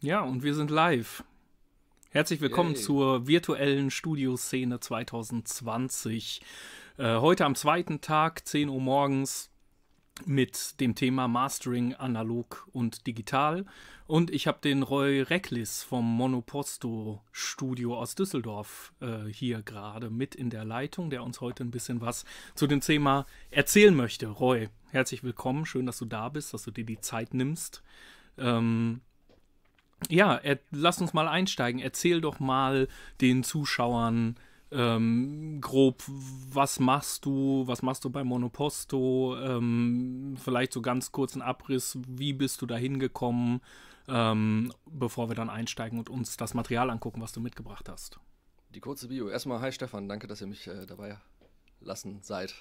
Ja, und wir sind live. Herzlich willkommen Yay. zur virtuellen Studioszene 2020. Äh, heute am zweiten Tag, 10 Uhr morgens, mit dem Thema Mastering analog und digital. Und ich habe den Roy Recklis vom Monoposto Studio aus Düsseldorf äh, hier gerade mit in der Leitung, der uns heute ein bisschen was zu dem Thema erzählen möchte. Roy, herzlich willkommen. Schön, dass du da bist, dass du dir die Zeit nimmst. Ähm, ja, er, lass uns mal einsteigen. Erzähl doch mal den Zuschauern ähm, grob, was machst du, was machst du bei Monoposto, ähm, vielleicht so ganz kurzen Abriss, wie bist du da hingekommen, ähm, bevor wir dann einsteigen und uns das Material angucken, was du mitgebracht hast. Die kurze Bio. Erstmal, hi Stefan, danke, dass ihr mich äh, dabei lassen seid,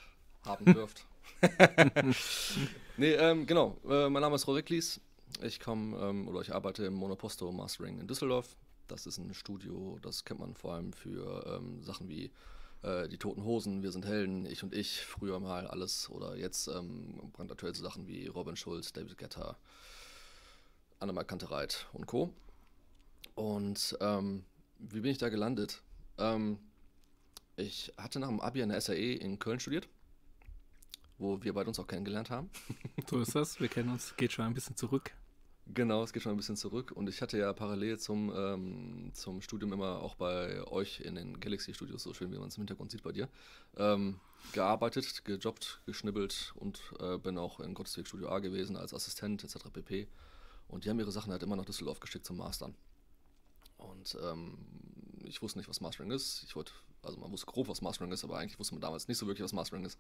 haben dürft. nee, ähm, genau. Äh, mein Name ist Rorik Lies. Ich komme ähm, oder ich arbeite im Monoposto Mastering in Düsseldorf. Das ist ein Studio, das kennt man vor allem für ähm, Sachen wie äh, Die Toten Hosen, Wir sind Helden, Ich und Ich, früher mal alles oder jetzt ähm, brandaktuell so Sachen wie Robin Schulz, David Guetta, Annemar Kantereit und Co. Und ähm, wie bin ich da gelandet? Ähm, ich hatte nach dem Abi an der SAE in Köln studiert wo wir beide uns auch kennengelernt haben. so ist das, wir kennen uns, geht schon ein bisschen zurück. Genau, es geht schon ein bisschen zurück. Und ich hatte ja parallel zum, ähm, zum Studium immer auch bei euch in den Galaxy Studios, so schön wie man es im Hintergrund sieht bei dir, ähm, gearbeitet, gejobbt, geschnibbelt und äh, bin auch in Gottesweg Studio A gewesen als Assistent etc. pp. Und die haben ihre Sachen halt immer nach Düsseldorf geschickt zum Mastern. Und ähm, ich wusste nicht, was Mastering ist. Ich wollte, also man wusste grob, was Mastering ist, aber eigentlich wusste man damals nicht so wirklich, was Mastering ist.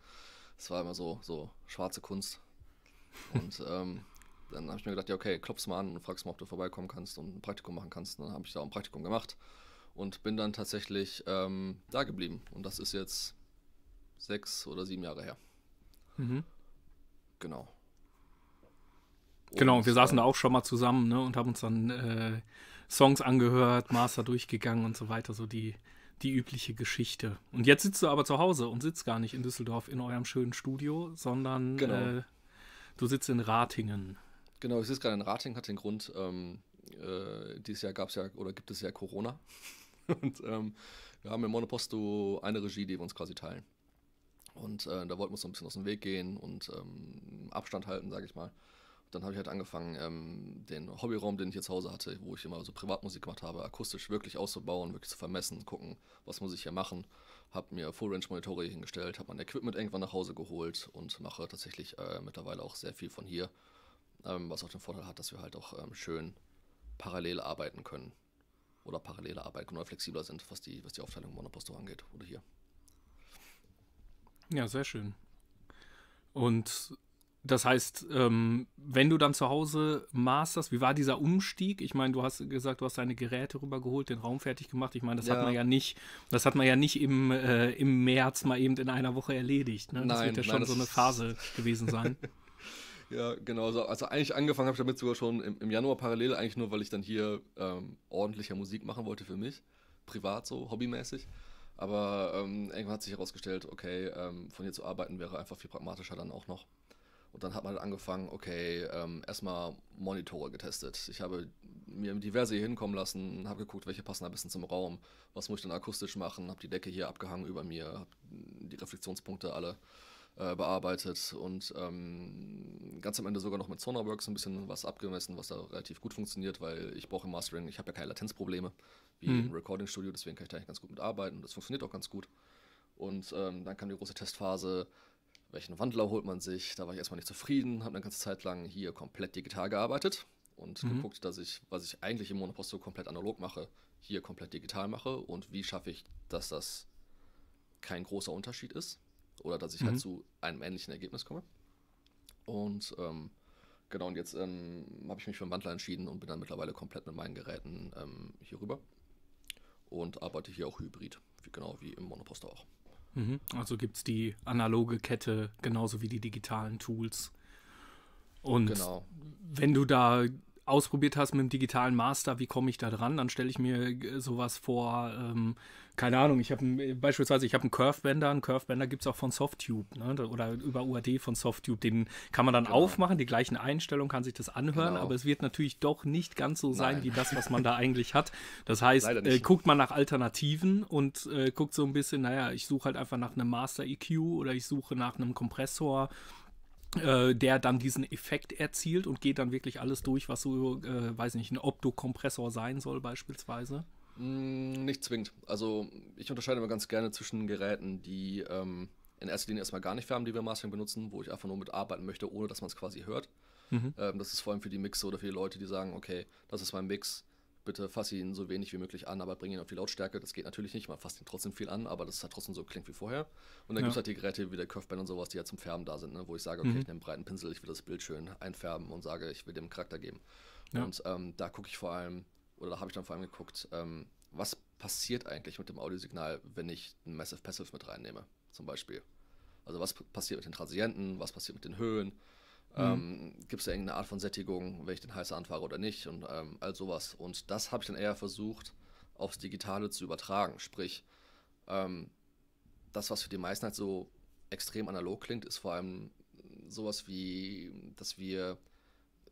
Das war immer so, so schwarze Kunst. Und ähm, dann habe ich mir gedacht, ja, okay, klopf's mal an und fragst mal, ob du vorbeikommen kannst und ein Praktikum machen kannst. Und dann habe ich da auch ein Praktikum gemacht und bin dann tatsächlich ähm, da geblieben. Und das ist jetzt sechs oder sieben Jahre her. Mhm. Genau. genau und genau, wir saßen äh, da auch schon mal zusammen ne, und haben uns dann äh, Songs angehört, Master durchgegangen und so weiter, so die die übliche Geschichte. Und jetzt sitzt du aber zu Hause und sitzt gar nicht in Düsseldorf in eurem schönen Studio, sondern genau. äh, du sitzt in Ratingen. Genau, ich sitze gerade in Ratingen, hat den Grund, ähm, äh, dieses Jahr gab es ja oder gibt es ja Corona. und ähm, wir haben im Monoposto eine Regie, die wir uns quasi teilen. Und äh, da wollten wir uns so ein bisschen aus dem Weg gehen und ähm, Abstand halten, sage ich mal dann habe ich halt angefangen, ähm, den Hobbyraum, den ich hier zu Hause hatte, wo ich immer so Privatmusik gemacht habe, akustisch wirklich auszubauen, wirklich zu vermessen, gucken, was muss ich hier machen. Habe mir Full-Range-Monitore hingestellt, habe mein Equipment irgendwann nach Hause geholt und mache tatsächlich äh, mittlerweile auch sehr viel von hier. Ähm, was auch den Vorteil hat, dass wir halt auch ähm, schön parallel arbeiten können. Oder parallele Arbeit, genau flexibler sind, was die, was die Aufteilung Monoposto angeht. Oder hier. Ja, sehr schön. Und das heißt, ähm, wenn du dann zu Hause masterst, wie war dieser Umstieg? Ich meine, du hast gesagt, du hast deine Geräte rübergeholt, den Raum fertig gemacht. Ich meine, das ja. hat man ja nicht, das hat man ja nicht im, äh, im März mal eben in einer Woche erledigt. Ne? Das nein, wird ja schon nein, so eine Phase gewesen sein. ja, genau. So. Also, also eigentlich angefangen habe ich damit sogar schon im, im, Januar parallel, eigentlich nur, weil ich dann hier ähm, ordentlicher Musik machen wollte für mich. Privat so, hobbymäßig. Aber ähm, irgendwann hat sich herausgestellt, okay, ähm, von hier zu arbeiten wäre einfach viel pragmatischer dann auch noch. Und dann hat man halt angefangen, okay, ähm, erstmal Monitore getestet. Ich habe mir diverse hier hinkommen lassen, habe geguckt, welche passen ein bisschen zum Raum, was muss ich dann akustisch machen, habe die Decke hier abgehangen über mir, habe die Reflexionspunkte alle äh, bearbeitet und ähm, ganz am Ende sogar noch mit Sonarworks ein bisschen was abgemessen, was da relativ gut funktioniert, weil ich brauche im Mastering, ich habe ja keine Latenzprobleme wie mhm. im Recording-Studio, deswegen kann ich da eigentlich ganz gut mitarbeiten und das funktioniert auch ganz gut. Und ähm, dann kam die große Testphase, welchen Wandler holt man sich? Da war ich erstmal nicht zufrieden, habe eine ganze Zeit lang hier komplett digital gearbeitet und mhm. geguckt, dass ich, was ich eigentlich im Monoposto komplett analog mache, hier komplett digital mache und wie schaffe ich, dass das kein großer Unterschied ist oder dass ich halt mhm. halt zu einem ähnlichen Ergebnis komme. Und ähm, genau, und jetzt ähm, habe ich mich für einen Wandler entschieden und bin dann mittlerweile komplett mit meinen Geräten ähm, hier rüber und arbeite hier auch hybrid, wie, genau wie im Monoposto auch. Mhm. Also gibt es die analoge Kette genauso wie die digitalen Tools. Und genau. wenn du da ausprobiert hast mit dem digitalen Master, wie komme ich da dran? Dann stelle ich mir äh, sowas vor, ähm, keine Ahnung, ich habe äh, beispielsweise, ich habe einen Curvebender, einen Curvebender gibt es auch von Softtube ne? oder über UAD von Softtube, den kann man dann genau. aufmachen, die gleichen Einstellungen, kann sich das anhören, genau. aber es wird natürlich doch nicht ganz so sein Nein. wie das, was man da eigentlich hat. Das heißt, äh, guckt man nach Alternativen und äh, guckt so ein bisschen, naja, ich suche halt einfach nach einem Master EQ oder ich suche nach einem Kompressor äh, der dann diesen Effekt erzielt und geht dann wirklich alles durch, was so, äh, weiß nicht, ein Optokompressor sein soll beispielsweise? Mm, nicht zwingend. Also ich unterscheide immer ganz gerne zwischen Geräten, die ähm, in erster Linie erstmal gar nicht färben, haben, die wir Mastering benutzen, wo ich einfach nur mitarbeiten möchte, ohne dass man es quasi hört. Mhm. Ähm, das ist vor allem für die Mixer oder für die Leute, die sagen, okay, das ist mein Mix, bitte fass ihn so wenig wie möglich an, aber bring ihn auf die Lautstärke. Das geht natürlich nicht, man fasst ihn trotzdem viel an, aber das hat trotzdem so klingt wie vorher. Und dann ja. gibt es halt die Geräte wie der Curveband und sowas, die ja halt zum Färben da sind, ne? wo ich sage, okay, mhm. ich nehme einen breiten Pinsel, ich will das Bild schön einfärben und sage, ich will dem Charakter geben. Ja. Und ähm, da gucke ich vor allem, oder da habe ich dann vor allem geguckt, ähm, was passiert eigentlich mit dem Audiosignal, wenn ich ein Massive Passive mit reinnehme, zum Beispiel. Also was passiert mit den Transienten, was passiert mit den Höhen, Mhm. Ähm, Gibt es irgendeine Art von Sättigung, wenn ich den Heißer anfahre oder nicht und ähm, all sowas. Und das habe ich dann eher versucht, aufs Digitale zu übertragen. Sprich, ähm, das, was für die meisten halt so extrem analog klingt, ist vor allem sowas wie, dass wir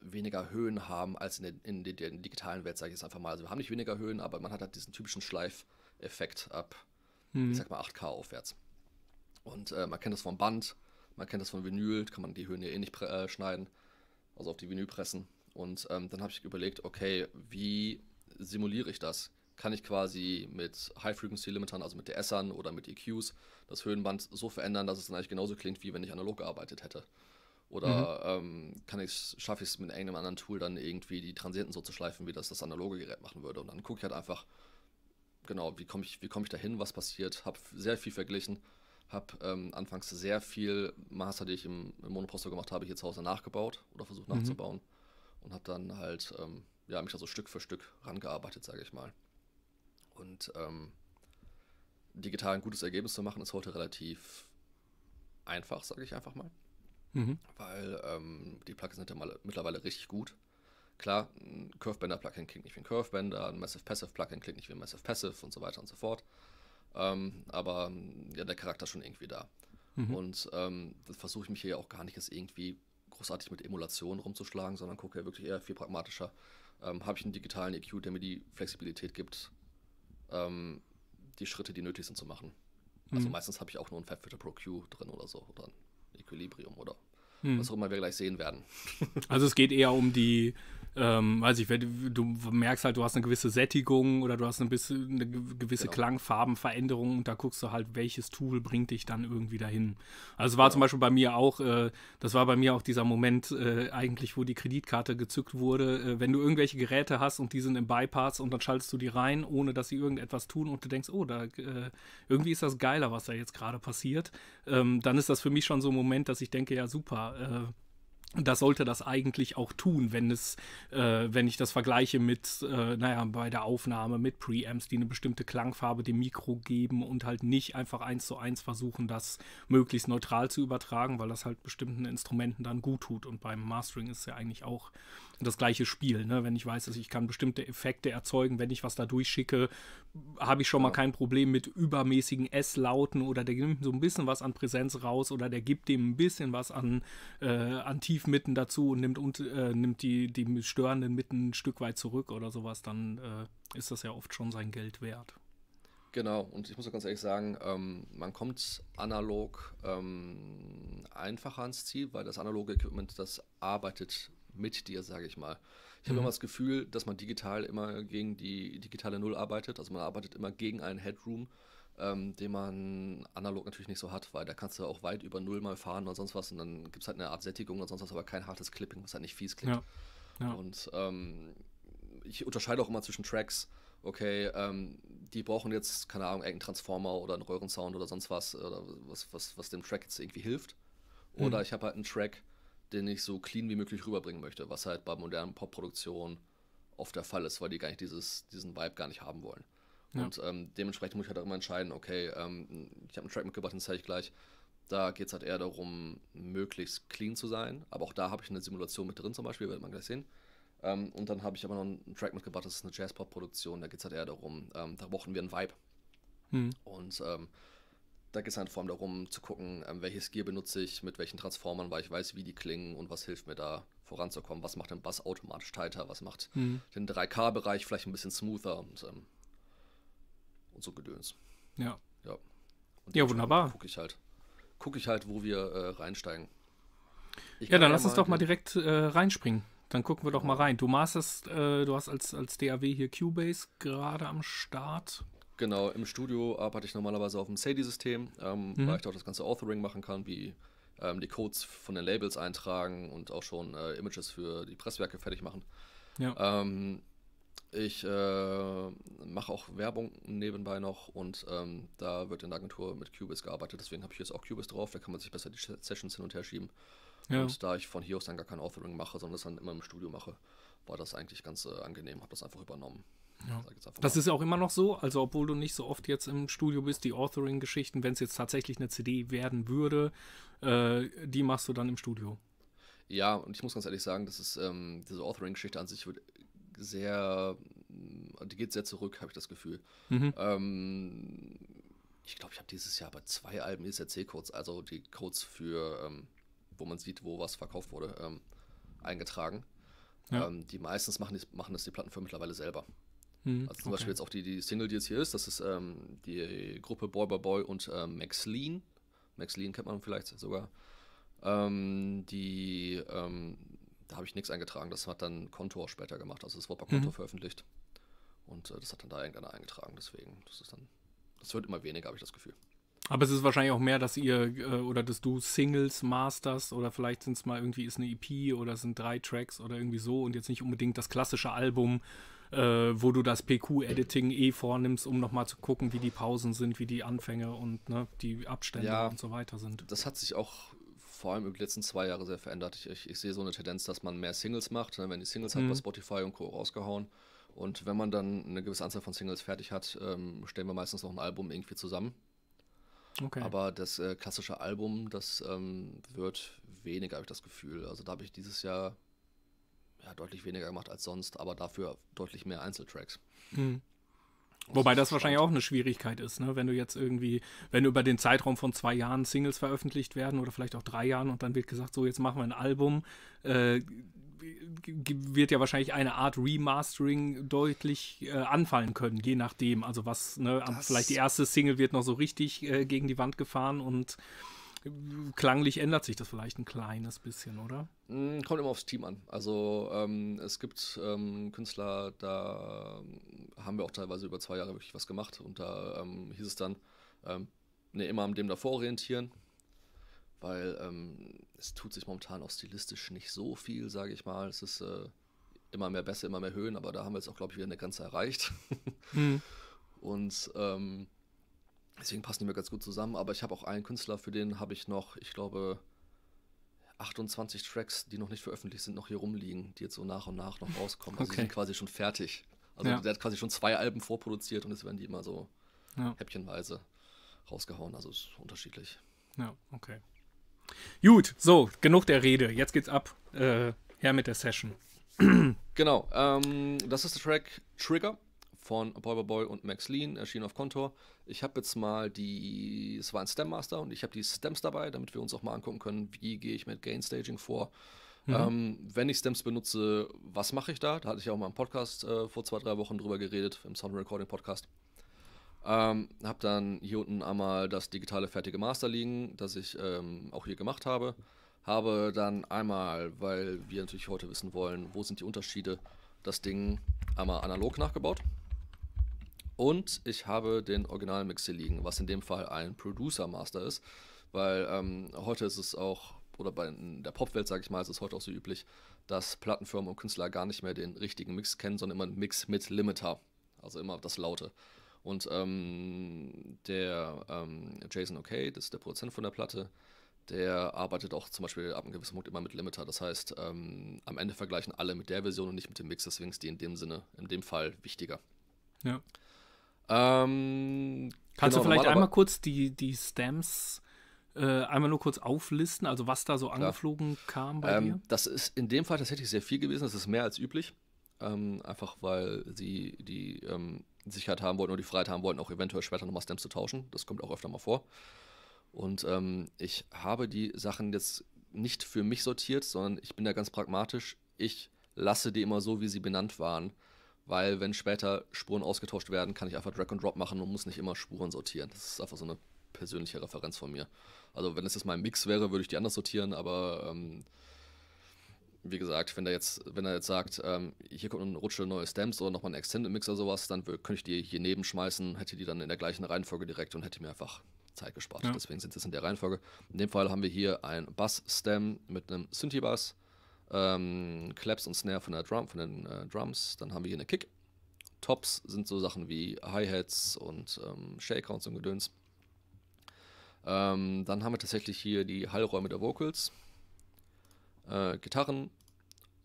weniger Höhen haben als in der, in der, in der digitalen Welt, sage ich jetzt einfach mal. Also wir haben nicht weniger Höhen, aber man hat halt diesen typischen Schleifeffekt ab, mhm. ich sag mal, 8K aufwärts. Und äh, man kennt das vom Band, man kennt das von Vinyl, kann man die Höhen ja eh nicht äh, schneiden, also auf die Vinyl pressen. Und ähm, dann habe ich überlegt, okay, wie simuliere ich das? Kann ich quasi mit High-Frequency-Limitern, also mit DSern oder mit EQs, das Höhenband so verändern, dass es dann eigentlich genauso klingt, wie wenn ich analog gearbeitet hätte? Oder mhm. ähm, kann ich schaffe ich es mit irgendeinem anderen Tool dann irgendwie die Transienten so zu schleifen, wie das das analoge Gerät machen würde? Und dann gucke ich halt einfach, genau, wie komme ich, komm ich da hin, was passiert, habe sehr viel verglichen habe ähm, anfangs sehr viel Master, die ich im, im Monoposter gemacht habe, hier zu Hause nachgebaut oder versucht mhm. nachzubauen. Und habe dann halt ähm, ja, mich da so Stück für Stück rangearbeitet, sage ich mal. Und ähm, digital ein gutes Ergebnis zu machen, ist heute relativ einfach, sage ich einfach mal. Mhm. Weil ähm, die Plugins sind ja mal, mittlerweile richtig gut. Klar, ein Curvebender-Plugin klingt nicht wie ein Curvebender, ein Massive Passive-Plugin klingt nicht wie ein Massive Passive und so weiter und so fort. Ähm, aber ähm, ja, der Charakter ist schon irgendwie da. Mhm. Und ähm, das versuche ich mich hier ja auch gar nicht das irgendwie großartig mit Emulationen rumzuschlagen, sondern gucke ja wirklich eher viel pragmatischer. Ähm, Habe ich einen digitalen EQ, der mir die Flexibilität gibt, ähm, die Schritte, die nötig sind, zu machen. Also mhm. meistens habe ich auch nur einen FabFilter Pro Q drin oder so oder ein Equilibrium oder mhm. was auch immer wir gleich sehen werden. also es geht eher um die ähm, weiß ich, du merkst halt, du hast eine gewisse Sättigung oder du hast eine, bisschen, eine gewisse genau. Klangfarbenveränderung und da guckst du halt, welches Tool bringt dich dann irgendwie dahin. Also war ja. Genau. zum Beispiel bei mir auch, äh, das war bei mir auch dieser Moment äh, eigentlich, wo die Kreditkarte gezückt wurde, äh, wenn du irgendwelche Geräte hast und die sind im Bypass und dann schaltest du die rein, ohne dass sie irgendetwas tun und du denkst, oh, da äh, irgendwie ist das geiler, was da jetzt gerade passiert, ähm, dann ist das für mich schon so ein Moment, dass ich denke, ja super, äh, das sollte das eigentlich auch tun, wenn es, äh, wenn ich das vergleiche mit, äh, naja, bei der Aufnahme mit Preamps, die eine bestimmte Klangfarbe dem Mikro geben und halt nicht einfach eins zu eins versuchen, das möglichst neutral zu übertragen, weil das halt bestimmten Instrumenten dann gut tut. Und beim Mastering ist es ja eigentlich auch das gleiche Spiel. Ne? Wenn ich weiß, dass ich kann bestimmte Effekte erzeugen, wenn ich was da durchschicke, habe ich schon ja. mal kein Problem mit übermäßigen S-Lauten oder der nimmt so ein bisschen was an Präsenz raus oder der gibt dem ein bisschen was an, äh, an Tiefmitten dazu und nimmt, und, äh, nimmt die, die störenden Mitten ein Stück weit zurück oder sowas, dann äh, ist das ja oft schon sein Geld wert. Genau, und ich muss auch ganz ehrlich sagen, ähm, man kommt analog ähm, einfacher ans Ziel, weil das analoge Equipment, das arbeitet mit dir, sage ich mal. Ich habe mhm. immer das Gefühl, dass man digital immer gegen die digitale Null arbeitet. Also man arbeitet immer gegen einen Headroom, ähm, den man analog natürlich nicht so hat, weil da kannst du auch weit über Null mal fahren oder sonst was und dann gibt es halt eine Art Sättigung oder sonst was, aber kein hartes Clipping, was halt nicht fies klingt. Ja. Ja. Und ähm, ich unterscheide auch immer zwischen Tracks okay, ähm, die brauchen jetzt, keine Ahnung, irgendeinen Transformer oder einen Röhrensound oder sonst was, oder was, was, was dem Track jetzt irgendwie hilft. Oder mhm. ich habe halt einen Track, den ich so clean wie möglich rüberbringen möchte, was halt bei modernen Popproduktionen oft der Fall ist, weil die gar nicht dieses, diesen Vibe gar nicht haben wollen. Ja. Und ähm, dementsprechend muss ich halt auch immer entscheiden, okay, ähm, ich habe einen Track mitgebracht, den zeige ich gleich. Da geht es halt eher darum, möglichst clean zu sein. Aber auch da habe ich eine Simulation mit drin zum Beispiel, wird man gleich sehen. Ähm, und dann habe ich aber noch einen Track mitgebracht, das ist eine Jazz-Pop-Produktion. Da geht es halt eher darum, ähm, da brauchen wir einen Vibe. Hm. Und ähm, da geht es halt vor allem darum zu gucken, ähm, welches Gear benutze ich, mit welchen Transformern, weil ich weiß, wie die klingen und was hilft mir da voranzukommen. Was macht den Bass automatisch tighter, was macht mhm. den 3K-Bereich vielleicht ein bisschen smoother und, ähm, und so Gedöns. Ja. Ja, ja wunderbar. Gucke ich halt. Gucke ich halt, wo wir äh, reinsteigen. Ich ja, dann lass uns doch mal direkt äh, reinspringen. Dann gucken wir doch genau. mal rein. Du maßest, äh, du hast als, als DAW hier Cubase gerade am Start. Genau, im Studio arbeite ich normalerweise auf dem SADI-System, ähm, mhm. weil ich dort das ganze Authoring machen kann, wie ähm, die Codes von den Labels eintragen und auch schon äh, Images für die Presswerke fertig machen. Ja. Ähm, ich äh, mache auch Werbung nebenbei noch und ähm, da wird in der Agentur mit Cubase gearbeitet, deswegen habe ich jetzt auch Cubase drauf, da kann man sich besser die Sessions hin und her schieben. Ja. Und da ich von hier aus dann gar kein Authoring mache, sondern das dann immer im Studio mache, war das eigentlich ganz äh, angenehm, habe das einfach übernommen. Ja. Das ist ja auch immer noch so, also obwohl du nicht so oft jetzt im Studio bist, die Authoring-Geschichten, wenn es jetzt tatsächlich eine CD werden würde, äh, die machst du dann im Studio. Ja, und ich muss ganz ehrlich sagen, das ist, ähm, diese Authoring-Geschichte an sich wird sehr, mm, die geht sehr zurück, habe ich das Gefühl. Mhm. Ähm, ich glaube, ich habe dieses Jahr bei zwei Alben ESRC-Codes, also die Codes für, ähm, wo man sieht, wo was verkauft wurde, ähm, eingetragen. Ja. Ähm, die meistens machen, die, machen das die Plattenfirmen mittlerweile selber. Mhm, also zum okay. Beispiel jetzt auch die, die Single, die jetzt hier ist, das ist ähm, die Gruppe Boy Boy Boy und ähm, Max Lean. Max Lean kennt man vielleicht sogar. Ähm, die, ähm, da habe ich nichts eingetragen, das hat dann Kontor später gemacht, also das wurde bei Kontor mhm. veröffentlicht. Und äh, das hat dann da irgendeiner eingetragen, deswegen, das ist dann, das wird immer weniger, habe ich das Gefühl. Aber es ist wahrscheinlich auch mehr, dass ihr äh, oder dass du Singles masterst oder vielleicht sind es mal irgendwie ist eine EP oder sind drei Tracks oder irgendwie so und jetzt nicht unbedingt das klassische Album, äh, wo du das PQ-Editing eh vornimmst, um nochmal zu gucken, wie die Pausen sind, wie die Anfänge und ne, die Abstände ja, und so weiter sind. Das hat sich auch vor allem über die letzten zwei Jahre sehr verändert. Ich, ich, ich sehe so eine Tendenz, dass man mehr Singles macht. Ne? Wenn die Singles mhm. hat bei Spotify und Co. rausgehauen. Und wenn man dann eine gewisse Anzahl von Singles fertig hat, ähm, stellen wir meistens noch ein Album irgendwie zusammen. Okay. Aber das äh, klassische Album, das ähm, wird weniger, habe ich das Gefühl. Also da habe ich dieses Jahr ja, deutlich weniger gemacht als sonst, aber dafür deutlich mehr Einzeltracks. Mhm. Wobei das wahrscheinlich auch eine Schwierigkeit ist, ne? wenn du jetzt irgendwie, wenn über den Zeitraum von zwei Jahren Singles veröffentlicht werden oder vielleicht auch drei Jahren und dann wird gesagt, so jetzt machen wir ein Album, äh, wird ja wahrscheinlich eine Art Remastering deutlich äh, anfallen können, je nachdem. Also was, ne, vielleicht die erste Single wird noch so richtig äh, gegen die Wand gefahren und klanglich ändert sich das vielleicht ein kleines bisschen, oder? Mm, kommt immer aufs Team an. Also ähm, es gibt ähm, Künstler, da ähm, haben wir auch teilweise über zwei Jahre wirklich was gemacht und da ähm, hieß es dann, ähm, ne, immer an dem davor orientieren, weil ähm, es tut sich momentan auch stilistisch nicht so viel, sage ich mal. Es ist äh, immer mehr besser, immer mehr Höhen, aber da haben wir jetzt auch, glaube ich, wieder eine Grenze erreicht. mhm. Und ähm, Deswegen passen die mir ganz gut zusammen. Aber ich habe auch einen Künstler, für den habe ich noch, ich glaube, 28 Tracks, die noch nicht veröffentlicht sind, noch hier rumliegen, die jetzt so nach und nach noch rauskommen. Also okay. die sind quasi schon fertig. Also ja. der hat quasi schon zwei Alben vorproduziert und es werden die immer so ja. häppchenweise rausgehauen. Also es ist unterschiedlich. Ja, okay. Gut, so, genug der Rede. Jetzt geht's ab. Äh, her mit der Session. genau, ähm, das ist der Track Trigger von Boy Boy Boy und Max Lean, erschienen auf Kontor. Ich habe jetzt mal die, es war ein Stem Master und ich habe die Stems dabei, damit wir uns auch mal angucken können, wie gehe ich mit Gain Staging vor. Mhm. Ähm, wenn ich Stems benutze, was mache ich da? Da hatte ich ja auch mal im Podcast äh, vor zwei, drei Wochen drüber geredet, im Sound Recording Podcast. Ähm, habe dann hier unten einmal das digitale fertige Master liegen, das ich ähm, auch hier gemacht habe. Habe dann einmal, weil wir natürlich heute wissen wollen, wo sind die Unterschiede, das Ding einmal analog nachgebaut. Und ich habe den Mix hier liegen, was in dem Fall ein Producer Master ist, weil ähm, heute ist es auch, oder bei der Popwelt, sage ich mal, ist es heute auch so üblich, dass Plattenfirmen und Künstler gar nicht mehr den richtigen Mix kennen, sondern immer einen Mix mit Limiter, also immer das Laute. Und ähm, der ähm, Jason Okay, das ist der Produzent von der Platte, der arbeitet auch zum Beispiel ab einem gewissen Punkt immer mit Limiter. Das heißt, ähm, am Ende vergleichen alle mit der Version und nicht mit dem Mix, deswegen ist die in dem Sinne, in dem Fall wichtiger. Ja. Ähm, Kannst genau, du vielleicht einmal kurz die, die Stamps äh, einmal nur kurz auflisten, also was da so angeflogen Klar. kam bei ähm, dir? Das ist in dem Fall tatsächlich sehr viel gewesen, das ist mehr als üblich. Ähm, einfach weil sie die ähm, Sicherheit haben wollten und die Freiheit haben wollten, auch eventuell später nochmal Stamps zu tauschen. Das kommt auch öfter mal vor. Und ähm, ich habe die Sachen jetzt nicht für mich sortiert, sondern ich bin da ganz pragmatisch. Ich lasse die immer so, wie sie benannt waren weil wenn später Spuren ausgetauscht werden, kann ich einfach Drag and Drop machen und muss nicht immer Spuren sortieren. Das ist einfach so eine persönliche Referenz von mir. Also wenn es jetzt mal ein Mix wäre, würde ich die anders sortieren, aber ähm, wie gesagt, wenn er jetzt, wenn er jetzt sagt, ähm, hier kommt eine Rutsche neue Stamps oder nochmal ein Extended Mix oder sowas, dann könnte ich die hier neben schmeißen, hätte die dann in der gleichen Reihenfolge direkt und hätte mir einfach Zeit gespart. Ja. Deswegen sind es in der Reihenfolge. In dem Fall haben wir hier ein Bass-Stem mit einem Synthi-Bass, ähm, Claps und Snare von der Drum, von den äh, Drums. Dann haben wir hier eine Kick. Tops sind so Sachen wie Hi-Hats und ähm, Shaker und so ein Gedöns. Ähm, dann haben wir tatsächlich hier die Hallräume der Vocals, äh, Gitarren,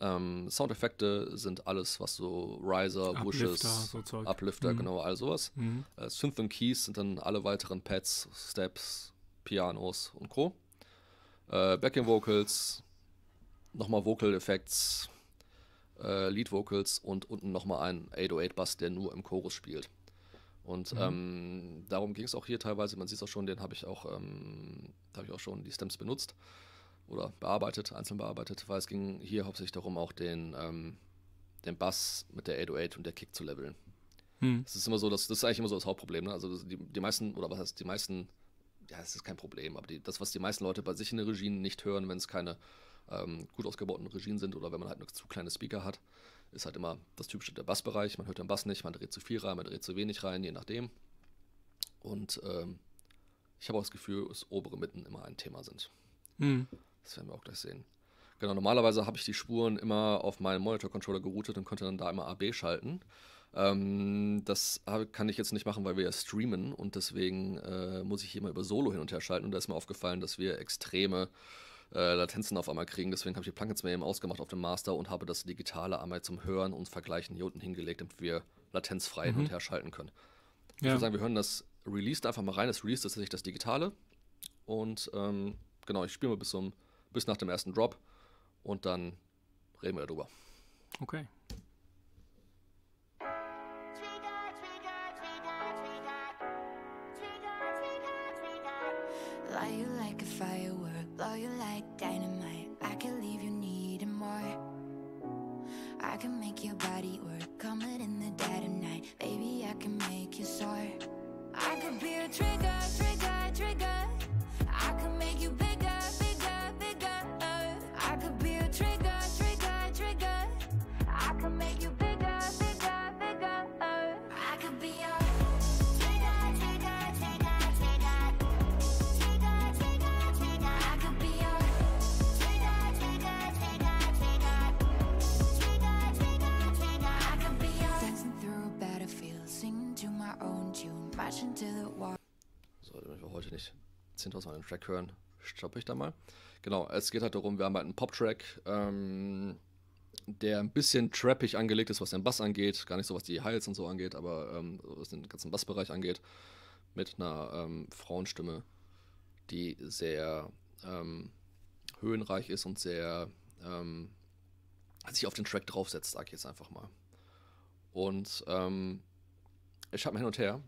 ähm, Soundeffekte sind alles, was so Riser, Uplifter, Bushes, so Uplifter, mhm. genau, all sowas. Mhm. Äh, Synth und Keys sind dann alle weiteren Pads, Steps, Pianos und Co. Äh, Backing Vocals, nochmal Vocal Effects, äh, Lead Vocals und unten nochmal ein 808 Bass, der nur im Chorus spielt. Und mhm. ähm, darum ging es auch hier teilweise. Man sieht es auch schon, den habe ich auch, ähm, habe ich auch schon die Stems benutzt oder bearbeitet, einzeln bearbeitet, weil es ging hier hauptsächlich darum, auch den, ähm, den Bass mit der 808 und der Kick zu leveln. Hm. Das ist immer so, das, das ist eigentlich immer so das Hauptproblem. Ne? Also die, die meisten, oder was heißt die meisten, ja, es ist kein Problem, aber die, das, was die meisten Leute bei sich in den Regien nicht hören, wenn es keine ähm, gut ausgebauten Regien sind oder wenn man halt nur zu kleine Speaker hat, ist halt immer das typische der Bassbereich. Man hört den Bass nicht, man dreht zu viel rein, man dreht zu wenig rein, je nachdem. Und ähm, ich habe auch das Gefühl, dass obere Mitten immer ein Thema sind. Mhm. Das werden wir auch gleich sehen. Genau, normalerweise habe ich die Spuren immer auf meinen Monitor-Controller geroutet und konnte dann da immer AB schalten. Ähm, das kann ich jetzt nicht machen, weil wir ja streamen und deswegen äh, muss ich hier mal über Solo hin und her schalten. Und da ist mir aufgefallen, dass wir extreme äh, Latenzen auf einmal kriegen. Deswegen habe ich die Plank mir eben ausgemacht auf dem Master und habe das Digitale einmal zum Hören und Vergleichen hier unten hingelegt, damit wir latenzfrei mhm. hin und her schalten können. Ich würde sagen, wir hören das Release einfach mal rein. Das Release ist tatsächlich das Digitale. Und ähm, genau, ich spiele mal bis, zum, bis nach dem ersten Drop und dann reden wir darüber. Okay. Light you like a fire Blow you like dynamite I can leave you needing more I can make your body work Come it in the dead of night Baby, I can make you sore I could be a trigger, trigger So, damit wir heute nicht 10.000 Mal den Track hören, stoppe ich da mal. Genau, es geht halt darum, wir haben halt einen Pop-Track, ähm, der ein bisschen trappig angelegt ist, was den Bass angeht. Gar nicht so, was die Highlights und so angeht, aber ähm, was den ganzen Bassbereich angeht. Mit einer ähm, Frauenstimme, die sehr ähm, höhenreich ist und sehr ähm, sich auf den Track draufsetzt, sag ich jetzt einfach mal. Und ähm, ich habe hin und her,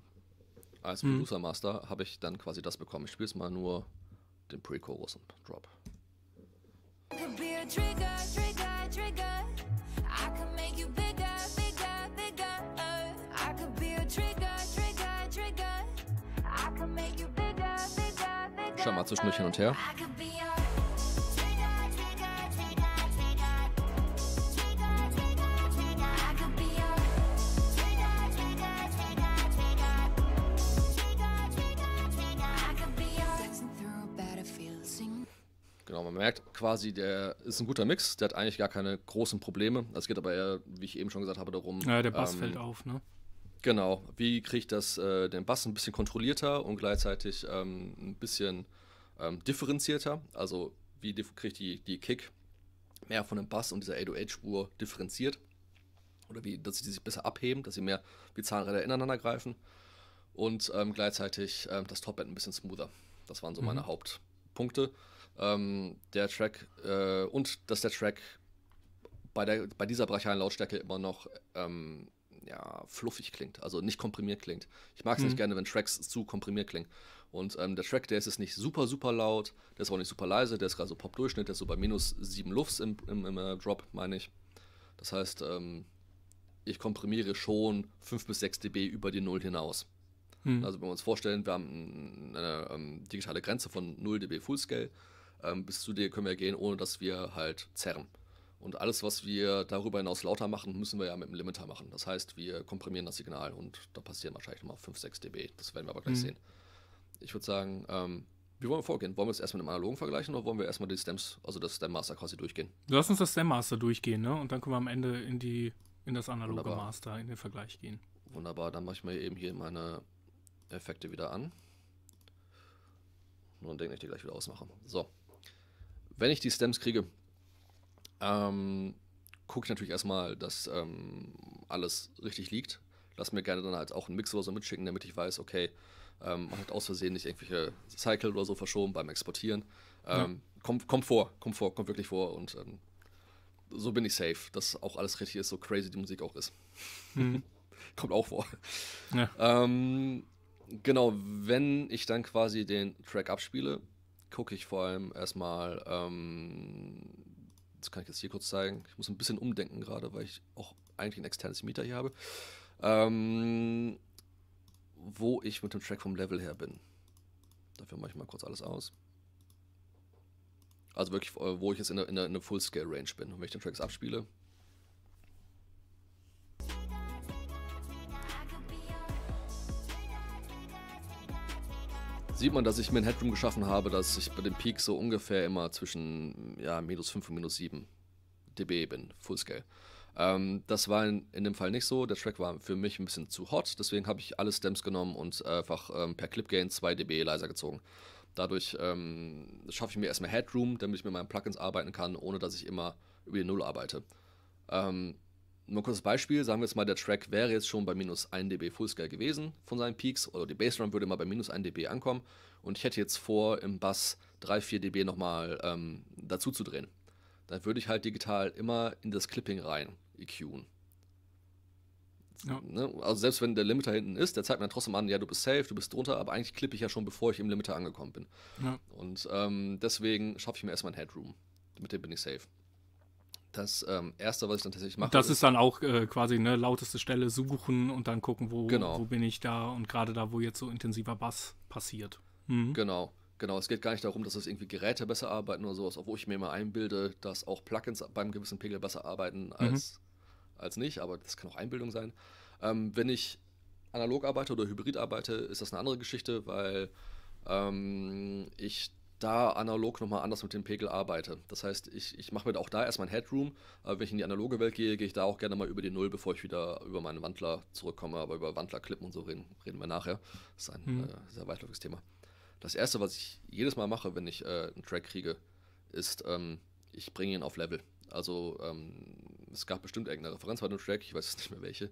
als mhm. Producer Master habe ich dann quasi das bekommen. Ich spiele es mal nur den Pre-Chorus und Drop. Schau mal zwischendurch hin und her. Genau, man merkt quasi, der ist ein guter Mix, der hat eigentlich gar keine großen Probleme. Es geht aber eher, wie ich eben schon gesagt habe, darum. Ja, der Bass ähm, fällt auf, ne? Genau, wie kriegt das, äh, den Bass ein bisschen kontrollierter und gleichzeitig ähm, ein bisschen ähm, differenzierter? Also, wie kriegt die, die Kick mehr von dem Bass und dieser 808-Spur differenziert? Oder wie, dass sie sich besser abheben, dass sie mehr wie Zahnräder ineinander greifen und ähm, gleichzeitig ähm, das Topband ein bisschen smoother. Das waren so mhm. meine Hauptpunkte ähm, der Track äh, und dass der Track bei, der, bei dieser brachialen Lautstärke immer noch ähm, ja, fluffig klingt, also nicht komprimiert klingt. Ich mag es mhm. nicht gerne, wenn Tracks zu komprimiert klingen. Und ähm, der Track, der ist jetzt nicht super, super laut, der ist auch nicht super leise, der ist gerade so Pop-Durchschnitt, der ist so bei minus 7 Lufts im, im, im äh, Drop, meine ich. Das heißt, ähm, ich komprimiere schon 5 bis 6 dB über die 0 hinaus. Mhm. Also wenn wir uns vorstellen, wir haben eine, eine, eine digitale Grenze von 0 dB Fullscale ähm, bis zu dir können wir gehen, ohne dass wir halt zerren. Und alles, was wir darüber hinaus lauter machen, müssen wir ja mit dem Limiter machen. Das heißt, wir komprimieren das Signal und da passieren wahrscheinlich nochmal 5, 6 dB. Das werden wir aber gleich mhm. sehen. Ich würde sagen, ähm, wie wollen wir vorgehen? Wollen wir es erstmal mit dem analogen vergleichen oder wollen wir erstmal die Stems, also das Stem Master quasi durchgehen? Lass uns das Stem Master durchgehen, ne? Und dann können wir am Ende in, die, in das analoge Wunderbar. Master, in den Vergleich gehen. Wunderbar, dann mache ich mir eben hier meine Effekte wieder an. Und denke ich die gleich wieder ausmachen. So wenn ich die Stems kriege, ähm, gucke ich natürlich erstmal, dass ähm, alles richtig liegt. Lass mir gerne dann halt auch einen Mix oder so mitschicken, damit ich weiß, okay, ähm, man hat aus Versehen nicht irgendwelche Cycle oder so verschoben beim Exportieren. Ähm, ja. kommt, kommt vor, kommt vor, kommt wirklich vor und ähm, so bin ich safe, dass auch alles richtig ist, so crazy die Musik auch ist. Mhm. kommt auch vor. Ja. Ähm, genau, wenn ich dann quasi den Track abspiele, gucke ich vor allem erstmal, ähm, das kann ich jetzt hier kurz zeigen, ich muss ein bisschen umdenken gerade, weil ich auch eigentlich ein externes Mieter hier habe, ähm, wo ich mit dem Track vom Level her bin. Dafür mache ich mal kurz alles aus. Also wirklich, äh, wo ich jetzt in der, in der, in der Full-Scale-Range bin. Und wenn ich den Tracks abspiele, sieht man, dass ich mir ein Headroom geschaffen habe, dass ich bei dem Peak so ungefähr immer zwischen ja, minus 5 und minus 7 dB bin, Fullscale. Ähm, das war in, in, dem Fall nicht so. Der Track war für mich ein bisschen zu hot, deswegen habe ich alle Stems genommen und einfach ähm, per Clip Gain 2 dB leiser gezogen. Dadurch ähm, schaffe ich mir erstmal Headroom, damit ich mit meinen Plugins arbeiten kann, ohne dass ich immer über die Null arbeite. Ähm, nur kurzes Beispiel, sagen wir jetzt mal, der Track wäre jetzt schon bei minus 1 dB Fullscale gewesen von seinen Peaks oder die Bassdrum würde mal bei minus 1 dB ankommen und ich hätte jetzt vor, im Bass 3, 4 dB nochmal ähm, dazu zu drehen. Dann würde ich halt digital immer in das Clipping rein EQen. Ja. Ne? Also selbst wenn der Limiter hinten ist, der zeigt mir dann trotzdem an, ja, du bist safe, du bist drunter, aber eigentlich klippe ich ja schon, bevor ich im Limiter angekommen bin. Ja. Und ähm, deswegen schaffe ich mir erstmal ein Headroom. Mit dem bin ich safe das ähm, erste, was ich dann tatsächlich mache. Das ist, ist dann auch äh, quasi eine lauteste Stelle suchen und dann gucken, wo, genau. wo bin ich da und gerade da, wo jetzt so intensiver Bass passiert. Mhm. Genau. Genau, es geht gar nicht darum, dass das irgendwie Geräte besser arbeiten oder sowas, obwohl ich mir mal einbilde, dass auch Plugins beim gewissen Pegel besser arbeiten mhm. als, mhm. als nicht, aber das kann auch Einbildung sein. Ähm, wenn ich analog arbeite oder hybrid arbeite, ist das eine andere Geschichte, weil ähm, ich da analog nochmal anders mit dem Pegel arbeite. Das heißt, ich, ich mache mir auch da erstmal ein Headroom, aber wenn ich in die analoge Welt gehe, gehe ich da auch gerne mal über die Null, bevor ich wieder über meinen Wandler zurückkomme. Aber über Wandlerklippen und so reden, reden wir nachher. Das ist ein mhm. äh, sehr weitläufiges Thema. Das erste, was ich jedes Mal mache, wenn ich äh, einen Track kriege, ist, ähm, ich bringe ihn auf Level. Also ähm, es gab bestimmt irgendeine Referenz bei dem Track, ich weiß jetzt nicht mehr welche.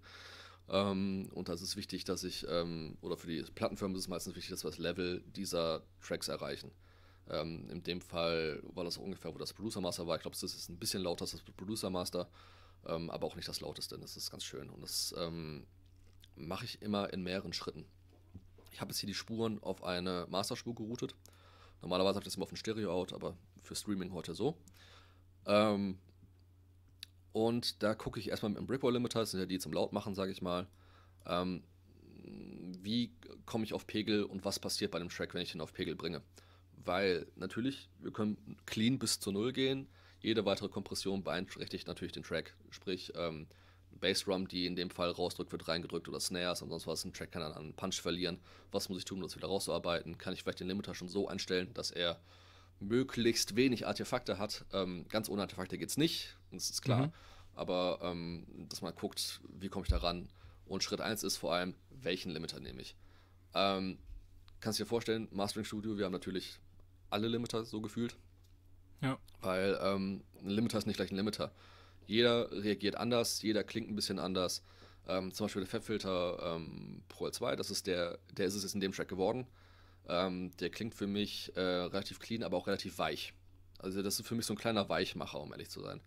Ähm, und das ist wichtig, dass ich, ähm, oder für die Plattenfirmen ist es meistens wichtig, dass wir das Level dieser Tracks erreichen. Ähm, in dem Fall war das ungefähr, wo das Producer Master war. Ich glaube, es ist ein bisschen lauter als das Producer Master, ähm, aber auch nicht das lauteste. Das ist ganz schön. Und das ähm, mache ich immer in mehreren Schritten. Ich habe jetzt hier die Spuren auf eine Masterspur geroutet. Normalerweise habe ich das immer auf ein Stereo-Out, aber für Streaming heute so. Ähm, und da gucke ich erstmal mit dem Brickwall Limiter, das sind ja die zum Lautmachen, sage ich mal ähm, wie komme ich auf Pegel und was passiert bei dem Track, wenn ich den auf Pegel bringe weil natürlich, wir können clean bis zu Null gehen. Jede weitere Kompression beeinträchtigt natürlich den Track. Sprich, ähm, Bassdrum, die in dem Fall rausdrückt, wird reingedrückt oder Snares und sonst was. Ein Track kann dann einen Punch verlieren. Was muss ich tun, um das wieder rauszuarbeiten? Kann ich vielleicht den Limiter schon so einstellen, dass er möglichst wenig Artefakte hat? Ähm, ganz ohne Artefakte geht es nicht, das ist klar. Mhm. Aber ähm, dass man guckt, wie komme ich da ran? Und Schritt 1 ist vor allem, welchen Limiter nehme ich? Ähm, kannst dir vorstellen, Mastering Studio, wir haben natürlich alle Limiter so gefühlt. Ja. Weil ähm, ein Limiter ist nicht gleich ein Limiter. Jeder reagiert anders, jeder klingt ein bisschen anders. Ähm, zum Beispiel der Fettfilter ähm, Pro L2, das ist der, der ist es jetzt in dem Track geworden. Ähm, der klingt für mich äh, relativ clean, aber auch relativ weich. Also das ist für mich so ein kleiner Weichmacher, um ehrlich zu sein.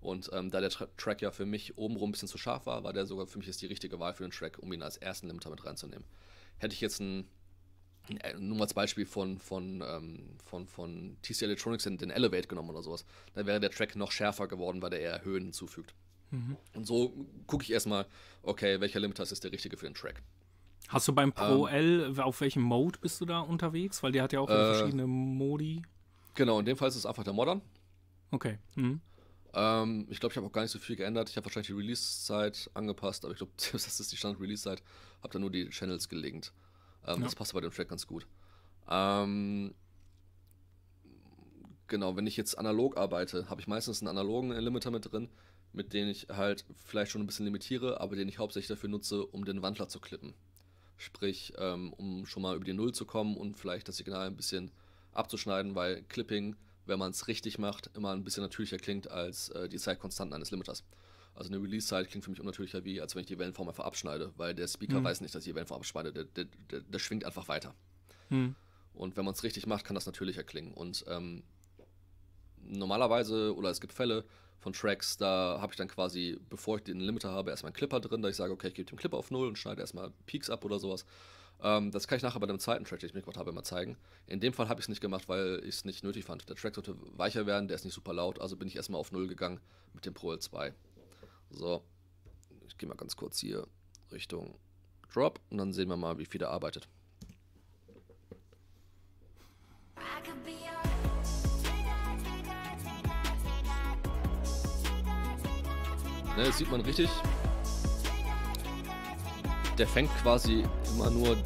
Und ähm, da der Tra Track ja für mich obenrum ein bisschen zu scharf war, war der sogar für mich jetzt die richtige Wahl für den Track, um ihn als ersten Limiter mit reinzunehmen. Hätte ich jetzt einen äh, nur mal als Beispiel von, von, ähm, von, von TC Electronics in den Elevate genommen oder sowas, dann wäre der Track noch schärfer geworden, weil der eher Höhen hinzufügt. Mhm. Und so gucke ich erstmal, okay, welcher Limiter ist der richtige für den Track. Hast du beim Pro ähm, L, auf welchem Mode bist du da unterwegs? Weil der hat ja auch äh, verschiedene Modi. Genau, in dem Fall ist es einfach der Modern. Okay. Mhm. Ähm, ich glaube, ich habe auch gar nicht so viel geändert. Ich habe wahrscheinlich die Release-Zeit angepasst, aber ich glaube, das ist die Standard-Release-Zeit. Habe da nur die Channels gelinkt. Ähm, ja. Das passt bei dem Track ganz gut. Ähm, genau, wenn ich jetzt analog arbeite, habe ich meistens einen analogen Limiter mit drin, mit dem ich halt vielleicht schon ein bisschen limitiere, aber den ich hauptsächlich dafür nutze, um den Wandler zu klippen. Sprich, ähm, um schon mal über die Null zu kommen und vielleicht das Signal ein bisschen abzuschneiden, weil Clipping, wenn man es richtig macht, immer ein bisschen natürlicher klingt als äh, die Zeitkonstanten eines Limiters. Also eine Release-Side klingt für mich unnatürlicher wie, als wenn ich die Wellenform einfach abschneide, weil der Speaker mhm. weiß nicht, dass ich die Wellenform abschneide. Der, der, der, der schwingt einfach weiter. Mhm. Und wenn man es richtig macht, kann das natürlicher klingen. Und ähm, normalerweise, oder es gibt Fälle von Tracks, da habe ich dann quasi, bevor ich den Limiter habe, erstmal einen Clipper drin, da ich sage, okay, ich gebe den Clipper auf Null und schneide erstmal Peaks ab oder sowas. Ähm, das kann ich nachher bei dem zweiten Track, den ich mitgebracht habe, mal zeigen. In dem Fall habe ich es nicht gemacht, weil ich es nicht nötig fand. Der Track sollte weicher werden, der ist nicht super laut, also bin ich erstmal auf Null gegangen mit dem Pro L2. So, ich gehe mal ganz kurz hier Richtung Drop und dann sehen wir mal, wie viel er arbeitet. Ne, das sieht man richtig. Der fängt quasi immer nur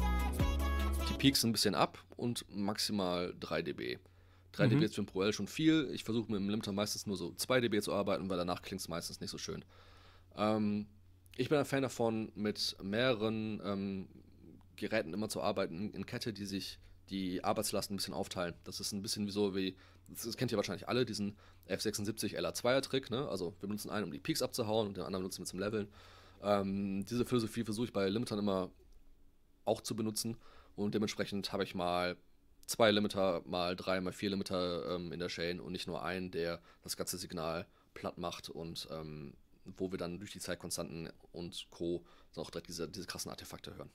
die Peaks ein bisschen ab und maximal 3 dB. 3 mhm. dB ist für ein ProL schon viel. Ich versuche mit dem Limiter meistens nur so 2 dB zu arbeiten, weil danach klingt es meistens nicht so schön. Ähm, ich bin ein Fan davon, mit mehreren ähm, Geräten immer zu arbeiten, in Kette, die sich die Arbeitslast ein bisschen aufteilen. Das ist ein bisschen wie so wie, das kennt ihr wahrscheinlich alle, diesen F76 LA2er-Trick. Ne? Also wir benutzen einen, um die Peaks abzuhauen und den anderen benutzen wir zum Leveln. Ähm, diese Philosophie versuche ich bei Limitern immer auch zu benutzen und dementsprechend habe ich mal zwei Limiter, mal drei, mal vier Limiter ähm, in der Chain und nicht nur einen, der das ganze Signal platt macht und ähm, wo wir dann durch die Zeitkonstanten und Co. auch direkt diese, diese krassen Artefakte hören.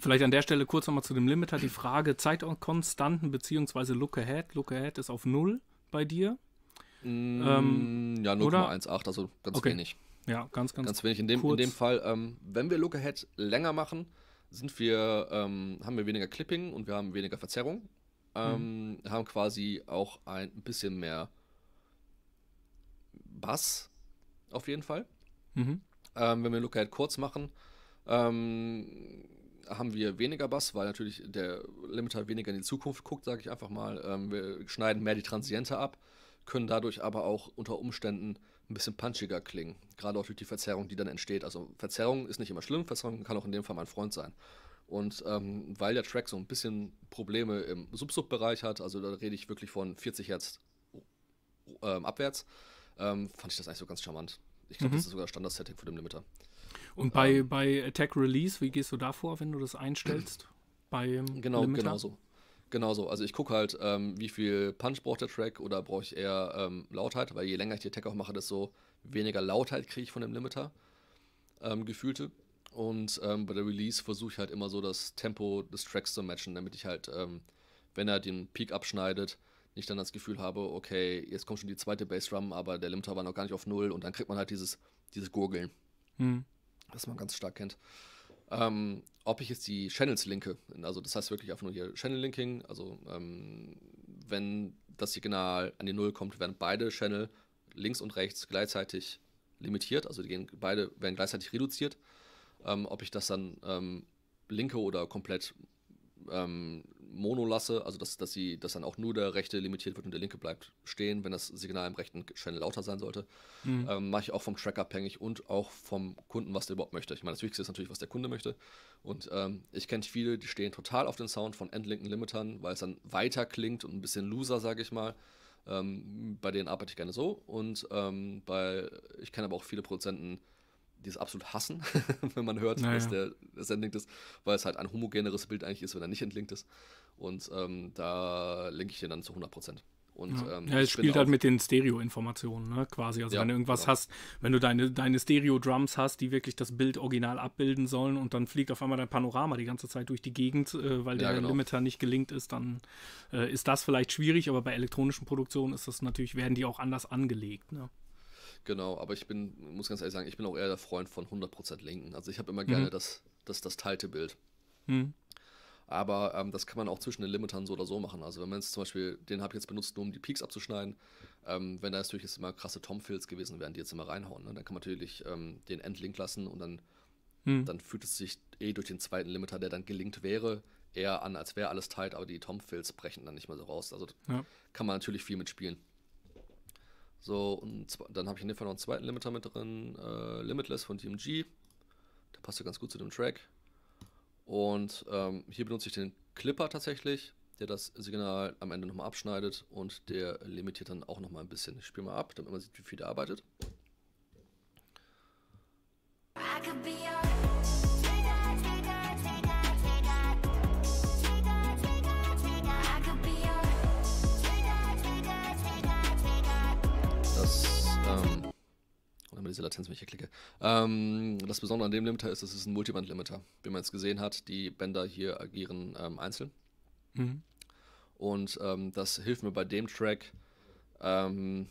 Vielleicht an der Stelle kurz nochmal zu dem Limiter. Die Frage Zeitkonstanten bzw. Look Ahead. Look Ahead ist auf 0 bei dir. Mm, ähm, ja, 0,18, also ganz okay. wenig. Ja, ganz, ganz, ganz wenig. In dem, kurz. In dem Fall, ähm, wenn wir Look Ahead länger machen, sind wir, ähm, haben wir weniger Clipping und wir haben weniger Verzerrung. Ähm, mhm. Haben quasi auch ein bisschen mehr Bass auf jeden Fall. Mhm. Ähm, wenn wir Lookout halt kurz machen, ähm, haben wir weniger Bass, weil natürlich der Limiter halt weniger in die Zukunft guckt, sage ich einfach mal. Ähm, wir schneiden mehr die Transiente ab, können dadurch aber auch unter Umständen ein bisschen punchiger klingen. Gerade auch durch die Verzerrung, die dann entsteht. Also Verzerrung ist nicht immer schlimm, Verzerrung kann auch in dem Fall mein Freund sein. Und ähm, weil der Track so ein bisschen Probleme im Sub-Sub-Bereich hat, also da rede ich wirklich von 40 Hertz äh, abwärts, ähm, fand ich das eigentlich so ganz charmant. Ich glaube, mhm. das ist sogar Standard-Setting für den Limiter. Und bei, ähm, bei Attack Release, wie gehst du da vor, wenn du das einstellst? beim genau, Limiter? Genau so. Genau so. Also ich gucke halt, ähm, wie viel Punch braucht der Track oder brauche ich eher ähm, Lautheit, weil je länger ich die Attack auch mache, desto weniger Lautheit kriege ich von dem Limiter. Ähm, gefühlte. Und ähm, bei der Release versuche ich halt immer so das Tempo des Tracks zu matchen, damit ich halt, ähm, wenn er den Peak abschneidet, ich dann das Gefühl habe, okay, jetzt kommt schon die zweite Bassdrum, aber der Limiter war noch gar nicht auf Null und dann kriegt man halt dieses, dieses Gurgeln, mhm. das man ganz stark kennt. Ähm, ob ich jetzt die Channels linke, also das heißt wirklich einfach nur hier Channel Linking, also ähm, wenn das Signal an die Null kommt, werden beide Channel links und rechts gleichzeitig limitiert, also die gehen, beide werden gleichzeitig reduziert. Ähm, ob ich das dann ähm, linke oder komplett ähm, Mono lasse, also dass, dass, sie, dass dann auch nur der rechte limitiert wird und der linke bleibt stehen, wenn das Signal im rechten Channel lauter sein sollte, mhm. ähm, mache ich auch vom Track abhängig und auch vom Kunden, was der überhaupt möchte. Ich meine, das Wichtigste ist natürlich, was der Kunde möchte. Und ähm, ich kenne viele, die stehen total auf den Sound von endlinken Limitern, weil es dann weiter klingt und ein bisschen loser, sage ich mal. Ähm, bei denen arbeite ich gerne so. Und ähm, bei, ich kenne aber auch viele Produzenten, die es absolut hassen, wenn man hört, naja. dass der dass er entlinkt ist, weil es halt ein homogeneres Bild eigentlich ist, wenn er nicht entlinkt ist. Und ähm, da linke ich den dann zu 100 Prozent. Und, ja. Ähm, ja, es spielt halt mit den Stereo-Informationen, ne? quasi. Also ja, wenn du irgendwas genau. hast, wenn du deine, deine Stereo-Drums hast, die wirklich das Bild original abbilden sollen und dann fliegt auf einmal dein Panorama die ganze Zeit durch die Gegend, äh, weil der genau. Limiter nicht gelinkt ist, dann äh, ist das vielleicht schwierig, aber bei elektronischen Produktionen ist das natürlich, werden die auch anders angelegt. Ne? Genau, aber ich bin, muss ganz ehrlich sagen, ich bin auch eher der Freund von 100% Linken. Also ich habe immer mhm. gerne mhm. das, das, das teilte Bild. Mhm. Aber ähm, das kann man auch zwischen den Limitern so oder so machen. Also wenn man jetzt zum Beispiel, den habe ich jetzt benutzt, nur um die Peaks abzuschneiden. Ähm, wenn da natürlich jetzt immer krasse tom gewesen wären, die jetzt immer reinhauen, ne? dann kann man natürlich ähm, den Endlink lassen und dann, mhm. dann fühlt es sich eh durch den zweiten Limiter, der dann gelingt wäre, eher an, als wäre alles teilt, aber die tom brechen dann nicht mehr so raus. Also ja. kann man natürlich viel mitspielen. So, und dann habe ich in dem Fall noch einen zweiten Limiter mit drin, äh, Limitless von DMG. Der passt ja ganz gut zu dem Track. Und ähm, hier benutze ich den Clipper tatsächlich, der das Signal am Ende nochmal abschneidet und der limitiert dann auch nochmal ein bisschen. Ich spiele mal ab, damit man sieht, wie viel der arbeitet. immer diese Latenz, wenn ich hier klicke. Ähm, das Besondere an dem Limiter ist, es ist ein Multiband-Limiter. Wie man jetzt gesehen hat, die Bänder hier agieren ähm, einzeln. Mhm. Und ähm, das hilft mir bei dem Track, ähm,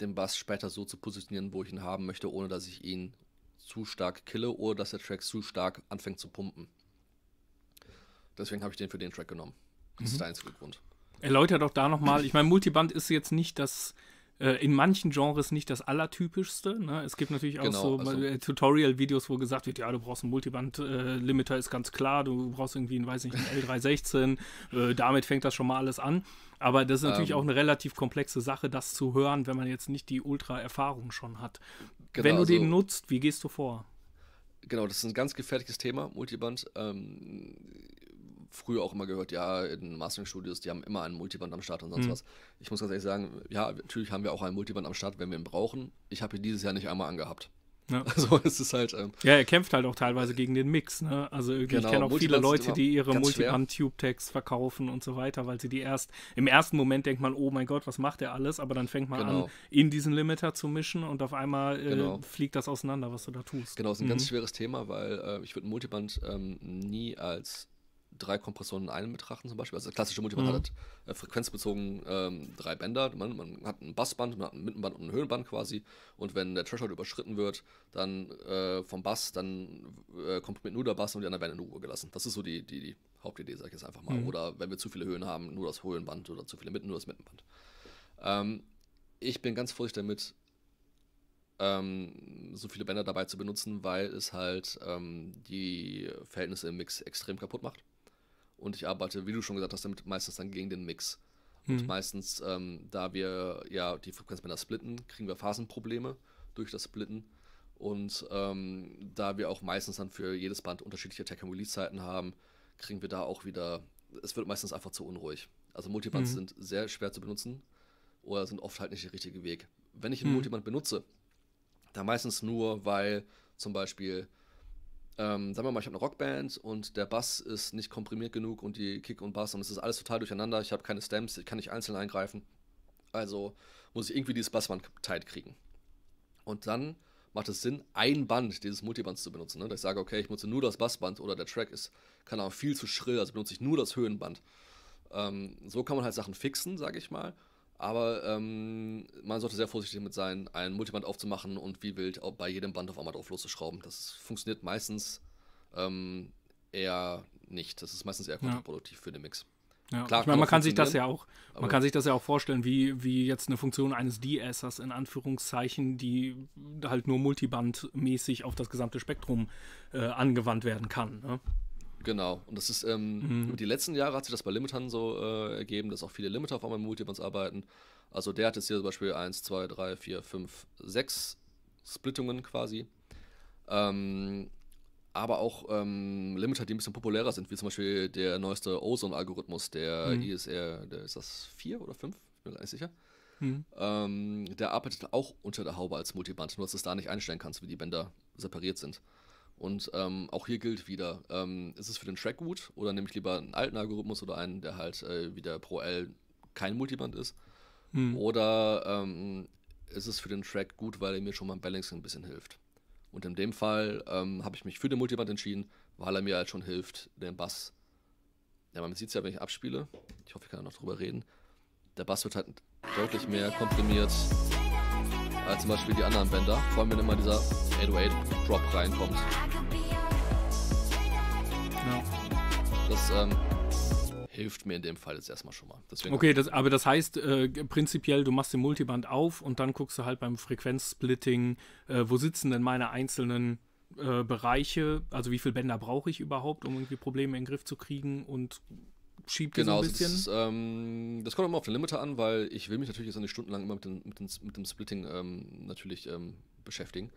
den Bass später so zu positionieren, wo ich ihn haben möchte, ohne dass ich ihn zu stark kille oder dass der Track zu stark anfängt zu pumpen. Deswegen habe ich den für den Track genommen. Das mhm. ist der einzige Grund. Erläutert auch da nochmal, ich meine, Multiband ist jetzt nicht das äh, in manchen Genres nicht das allertypischste. Ne? Es gibt natürlich auch genau, so also, äh, Tutorial-Videos, wo gesagt wird, ja, du brauchst einen Multiband-Limiter, ist ganz klar, du brauchst irgendwie, einen, weiß nicht, einen L316, äh, damit fängt das schon mal alles an. Aber das ist natürlich ähm, auch eine relativ komplexe Sache, das zu hören, wenn man jetzt nicht die Ultra-Erfahrung schon hat. Genau, wenn du also, den nutzt, wie gehst du vor? Genau, das ist ein ganz gefährliches Thema, Multiband. Ähm, früher auch immer gehört, ja, in Mastering-Studios, die haben immer einen Multiband am Start und sonst mhm. was. Ich muss ganz ehrlich sagen, ja, natürlich haben wir auch einen Multiband am Start, wenn wir ihn brauchen. Ich habe ihn dieses Jahr nicht einmal angehabt. Ja. Also es ist halt. Ähm, ja, er kämpft halt auch teilweise gegen den Mix. Ne? Also irgendwie, genau, ich kenne auch Multibands viele Leute, die ihre Multiband-Tube-Tags verkaufen und so weiter, weil sie die erst im ersten Moment denkt man, oh mein Gott, was macht der alles? Aber dann fängt man genau. an, in diesen Limiter zu mischen und auf einmal äh, genau. fliegt das auseinander, was du da tust. Genau, das ist ein mhm. ganz schweres Thema, weil äh, ich würde Multiband ähm, nie als drei Kompressoren in einem betrachten zum Beispiel. Also das klassische Multiband mhm. hat äh, frequenzbezogen ähm, drei Bänder. Man, man, hat ein Bassband, man hat ein Mittenband und ein Höhenband quasi. Und wenn der Threshold überschritten wird, dann äh, vom Bass, dann äh, komprimiert nur der Bass und die anderen werden in Ruhe gelassen. Das ist so die, die, die Hauptidee, sage ich jetzt einfach mal. Mhm. Oder wenn wir zu viele Höhen haben, nur das Höhenband oder zu viele Mitten, nur das Mittenband. Ähm, ich bin ganz vorsichtig damit, ähm, so viele Bänder dabei zu benutzen, weil es halt ähm, die Verhältnisse im Mix extrem kaputt macht. Und ich arbeite, wie du schon gesagt hast, damit meistens dann gegen den Mix. Und mhm. meistens, ähm, da wir ja die Frequenzbänder splitten, kriegen wir Phasenprobleme durch das Splitten. Und ähm, da wir auch meistens dann für jedes Band unterschiedliche Attack- und Release-Zeiten haben, kriegen wir da auch wieder, es wird meistens einfach zu unruhig. Also Multibands mhm. sind sehr schwer zu benutzen oder sind oft halt nicht der richtige Weg. Wenn ich ein mhm. Multiband benutze, dann meistens nur, weil zum Beispiel ähm, sagen wir mal, ich habe eine Rockband und der Bass ist nicht komprimiert genug und die Kick und Bass und es ist alles total durcheinander. Ich habe keine Stems, ich kann nicht einzeln eingreifen. Also muss ich irgendwie dieses Bassband tight kriegen. Und dann macht es Sinn, ein Band dieses Multibands zu benutzen. Ne? Dass ich sage, okay, ich nutze nur das Bassband oder der Track ist, keine Ahnung, viel zu schrill, also benutze ich nur das Höhenband. Ähm, so kann man halt Sachen fixen, sage ich mal. Aber ähm, man sollte sehr vorsichtig damit sein, ein Multiband aufzumachen und wie wild bei jedem Band auf einmal drauf loszuschrauben. Das funktioniert meistens ähm, eher nicht. Das ist meistens eher kontraproduktiv ja. für den Mix. Ja, Klar, ich meine, man kann sich das ja auch, man kann sich das ja auch vorstellen, wie, wie jetzt eine Funktion eines De-Assers in Anführungszeichen, die halt nur multibandmäßig auf das gesamte Spektrum äh, angewandt werden kann. Ne? Genau, und das ist, ähm, mhm. die letzten Jahre hat sich das bei Limitern so äh, ergeben, dass auch viele Limiter auf einmal mit Multibands arbeiten. Also der hat jetzt hier zum Beispiel 1, 2, 3, 4, 5, 6 Splittungen quasi. Ähm, aber auch ähm, Limiter, die ein bisschen populärer sind, wie zum Beispiel der neueste Ozone-Algorithmus, der mhm. ISR, der, ist das 4 oder 5? Ich bin mir nicht sicher. Mhm. Ähm, der arbeitet auch unter der Haube als Multiband, nur dass du es da nicht einstellen kannst, wie die Bänder separiert sind. Und ähm, auch hier gilt wieder, ähm, ist es für den Track gut oder nehme ich lieber einen alten Algorithmus oder einen, der halt äh, wie der Pro L kein Multiband ist? Hm. Oder ähm, ist es für den Track gut, weil er mir schon beim Balancing ein bisschen hilft? Und in dem Fall ähm, habe ich mich für den Multiband entschieden, weil er mir halt schon hilft, den Bass. Ja, man sieht es ja, wenn ich abspiele. Ich hoffe, ich kann da noch drüber reden. Der Bass wird halt deutlich mehr komprimiert als äh, zum Beispiel die anderen Bänder. Vor allem, wenn immer dieser 808-Drop reinkommt. Ja. Das ähm, hilft mir in dem Fall jetzt erstmal schon mal. Deswegen okay, das, aber das heißt äh, prinzipiell, du machst den Multiband auf und dann guckst du halt beim Frequenzsplitting, äh, wo sitzen denn meine einzelnen äh, Bereiche, also wie viele Bänder brauche ich überhaupt, um irgendwie Probleme in den Griff zu kriegen und schiebt genau, so ein genau, also bisschen. Das, ähm, das kommt immer auf den Limiter an, weil ich will mich natürlich jetzt nicht stundenlang immer mit, den, mit, den, mit dem Splitting ähm, natürlich ähm, beschäftigen.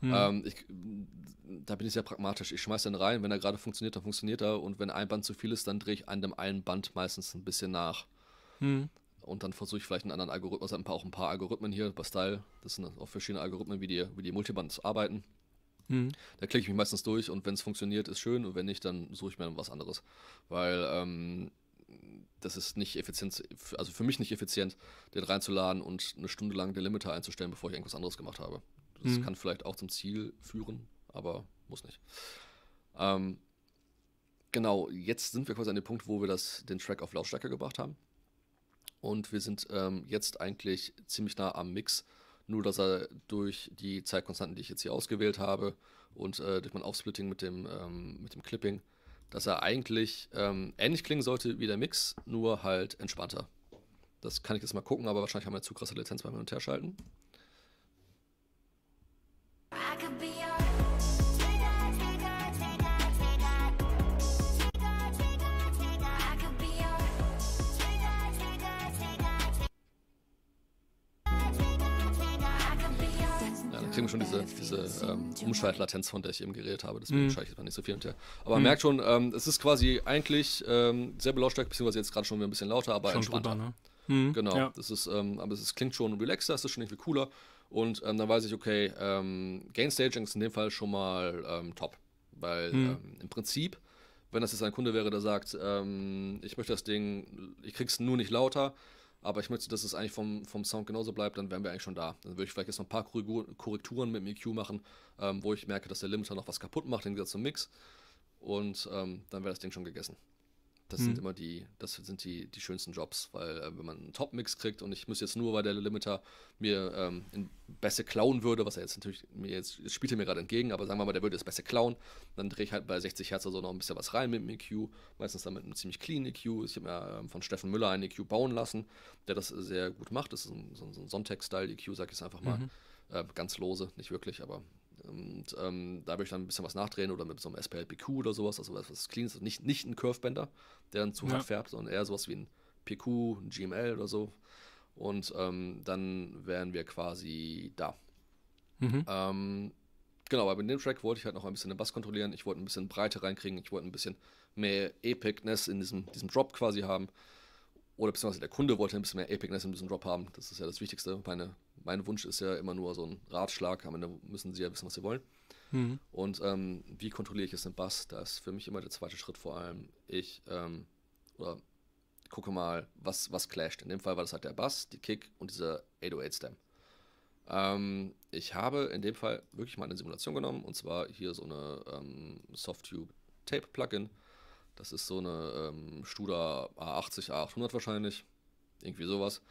Hm. Ähm, ich, da bin ich sehr pragmatisch. Ich schmeiße den rein, wenn er gerade funktioniert, dann funktioniert er. Und wenn ein Band zu viel ist, dann drehe ich an dem einen Band meistens ein bisschen nach. Hm. Und dann versuche ich vielleicht einen anderen Algorithmus, also ein paar, auch ein paar Algorithmen hier bei Style. Das sind auch verschiedene Algorithmen, wie die, wie die Multibands arbeiten. Mhm. Da klicke ich mich meistens durch und wenn es funktioniert, ist schön und wenn nicht, dann suche ich mir was anderes. Weil ähm, das ist nicht effizient, also für mich nicht effizient, den reinzuladen und eine Stunde lang den Limiter einzustellen, bevor ich irgendwas anderes gemacht habe. Das mhm. kann vielleicht auch zum Ziel führen, aber muss nicht. Ähm, genau, jetzt sind wir quasi an dem Punkt, wo wir das, den Track auf Lautstärke gebracht haben. Und wir sind ähm, jetzt eigentlich ziemlich nah am Mix nur, dass er durch die Zeitkonstanten, die ich jetzt hier ausgewählt habe und äh, durch mein Aufsplitting mit dem, ähm, mit dem Clipping, dass er eigentlich ähm, ähnlich klingen sollte wie der Mix, nur halt entspannter. Das kann ich jetzt mal gucken, aber wahrscheinlich haben wir zu krasse Latenz beim Hin- und Herschalten. I could be your deswegen schon diese, diese ähm, Umschaltlatenz, von der ich eben geredet habe. Deswegen mhm. schalte ich jetzt nicht so viel hinterher. Aber man mhm. merkt schon, ähm, es ist quasi eigentlich ähm, selbe Lautstärke, beziehungsweise jetzt gerade schon wieder ein bisschen lauter, aber schon entspannter. Drüber, ne? mhm. Genau. Ja. Das ist, ähm, aber es ist, klingt schon relaxer, es ist schon irgendwie cooler. Und ähm, dann weiß ich, okay, ähm, Gain Staging ist in dem Fall schon mal top. Weil mhm. im Prinzip, wenn das jetzt ein Kunde wäre, der sagt, ich möchte das Ding, ich krieg's nur nicht lauter, aber ich möchte, dass es eigentlich vom, vom Sound genauso bleibt, dann wären wir eigentlich schon da. Dann würde ich vielleicht jetzt noch ein paar Korrekturen mit dem EQ machen, ähm, wo ich merke, dass der Limiter noch was kaputt macht, im Gegensatz zum Mix. Und ähm, dann wäre das Ding schon gegessen. Das hm. sind immer die, das sind die, die schönsten Jobs, weil äh, wenn man einen Top-Mix kriegt und ich muss jetzt nur, weil der Limiter mir ähm, in Bässe klauen würde, was er jetzt natürlich mir jetzt, jetzt spielt er mir gerade entgegen, aber sagen wir mal, der würde das Bässe klauen, dann drehe ich halt bei 60 Hertz oder so noch ein bisschen was rein mit dem EQ, meistens dann mit einem ziemlich clean EQ. Ich habe mir ähm, von Steffen Müller einen EQ bauen lassen, der das sehr gut macht. Das ist ein, so, ein, so style eq sag ich es einfach mal. Mhm. Äh, ganz lose, nicht wirklich, aber und ähm, da würde ich dann ein bisschen was nachdrehen oder mit so einem SPL-PQ oder sowas, also was, was Cleans, also nicht, nicht ein Curvebender, der dann zu ja. hart färbt, sondern eher sowas wie ein PQ, ein GML oder so. Und ähm, dann wären wir quasi da. Mhm. Ähm, genau, aber mit dem Track wollte ich halt noch ein bisschen den Bass kontrollieren. Ich wollte ein bisschen Breite reinkriegen. Ich wollte ein bisschen mehr Epicness in diesem, diesem Drop quasi haben. Oder beziehungsweise der Kunde wollte ein bisschen mehr Epicness in diesem Drop haben. Das ist ja das Wichtigste. Meine mein Wunsch ist ja immer nur so ein Ratschlag, am Ende müssen sie ja wissen, was sie wollen. Mhm. Und ähm, wie kontrolliere ich es im Bass? Das ist für mich immer der zweite Schritt vor allem, ich ähm, oder gucke mal, was, was clasht. In dem Fall war das halt der Bass, die Kick und dieser 808-Stem. Ähm, ich habe in dem Fall wirklich mal eine Simulation genommen und zwar hier so eine ähm, Softtube Tape Plugin. Das ist so eine ähm, Studer A80, A800 wahrscheinlich, irgendwie sowas.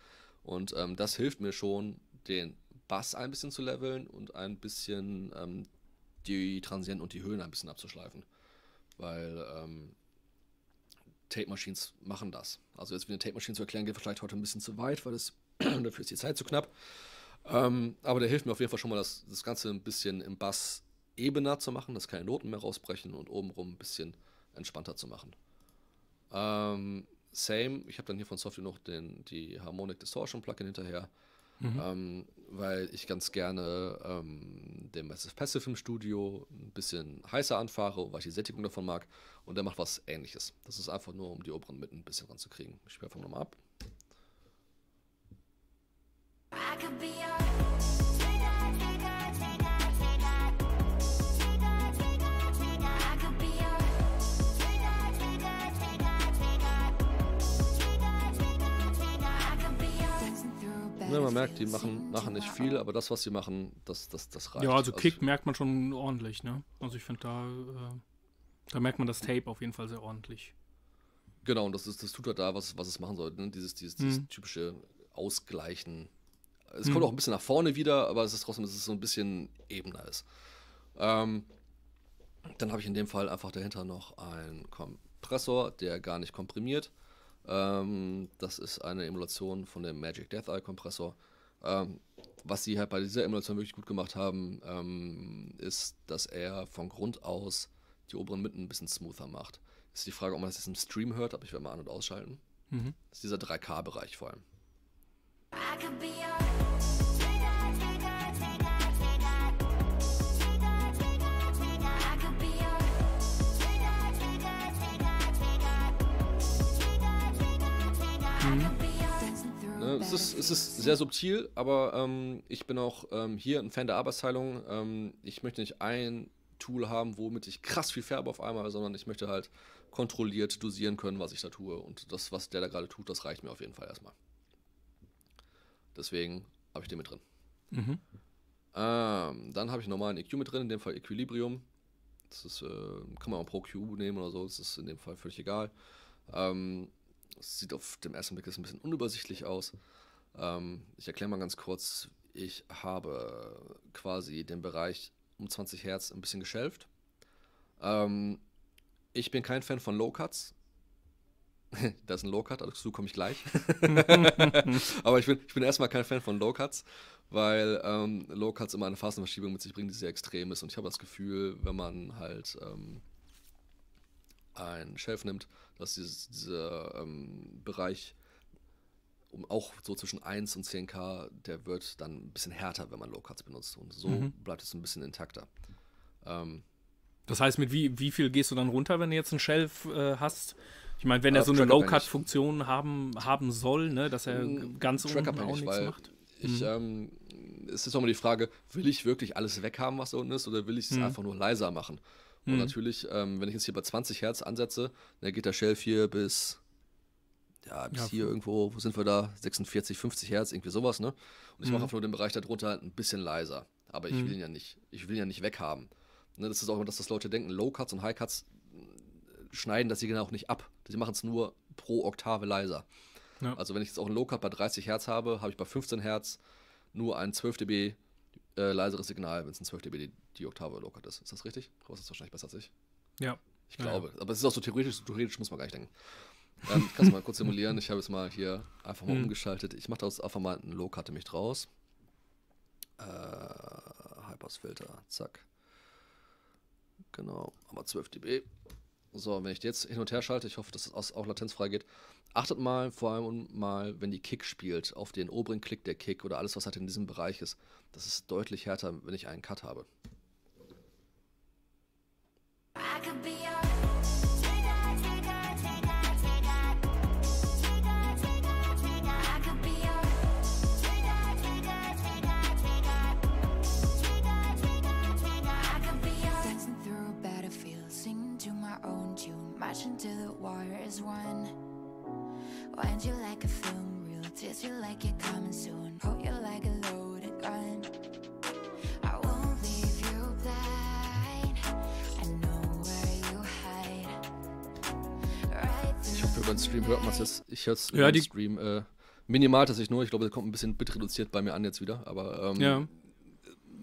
Und ähm, das hilft mir schon, den Bass ein bisschen zu leveln und ein bisschen ähm, die Transienten und die Höhen ein bisschen abzuschleifen. Weil ähm, Tape Machines machen das. Also jetzt wieder Tape Machine zu erklären, geht vielleicht heute ein bisschen zu weit, weil das dafür ist die Zeit zu knapp. Ähm, aber der hilft mir auf jeden Fall schon mal, das, das Ganze ein bisschen im Bass ebener zu machen, dass keine Noten mehr rausbrechen und obenrum ein bisschen entspannter zu machen. Ähm, same, ich habe dann hier von Software noch den, die Harmonic Distortion Plugin hinterher. Mhm. Ähm, weil ich ganz gerne ähm, den Massive Passive im Studio ein bisschen heißer anfahre, weil ich die Sättigung davon mag. Und der macht was ähnliches. Das ist einfach nur, um die oberen Mitten ein bisschen ranzukriegen. Ich spiele einfach nochmal ab. I could be your Ja, ne, man merkt, die machen, machen nicht viel, aber das, was sie machen, das, das, das reicht. Ja, also, also Kick also, merkt man schon ordentlich, ne? Also ich finde, da, äh, da merkt man das Tape auf jeden Fall sehr ordentlich. Genau, und das, ist, das tut halt da, was, was es machen sollte, ne? Dieses, dieses, mhm. typische Ausgleichen. Es mhm. kommt auch ein bisschen nach vorne wieder, aber es ist trotzdem, dass es so ein bisschen ebener ist. Ähm, dann habe ich in dem Fall einfach dahinter noch einen Kompressor, der gar nicht komprimiert. Ähm, das ist eine Emulation von dem Magic Death Eye Kompressor. Ähm, was sie halt bei dieser Emulation wirklich gut gemacht haben, ähm, ist, dass er von Grund aus die oberen Mitten ein bisschen smoother macht. Ist die Frage, ob man das jetzt im Stream hört, aber ich werde mal an- und ausschalten. Mhm. Das ist dieser 3K-Bereich vor allem. I could be your es ist, es ist sehr subtil, aber ähm, ich bin auch ähm, hier ein Fan der Arbeitsteilung. Ähm, ich möchte nicht ein Tool haben, womit ich krass viel färbe auf einmal, sondern ich möchte halt kontrolliert dosieren können, was ich da tue. Und das, was der da gerade tut, das reicht mir auf jeden Fall erstmal. Deswegen habe ich den mit drin. Mhm. Ähm, dann habe ich normalen EQ mit drin, in dem Fall Equilibrium. Das ist, äh, kann man auch pro Q nehmen oder so, das ist in dem Fall völlig egal. Ähm, es sieht auf dem ersten Blick ein bisschen unübersichtlich aus. Ähm, ich erkläre mal ganz kurz, ich habe quasi den Bereich um 20 Hertz ein bisschen geschelft. Ähm, ich bin kein Fan von Low Cuts. da ist ein Low Cut, dazu komme ich gleich. Aber ich bin, ich bin erstmal kein Fan von Low Cuts, weil ähm, Low Cuts immer eine Phasenverschiebung mit sich bringen, die sehr extrem ist. Und ich habe das Gefühl, wenn man halt ähm, ein Shelf nimmt, dass dieses, dieser ähm, Bereich um auch so zwischen 1 und 10k, der wird dann ein bisschen härter, wenn man Low-Cuts benutzt. Und so mhm. bleibt es ein bisschen intakter. Ähm, das heißt, mit wie, wie viel gehst du dann runter, wenn du jetzt einen Shelf äh, hast? Ich meine, wenn er äh, so eine Low-Cut-Funktion haben, haben soll, ne, dass er mm, ganz unten auch nichts macht. Ich, mhm. ähm, es ist auch mal die Frage, will ich wirklich alles weghaben, was da unten ist, oder will ich es mhm. einfach nur leiser machen? Mhm. Und natürlich, ähm, wenn ich jetzt hier bei 20 Hertz ansetze, dann geht der Shelf hier bis, ja, bis ja, hier irgendwo, wo sind wir da? 46, 50 Hertz, irgendwie sowas, ne? Und ich mhm. mache einfach nur den Bereich darunter halt ein bisschen leiser. Aber ich mhm. will ihn ja nicht, ich will ihn ja nicht weghaben. Ne, das ist auch immer, dass das Leute denken, Low-Cuts und High-Cuts äh, schneiden das Signal auch nicht ab. Sie machen es nur pro Oktave leiser. Ja. Also wenn ich jetzt auch einen Low-Cut bei 30 Hertz habe, habe ich bei 15 Hertz nur einen 12 dB äh, leiseres Signal, wenn es ein 12 dB die, Oktave lockert ist. Ist das richtig? Raus ist wahrscheinlich besser als ich. Ja. Ich glaube. Ja. Aber es ist auch so theoretisch, theoretisch muss man gar nicht denken. Ähm, kannst du mal kurz simulieren? Ich habe es mal hier einfach mal hm. umgeschaltet. Ich mache das einfach mal einen Low-Karte mich draus. Äh, Hypers-Filter, zack. Genau, aber 12 dB. So, wenn ich jetzt hin und her schalte, ich hoffe, dass es auch latenzfrei geht, achtet mal vor allem mal, wenn die Kick spielt, auf den oberen Klick der Kick oder alles, was halt in diesem Bereich ist. Das ist deutlich härter, wenn ich einen Cut habe. Watch until the water is one Wind you like a film reel Tease you like you're coming soon Hold you like a loaded gun I won't leave you blind I know where you hide right Ich hoffe, über den Stream hört man es jetzt. Ich höre es ja, über Stream äh, minimal ich nur. Ich glaube, es kommt ein bisschen bit reduziert bei mir an jetzt wieder. Aber ähm, ja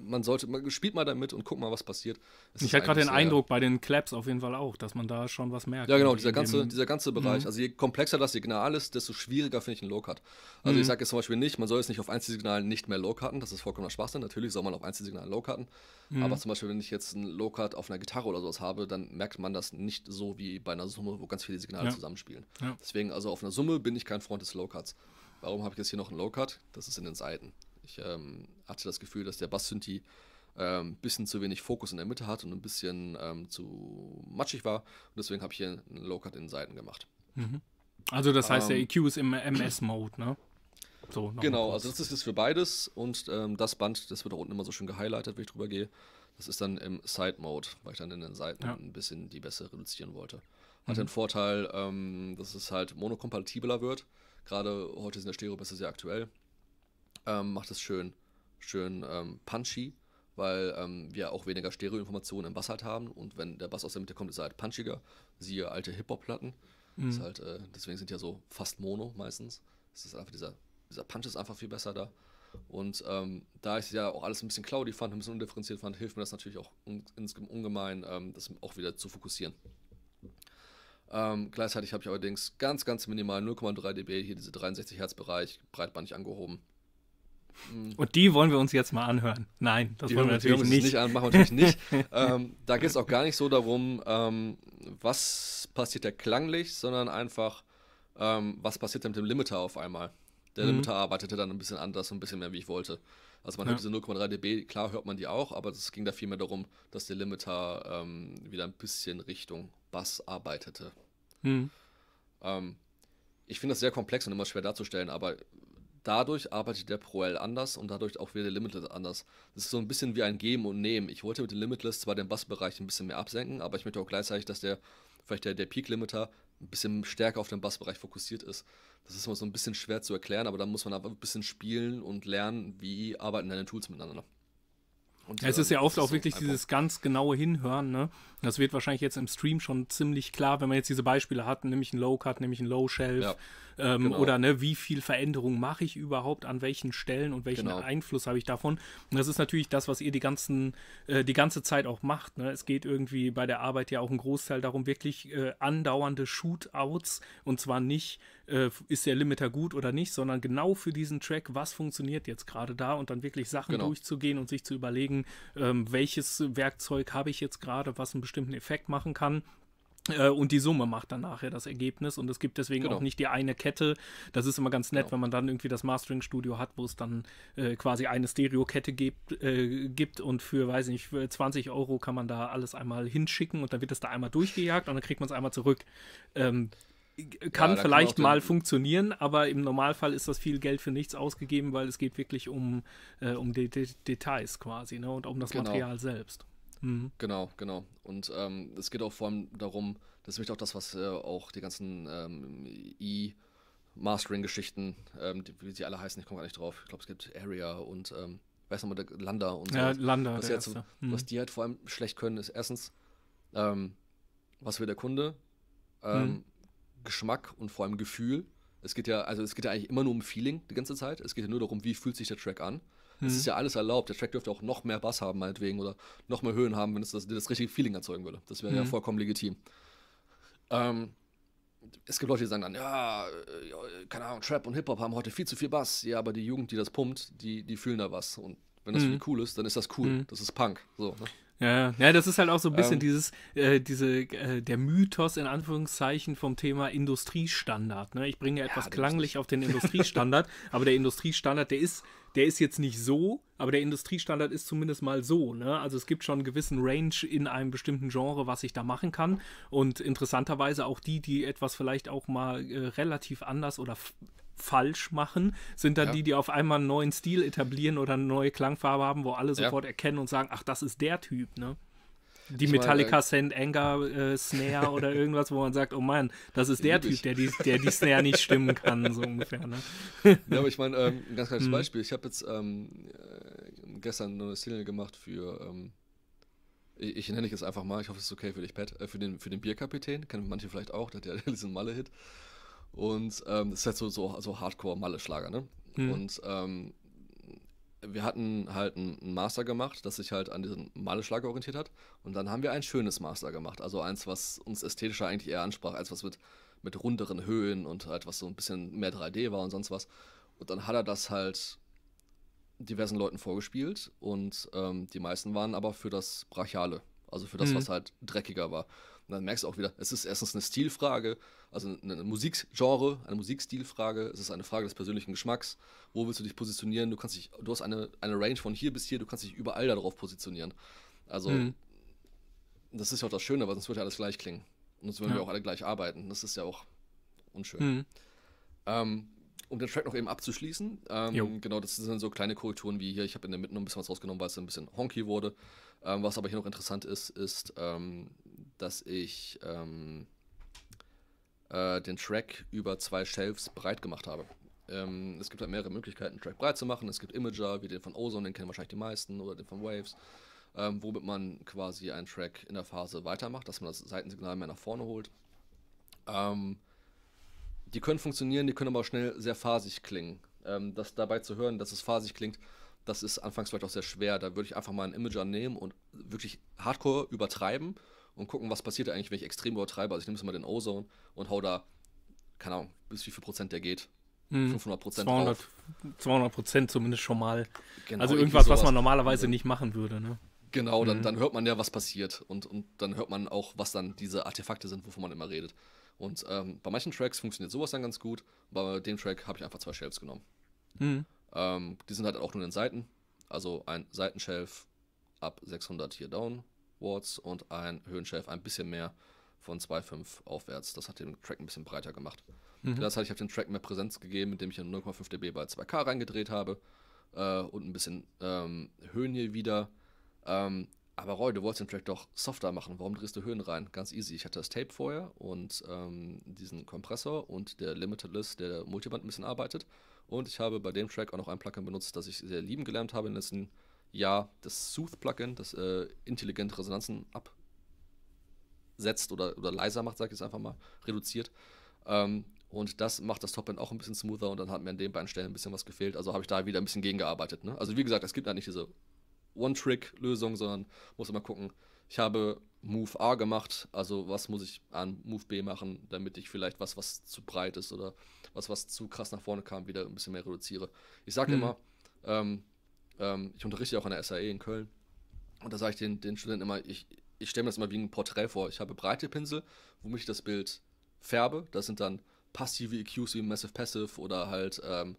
man sollte, man spielt mal damit und guckt mal, was passiert. Es ich hatte gerade den Eindruck bei den Claps auf jeden Fall auch, dass man da schon was merkt. Ja, genau, also dieser ganze, dieser ganze Bereich. Mhm. Also je komplexer das Signal ist, desto schwieriger finde ich einen Low-Cut. Also mhm. ich sage jetzt zum Beispiel nicht, man soll jetzt nicht auf Einzelsignalen nicht mehr Low-Cutten, das ist vollkommener Schwachsinn. Natürlich soll man auf Einzelsignalen Low-Cutten, mhm. aber zum Beispiel, wenn ich jetzt einen Low-Cut auf einer Gitarre oder sowas habe, dann merkt man das nicht so wie bei einer Summe, wo ganz viele Signale ja. zusammenspielen. Ja. Deswegen, also auf einer Summe bin ich kein Freund des Low-Cuts. Warum habe ich jetzt hier noch einen Low-Cut? Das ist in den Seiten. Ich ähm, hatte das Gefühl, dass der Bass-Synthi ein ähm, bisschen zu wenig Fokus in der Mitte hat und ein bisschen ähm, zu matschig war. Und deswegen habe ich hier einen Low-Cut in den Seiten gemacht. Mhm. Also das heißt, der ähm. EQ ist im MS-Mode, ne? So, genau, also das ist jetzt für beides und ähm, das Band, das wird da unten immer so schön gehighlightet, wenn ich drüber gehe. Das ist dann im Side-Mode, weil ich dann in den Seiten ja. ein bisschen die Bässe reduzieren wollte. Hat mhm. den Vorteil, ähm, dass es halt monokompatibler wird. Gerade heute sind der Stereo-Bässe sehr aktuell ähm, macht es schön, schön ähm, punchy, weil ähm, wir auch weniger Stereoinformationen im Bass halt haben und wenn der Bass aus der Mitte kommt, ist er halt punchiger. Siehe alte Hip-Hop-Platten. Mhm. Halt, äh, deswegen sind die ja so fast Mono meistens. Es ist einfach dieser, dieser Punch ist einfach viel besser da. Und ähm, da ich ja auch alles ein bisschen cloudy fand, ein bisschen undifferenziert fand, hilft mir das natürlich auch un ungemein, ähm, das auch wieder zu fokussieren. Ähm, gleichzeitig habe ich allerdings ganz, ganz minimal 0,3 dB hier diese 63 Hertz Bereich breitbandig angehoben. Mhm. Und die wollen wir uns jetzt mal anhören. Nein, das die wollen wir natürlich nicht. nicht an, machen wir natürlich nicht. ähm, da geht es auch gar nicht so darum, ähm, was passiert da klanglich, sondern einfach, ähm, was passiert da mit dem Limiter auf einmal. Der mhm. Limiter arbeitete dann ein bisschen anders und ein bisschen mehr, wie ich wollte. Also man ja. hört diese 0,3 dB, klar hört man die auch, aber es ging da vielmehr darum, dass der Limiter ähm, wieder ein bisschen Richtung Bass arbeitete. Mhm. Ähm, ich finde das sehr komplex und immer schwer darzustellen, aber dadurch arbeitet der ProL anders und dadurch auch wieder der Limitless anders. Das ist so ein bisschen wie ein Geben und Nehmen. Ich wollte mit dem Limitless zwar den Bassbereich ein bisschen mehr absenken, aber ich möchte auch gleichzeitig, dass der vielleicht der, der Peak-Limiter ein bisschen stärker auf den Bassbereich fokussiert ist. Das ist immer so ein bisschen schwer zu erklären, aber da muss man einfach ein bisschen spielen und lernen, wie arbeiten deine Tools miteinander. Und, es ist ja oft auch wirklich dieses ganz genaue Hinhören, ne? Das wird wahrscheinlich jetzt im Stream schon ziemlich klar, wenn man jetzt diese Beispiele hat, nämlich ein Low-Cut, nämlich ein Low-Shelf ja, ähm, genau. oder ne, wie viel Veränderung mache ich überhaupt an welchen Stellen und welchen genau. Einfluss habe ich davon. Und das ist natürlich das, was ihr die, ganzen, äh, die ganze Zeit auch macht. Ne? Es geht irgendwie bei der Arbeit ja auch ein Großteil darum, wirklich äh, andauernde Shootouts und zwar nicht, äh, ist der Limiter gut oder nicht, sondern genau für diesen Track, was funktioniert jetzt gerade da und dann wirklich Sachen genau. durchzugehen und sich zu überlegen, ähm, welches Werkzeug habe ich jetzt gerade, was ein bestimmtes bestimmten Effekt machen kann. Äh, und die Summe macht dann nachher das Ergebnis und es gibt deswegen genau. auch nicht die eine Kette. Das ist immer ganz nett, genau. wenn man dann irgendwie das Mastering-Studio hat, wo es dann äh, quasi eine Stereo-Kette gibt, äh, gibt und für, weiß nicht, für 20 Euro kann man da alles einmal hinschicken und dann wird das da einmal durchgejagt und dann kriegt man es einmal zurück. Ähm, kann ja, vielleicht kann mal funktionieren, aber im Normalfall ist das viel Geld für nichts ausgegeben, weil es geht wirklich um, äh, um die, die Details quasi ne, und um das genau. Material selbst. Mhm. Genau, genau. Und ähm, es geht auch vor allem darum, das ist nämlich auch das, was äh, auch die ganzen ähm, E-Mastering-Geschichten, ähm, wie sie alle heißen, ich komme gar nicht drauf. Ich glaube, es gibt Area und, ähm, weiß nochmal, Lander und so. Ja, Lander. Was, jetzt, mhm. was die halt vor allem schlecht können, ist erstens, ähm, was will der Kunde? Ähm, mhm. Geschmack und vor allem Gefühl. Es geht ja, also es geht ja eigentlich immer nur um Feeling die ganze Zeit. Es geht ja nur darum, wie fühlt sich der Track an. Es mhm. ist ja alles erlaubt. Der Track dürfte auch noch mehr Bass haben, meinetwegen, oder noch mehr Höhen haben, wenn es das, das richtige Feeling erzeugen würde. Das wäre mhm. ja vollkommen legitim. Ähm, es gibt Leute, die sagen dann, ja, äh, keine Ahnung, Trap und Hip-Hop haben heute viel zu viel Bass. Ja, aber die Jugend, die das pumpt, die, die fühlen da was. Und wenn das mhm. cool ist, dann ist das cool. Mhm. Das ist Punk. So, ne? Ja, ja, das ist halt auch so ein bisschen ähm, dieses, äh, diese, äh, der Mythos in Anführungszeichen vom Thema Industriestandard. Ne? Ich bringe ja etwas ja, klanglich auf den Industriestandard, aber der Industriestandard, der ist, der ist jetzt nicht so, aber der Industriestandard ist zumindest mal so. Ne? Also es gibt schon einen gewissen Range in einem bestimmten Genre, was ich da machen kann. Und interessanterweise auch die, die etwas vielleicht auch mal äh, relativ anders oder falsch machen, sind dann ja. die, die auf einmal einen neuen Stil etablieren oder eine neue Klangfarbe haben, wo alle sofort ja. erkennen und sagen, ach, das ist der Typ, ne? Die ich Metallica meine, äh, Send Anger äh, Snare oder irgendwas, wo man sagt, oh Mann, das ist der Typ, der die, der die Snare nicht stimmen kann, so ungefähr. Ne? Ja, aber ich meine, ähm, ein ganz kleines mhm. Beispiel. Ich habe jetzt ähm, äh, gestern eine Single gemacht für, ähm, ich, ich nenne ich es einfach mal, ich hoffe, es ist okay für dich, Pat, äh, für, den, für den Bierkapitän, kennen manche vielleicht auch, der hat ja diesen Malle-Hit. Und ähm, das ist halt so, so, so Hardcore-Malle-Schlager, ne? Hm. Und ähm, wir hatten halt einen Master gemacht, das sich halt an diesen Maleschlager orientiert hat. Und dann haben wir ein schönes Master gemacht. Also eins, was uns ästhetischer eigentlich eher ansprach, als was mit, mit runderen Höhen und halt was so ein bisschen mehr 3D war und sonst was. Und dann hat er das halt diversen Leuten vorgespielt und ähm, die meisten waren aber für das Brachiale, also für das, mhm. was halt dreckiger war. Und dann merkst du auch wieder, es ist erstens eine Stilfrage, also eine Musikgenre, eine Musikstilfrage, es ist eine Frage des persönlichen Geschmacks. Wo willst du dich positionieren? Du kannst dich, du hast eine, eine Range von hier bis hier, du kannst dich überall darauf positionieren. Also, mhm. das ist ja auch das Schöne, weil sonst würde ja alles gleich klingen. Und sonst würden ja. wir auch alle gleich arbeiten. Das ist ja auch unschön. Mhm. Ähm, um den Track noch eben abzuschließen, ähm, genau, das sind so kleine Korrekturen wie hier. Ich habe in der Mitte noch ein bisschen was rausgenommen, weil es ein bisschen honky wurde. Ähm, was aber hier noch interessant ist, ist, ähm, dass ich ähm, äh, den Track über zwei Shelves breit gemacht habe. Ähm, es gibt halt mehrere Möglichkeiten, einen Track breit zu machen. Es gibt Imager, wie den von Ozone, den kennen wahrscheinlich die meisten, oder den von Waves, ähm, womit man quasi einen Track in der Phase weitermacht, dass man das Seitensignal mehr nach vorne holt. Ähm, die können funktionieren, die können aber auch schnell sehr phasig klingen. Ähm, das dabei zu hören, dass es phasig klingt, das ist anfangs vielleicht auch sehr schwer. Da würde ich einfach mal einen Imager nehmen und wirklich hardcore übertreiben und gucken, was passiert eigentlich, wenn ich extrem übertreibe. Also ich nehme jetzt mal den Ozone und hau da, keine Ahnung, bis wie viel Prozent der geht. 500 mhm. Prozent 200, 200 Prozent zumindest schon mal. Genau, also irgendwas, was man normalerweise ja. Mhm. nicht machen würde. Ne? Genau, dann, mhm. dann hört man ja, was passiert. Und, und dann hört man auch, was dann diese Artefakte sind, wovon man immer redet. Und ähm, bei manchen Tracks funktioniert sowas dann ganz gut. Bei dem Track habe ich einfach zwei Shelves genommen. Mhm. Ähm, die sind halt auch nur in den Seiten. Also ein Seitenschelf ab 600 hier down Wards und ein Höhenchef ein bisschen mehr von 2,5 aufwärts. Das hat den Track ein bisschen breiter gemacht. Mhm. Das heißt, ich habe den Track mehr Präsenz gegeben, indem ich 0,5 dB bei 2K reingedreht habe äh, und ein bisschen ähm, Höhen hier wieder. Ähm, aber Roy, du wolltest den Track doch softer machen. Warum drehst du Höhen rein? Ganz easy. Ich hatte das Tape vorher und ähm, diesen Kompressor und der Limitless, der Multiband ein bisschen arbeitet. Und ich habe bei dem Track auch noch ein Plugin benutzt, das ich sehr lieben gelernt habe in den letzten Jahren ja das Sooth-Plugin, das äh, intelligente Resonanzen absetzt oder, oder leiser macht, sage ich jetzt einfach mal, reduziert. Ähm, und das macht das top Topend auch ein bisschen smoother und dann hat mir an den beiden Stellen ein bisschen was gefehlt. Also habe ich da wieder ein bisschen gegengearbeitet. Ne? Also wie gesagt, es gibt da halt nicht diese One-Trick-Lösung, sondern muss immer gucken, ich habe Move A gemacht, also was muss ich an Move B machen, damit ich vielleicht was, was zu breit ist oder was, was zu krass nach vorne kam, wieder ein bisschen mehr reduziere. Ich sage hm. immer, ähm, ähm, ich unterrichte auch an der SAE in Köln. Und da sage ich den, den Studenten immer, ich, ich stelle mir das immer wie ein Porträt vor. Ich habe breite Pinsel, womit ich das Bild färbe. Das sind dann passive EQs wie Massive Passive oder halt ähm,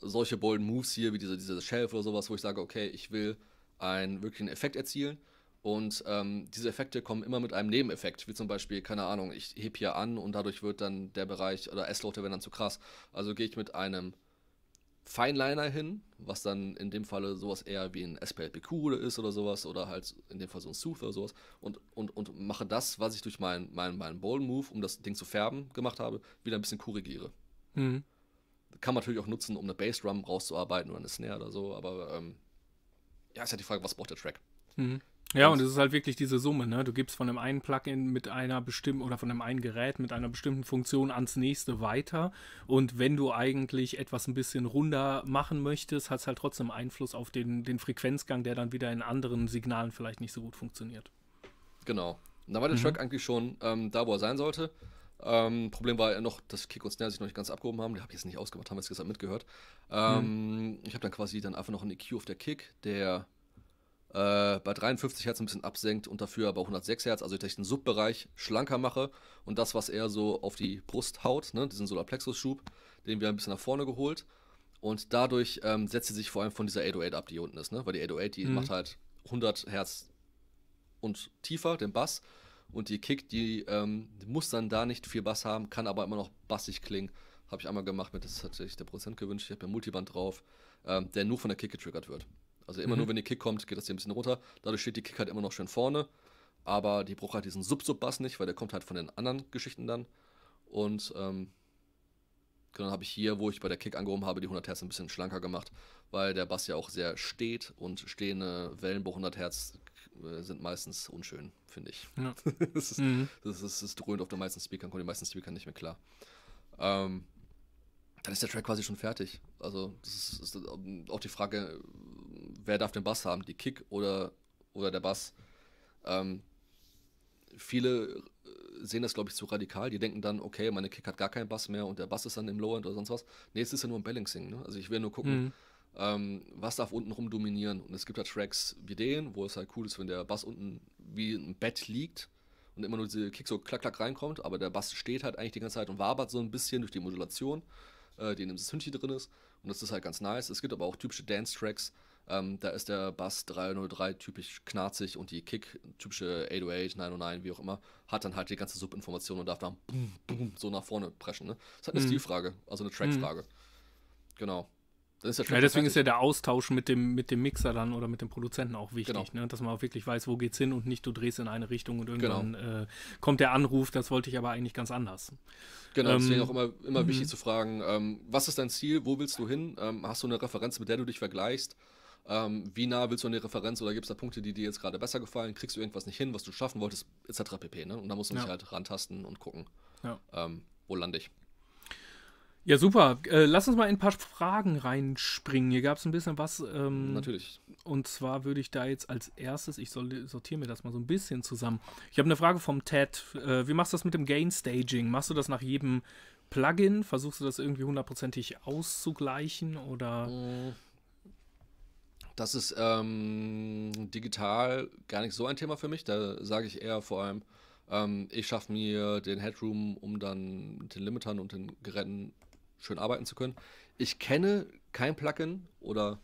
solche bolden Moves hier, wie diese, diese Shelf oder sowas, wo ich sage, okay, ich will einen wirklichen Effekt erzielen. Und ähm, diese Effekte kommen immer mit einem Nebeneffekt, wie zum Beispiel, keine Ahnung, ich heb hier an und dadurch wird dann der Bereich oder S-Laute werden dann zu krass. Also gehe ich mit einem Fineliner hin, was dann in dem Falle sowas eher wie ein SPLPQ ist oder sowas oder halt in dem Fall so ein Sooth oder sowas und, und, und mache das, was ich durch meinen mein, mein Bowl Move, um das Ding zu färben, gemacht habe, wieder ein bisschen korrigiere. Mhm. Kann man natürlich auch nutzen, um eine Bass Drum rauszuarbeiten oder eine Snare oder so, aber ähm, ja, ist ja halt die Frage, was braucht der Track? Mhm. Ja, und es ist halt wirklich diese Summe, ne? Du gibst von einem einen Plugin mit einer bestimmten oder von einem einen Gerät mit einer bestimmten Funktion ans nächste weiter. Und wenn du eigentlich etwas ein bisschen runder machen möchtest, hat es halt trotzdem Einfluss auf den, den Frequenzgang, der dann wieder in anderen Signalen vielleicht nicht so gut funktioniert. Genau. Und da war der mhm. Track eigentlich schon ähm, da, wo er sein sollte. Ähm, Problem war ja noch, dass Kick und Snare sich noch nicht ganz abgehoben haben. Die habe ich jetzt nicht ausgemacht, haben wir jetzt gesagt mitgehört. Mhm. Ähm, mhm. Ich habe dann quasi dann einfach noch einen EQ auf der Kick, der äh, bei 53 Hertz ein bisschen absenkt und dafür aber 106 Hertz, also dass ich den Subbereich schlanker mache und das, was er so auf die Brust haut, ne, diesen Solarplexus-Schub, den wir ein bisschen nach vorne geholt. Und dadurch ähm, setzt sie sich vor allem von dieser 808 ab, die hier unten ist, ne? weil die 808, die mhm. macht halt 100 Hertz und tiefer, den Bass. Und die Kick, die, ähm, die muss dann da nicht viel Bass haben, kann aber immer noch bassig klingen. Habe ich einmal gemacht, mit, das hat sich der Prozent gewünscht. Ich habe ja Multiband drauf, ähm, der nur von der Kick getriggert wird. Also immer mhm. nur, wenn die Kick kommt, geht das hier ein bisschen runter. Dadurch steht die Kick halt immer noch schön vorne. Aber die braucht halt diesen Sub-Sub-Bass nicht, weil der kommt halt von den anderen Geschichten dann. Und ähm, genau, dann habe ich hier, wo ich bei der Kick angehoben habe, die 100 Hertz ein bisschen schlanker gemacht, weil der Bass ja auch sehr steht und stehende Wellen bei 100 Hertz äh, sind meistens unschön, finde ich. Ja. das, ist, mhm. ist, ist dröhnt auf den meisten Speakern, kommen die meisten Speakern nicht mehr klar. Ähm, dann ist der Track quasi schon fertig. Also, das ist, ist ähm, auch die Frage, wer darf den Bass haben, die Kick oder, oder der Bass. Ähm, viele äh, sehen das, glaube ich, zu radikal. Die denken dann, okay, meine Kick hat gar keinen Bass mehr und der Bass ist dann im Lowend oder sonst was. Nee, es ist ja nur ein Balancing. Ne? Also ich will nur gucken, mhm. ähm, was darf unten rum dominieren. Und es gibt halt Tracks wie den, wo es halt cool ist, wenn der Bass unten wie ein Bett liegt und immer nur diese Kick so klack, klack reinkommt, aber der Bass steht halt eigentlich die ganze Zeit und wabert so ein bisschen durch die Modulation, äh, die in dem Synthi drin ist. Und das ist halt ganz nice. Es gibt aber auch typische Dance-Tracks, ähm, da ist der Bass 303 typisch knarzig und die Kick, typische 808, 909, wie auch immer, hat dann halt die ganze Subinformation und darf dann boom, boom, so nach vorne preschen. Ne? Das ist halt eine mhm. Stilfrage, also eine mhm. Trackfrage. Mhm. Genau. Ja, deswegen fertig. ist ja der Austausch mit dem, mit dem Mixer dann oder mit dem Produzenten auch wichtig, genau. ne? dass man auch wirklich weiß, wo geht's hin und nicht du drehst in eine Richtung und genau. irgendwann genau. äh, kommt der Anruf, das wollte ich aber eigentlich ganz anders. Genau, ähm, deswegen auch immer, immer wichtig mhm. zu fragen, ähm, was ist dein Ziel, wo willst du hin, ähm, hast du eine Referenz, mit der du dich vergleichst ähm, wie nah willst du an die Referenz oder gibt es da Punkte, die dir jetzt gerade besser gefallen, kriegst du irgendwas nicht hin, was du schaffen wolltest, etc. pp. Ne? Und da musst du dich ja. halt rantasten und gucken, ja. ähm, wo lande ich. Ja, super. Äh, lass uns mal in ein paar Fragen reinspringen. Hier gab es ein bisschen was. Ähm, Natürlich. Und zwar würde ich da jetzt als erstes, ich sortiere mir das mal so ein bisschen zusammen. Ich habe eine Frage vom Ted. Äh, wie machst du das mit dem Gain Staging? Machst du das nach jedem Plugin? Versuchst du das irgendwie hundertprozentig auszugleichen oder? Mhm. Das ist ähm, digital gar nicht so ein Thema für mich. Da sage ich eher vor allem, ähm, ich schaffe mir den Headroom, um dann mit den Limitern und den Geräten schön arbeiten zu können. Ich kenne kein Plugin oder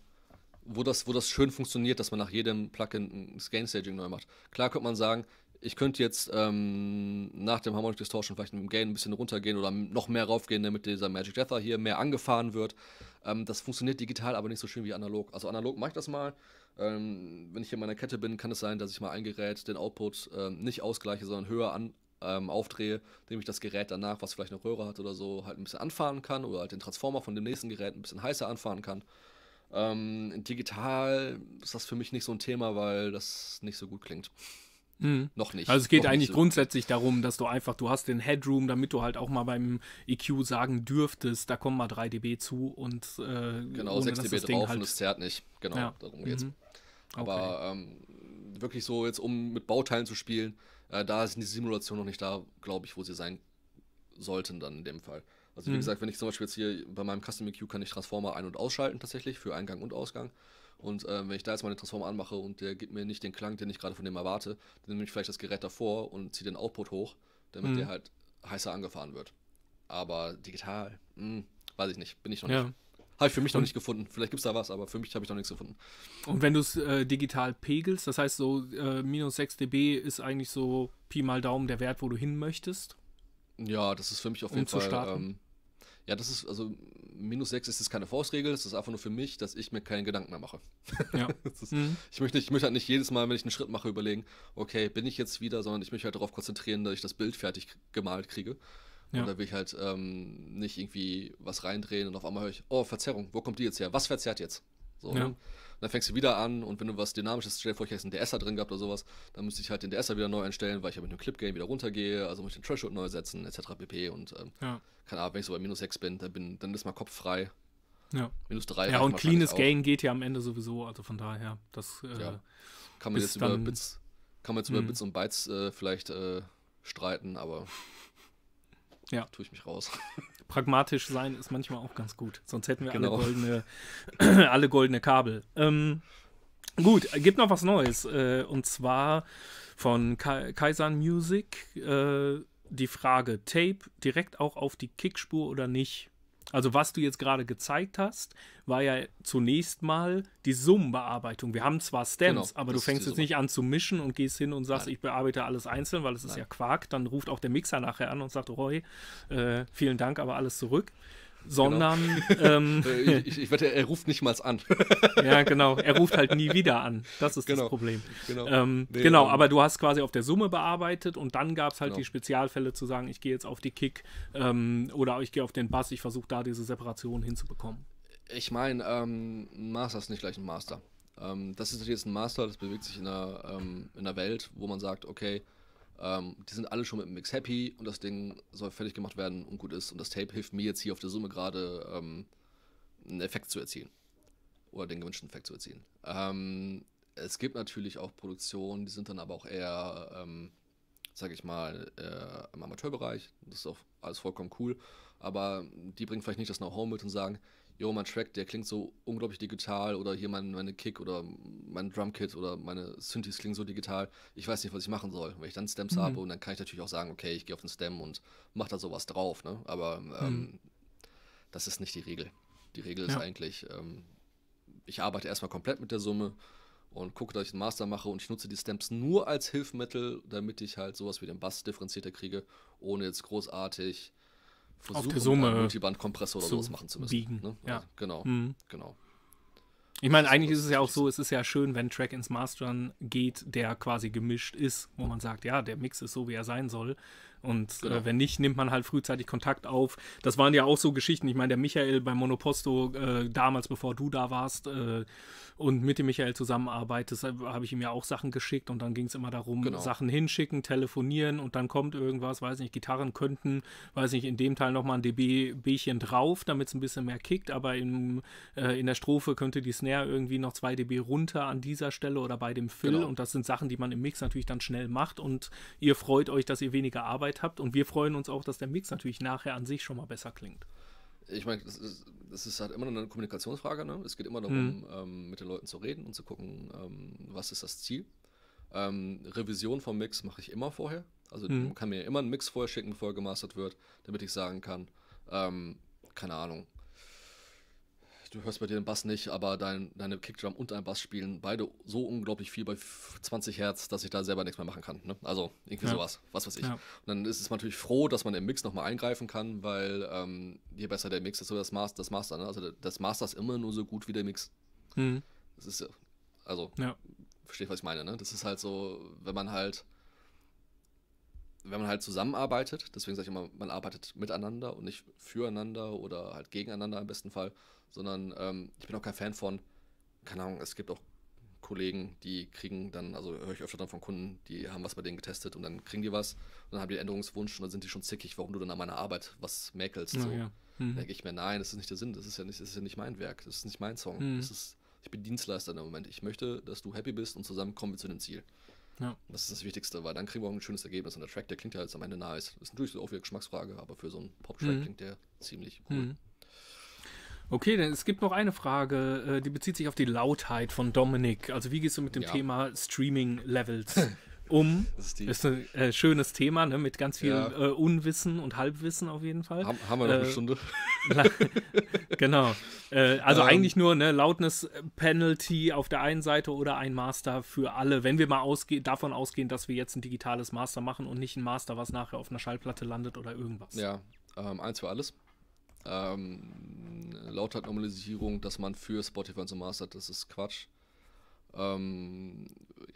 wo das, wo das schön funktioniert, dass man nach jedem Plugin ein Scan Staging neu macht. Klar könnte man sagen, ich könnte jetzt ähm, nach dem Harmonic Distortion vielleicht mit dem Gain ein bisschen runtergehen oder noch mehr raufgehen, damit ne, dieser Magic Deather hier mehr angefahren wird. Ähm, das funktioniert digital aber nicht so schön wie analog. Also analog mache ich das mal. Ähm, wenn ich in meiner Kette bin, kann es sein, dass ich mal ein Gerät den Output ähm, nicht ausgleiche, sondern höher an, ähm, aufdrehe, indem ich das Gerät danach, was vielleicht eine Röhre hat oder so, halt ein bisschen anfahren kann oder halt den Transformer von dem nächsten Gerät ein bisschen heißer anfahren kann. Ähm, digital ist das für mich nicht so ein Thema, weil das nicht so gut klingt. Mhm. Noch nicht. Also es geht eigentlich so. grundsätzlich darum, dass du einfach, du hast den Headroom, damit du halt auch mal beim EQ sagen dürftest, da kommen mal 3 dB zu und äh, genau, 6 dB drauf halt... und es zerrt nicht. Genau, ja. darum geht's. Mhm. Okay. Aber ähm, wirklich so jetzt, um mit Bauteilen zu spielen, äh, da sind die Simulationen noch nicht da, glaube ich, wo sie sein sollten dann in dem Fall. Also wie mhm. gesagt, wenn ich zum Beispiel jetzt hier bei meinem Custom EQ kann ich Transformer ein- und ausschalten tatsächlich für Eingang und Ausgang. Und äh, wenn ich da jetzt meine Transform anmache und der gibt mir nicht den Klang, den ich gerade von dem erwarte, dann nehme ich vielleicht das Gerät davor und ziehe den Output hoch, damit mhm. der halt heißer angefahren wird. Aber digital, mh, hm, weiß ich nicht, bin ich noch ja. nicht. Habe ich für mich noch nicht gefunden. Vielleicht gibt es da was, aber für mich habe ich noch nichts gefunden. Und wenn du es äh, digital pegelst, das heißt so äh, minus 6 dB ist eigentlich so Pi mal Daumen der Wert, wo du hin möchtest. Ja, das ist für mich auf um jeden Fall ähm, ja, das ist, also minus 6 ist jetzt keine Faustregel, das ist einfach nur für mich, dass ich mir keinen Gedanken mehr mache. Ja. ist, mhm. ich, möchte nicht, ich möchte halt nicht jedes Mal, wenn ich einen Schritt mache, überlegen, okay, bin ich jetzt wieder, sondern ich möchte halt darauf konzentrieren, dass ich das Bild fertig gemalt kriege. Ja. Und da will ich halt ähm, nicht irgendwie was reindrehen und auf einmal höre ich, oh, Verzerrung, wo kommt die jetzt her? Was verzerrt jetzt? So, ja. Ne? dann fängst du wieder an und wenn du was Dynamisches, stell dir vor, ich hätte einen DSer drin gehabt oder sowas, dann müsste ich halt den DSer wieder neu einstellen, weil ich ja mit dem Clip-Game wieder runtergehe, also muss ich den Threshold neu setzen, etc. pp. Und ähm, ja. keine Ahnung, wenn ich so bei minus 6 bin, dann, bin, dann ist mal Kopf frei. Ja. Minus 3. Ja, und cleanes Gain geht ja am Ende sowieso, also von daher, das äh, ja. kann man jetzt über Bits, kann man jetzt über mhm. Bits und Bytes äh, vielleicht äh, streiten, aber ja. tue ich mich raus. pragmatisch sein ist manchmal auch ganz gut. Sonst hätten wir genau. alle, goldene, alle goldene Kabel. Ähm, gut, gibt noch was Neues. Äh, und zwar von Ka Music äh, die Frage: Tape direkt auch auf die Kickspur oder nicht? Also was du jetzt gerade gezeigt hast, war ja zunächst mal die Summenbearbeitung. Wir haben zwar Stems, genau, aber du fängst jetzt nicht an zu mischen und gehst hin und sagst, Nein. ich bearbeite alles einzeln, weil es ist Nein. ja Quark. Dann ruft auch der Mixer nachher an und sagt, Roy, äh, vielen Dank, aber alles zurück. Genau. sondern. Genau. Ähm, ich, ich, ich, wette, er ruft nicht mal an. ja, genau. Er ruft halt nie wieder an. Das ist genau. das Problem. Genau. Ähm, nee, genau, ähm, aber du hast quasi auf der Summe bearbeitet und dann gab es halt genau. die Spezialfälle zu sagen, ich gehe jetzt auf die Kick ähm, oder ich gehe auf den Bass, ich versuche da diese Separation hinzubekommen. Ich meine, ähm, Master ist nicht gleich ein Master. Ähm, das ist jetzt ein Master, das bewegt sich in einer, ähm, in einer Welt, wo man sagt, okay, ähm, die sind alle schon mit dem Mix happy und das Ding soll fertig gemacht werden und gut ist. Und das Tape hilft mir jetzt hier auf der Summe gerade ähm, einen Effekt zu erzielen. Oder den gewünschten Effekt zu erzielen. Ähm, es gibt natürlich auch Produktionen, die sind dann aber auch eher, ähm, sag ich mal, äh, im Amateurbereich. Das ist auch alles vollkommen cool. Aber die bringen vielleicht nicht das Know-how mit und sagen, jo, mein Track, der klingt so unglaublich digital oder hier mein, meine Kick oder mein Drumkit oder meine Synthes klingen so digital. Ich weiß nicht, was ich machen soll. Wenn ich dann Stems mhm. habe und dann kann ich natürlich auch sagen, okay, ich gehe auf den Stem und mache da sowas drauf. Ne? Aber ähm, mhm. das ist nicht die Regel. Die Regel ja. ist eigentlich, ähm, ich arbeite erstmal komplett mit der Summe und gucke, dass ich einen Master mache und ich nutze die Stamps nur als Hilfsmittel, damit ich halt sowas wie den Bass differenzierter kriege, ohne jetzt großartig versuchen, auf die äh, Summe einen multiband oder sowas machen zu müssen. Biegen. Ne? Ja. Also, genau, mhm. genau. Ich meine, eigentlich also, ist es ja auch so, es ist ja schön, wenn Track ins Mastern geht, der quasi gemischt ist, wo man sagt, ja, der Mix ist so, wie er sein soll. Und äh, genau. äh, wenn nicht, nimmt man halt frühzeitig Kontakt auf. Das waren ja auch so Geschichten. Ich meine, der Michael bei Monoposto äh, damals, bevor du da warst äh, und mit dem Michael zusammenarbeitest, äh, habe ich ihm ja auch Sachen geschickt und dann ging es immer darum, genau. Sachen hinschicken, telefonieren und dann kommt irgendwas, weiß nicht, Gitarren könnten, weiß nicht, in dem Teil nochmal ein dB-Bchen drauf, damit es ein bisschen mehr kickt, aber im, äh, in der Strophe könnte die Snare irgendwie noch 2 dB runter an dieser Stelle oder bei dem Fill genau. und das sind Sachen, die man im Mix natürlich dann schnell macht und ihr freut euch, dass ihr weniger arbeitet Zeit habt. Und wir freuen uns auch, dass der Mix natürlich nachher an sich schon mal besser klingt. Ich meine, das ist, das ist halt immer eine Kommunikationsfrage. Ne? Es geht immer darum, mhm. ähm, mit den Leuten zu reden und zu gucken, ähm, was ist das Ziel. Ähm, Revision vom Mix mache ich immer vorher. Also mhm. man kann mir immer einen Mix vorher schicken, bevor er gemastert wird, damit ich sagen kann, ähm, keine Ahnung, du hörst bei dir den Bass nicht, aber dein, deine Kickdrum und dein Bass spielen beide so unglaublich viel bei 20 Hertz, dass ich da selber nichts mehr machen kann. Ne? Also irgendwie ja. sowas, was weiß ich. Ja. Und dann ist es natürlich froh, dass man im Mix nochmal eingreifen kann, weil ähm, je besser der Mix, desto das, Master, das Master. Ne? Also das Master ist immer nur so gut wie der Mix. Mhm. Das ist also, ja. verstehe was ich meine. Ne? Das ist halt so, wenn man halt wenn man halt zusammenarbeitet, deswegen sage ich immer, man arbeitet miteinander und nicht füreinander oder halt gegeneinander im besten Fall, sondern ähm, ich bin auch kein Fan von, keine Ahnung, es gibt auch Kollegen, die kriegen dann, also höre ich öfter dann von Kunden, die haben was bei denen getestet und dann kriegen die was und dann haben die Änderungswunsch und dann sind die schon zickig, warum du dann an meiner Arbeit was mäkelst. Ja, ah, so. Ja. Mhm. denke ich mir, nein, das ist nicht der Sinn, das ist ja nicht, das ist ja nicht mein Werk, das ist nicht mein Song. Mhm. Das ist, ich bin Dienstleister im Moment. Ich möchte, dass du happy bist und zusammen kommen wir zu dem Ziel. Ja. Das ist das Wichtigste, weil dann kriegen wir auch ein schönes Ergebnis. Und der Track, der klingt ja jetzt am Ende nice. Das ist natürlich so auch wieder Geschmacksfrage, aber für so einen Pop-Track mhm. klingt der ziemlich cool. Mhm. Okay, denn es gibt noch eine Frage, äh, die bezieht sich auf die Lautheit von Dominik. Also wie gehst du mit dem ja. Thema Streaming-Levels um? Das ist, ein äh, schönes Thema, ne? mit ganz viel ja. äh, Unwissen und Halbwissen auf jeden Fall. Haben, haben wir noch äh, eine Stunde. genau. Äh, also ähm. eigentlich nur eine Loudness-Penalty auf der einen Seite oder ein Master für alle, wenn wir mal ausge davon ausgehen, dass wir jetzt ein digitales Master machen und nicht ein Master, was nachher auf einer Schallplatte landet oder irgendwas. Ja, ähm, eins für alles ähm, Lautart-Normalisierung, halt dass man für Spotify und so mastert, das ist Quatsch. Ähm,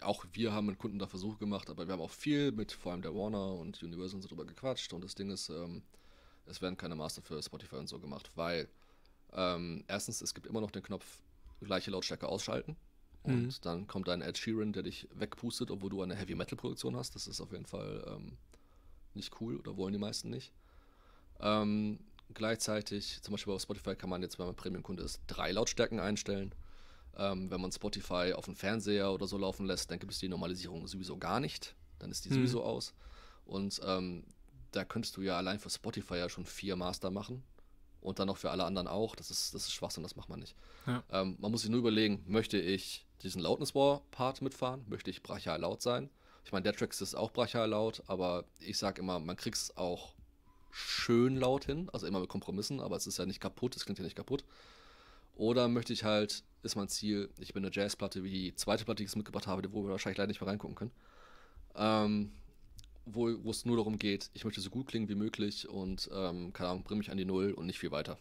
auch wir haben mit Kunden da Versuche gemacht, aber wir haben auch viel mit vor allem der Warner und Universal und so drüber gequatscht. Und das Ding ist, ähm, es werden keine Master für Spotify und so gemacht, weil ähm, erstens, es gibt immer noch den Knopf gleiche Lautstärke ausschalten. Mhm. Und dann kommt ein Ed Sheeran, der dich wegpustet, obwohl du eine Heavy Metal Produktion hast. Das ist auf jeden Fall ähm, nicht cool oder wollen die meisten nicht. Ähm, Gleichzeitig, zum Beispiel auf Spotify kann man jetzt, wenn man Premium-Kunde ist, drei Lautstärken einstellen. Ähm, wenn man Spotify auf dem Fernseher oder so laufen lässt, dann gibt es die Normalisierung sowieso gar nicht. Dann ist die hm. sowieso aus. Und ähm, da könntest du ja allein für Spotify ja schon vier Master machen. Und dann noch für alle anderen auch. Das ist, das ist Schwachsinn, das macht man nicht. Ja. Ähm, man muss sich nur überlegen, möchte ich diesen Loudness War-Part mitfahren? Möchte ich brachial laut sein? Ich meine, der Tracks ist auch brachial laut, aber ich sage immer, man kriegt es auch schön laut hin, also immer mit Kompromissen, aber es ist ja nicht kaputt, es klingt ja nicht kaputt. Oder möchte ich halt, ist mein Ziel, ich bin eine Jazzplatte wie die zweite Platte, die ich mitgebracht habe, wo wir wahrscheinlich leider nicht mehr reingucken können. Ähm, wo es nur darum geht, ich möchte so gut klingen wie möglich und ähm, keine Ahnung, bring mich an die Null und nicht viel weiter.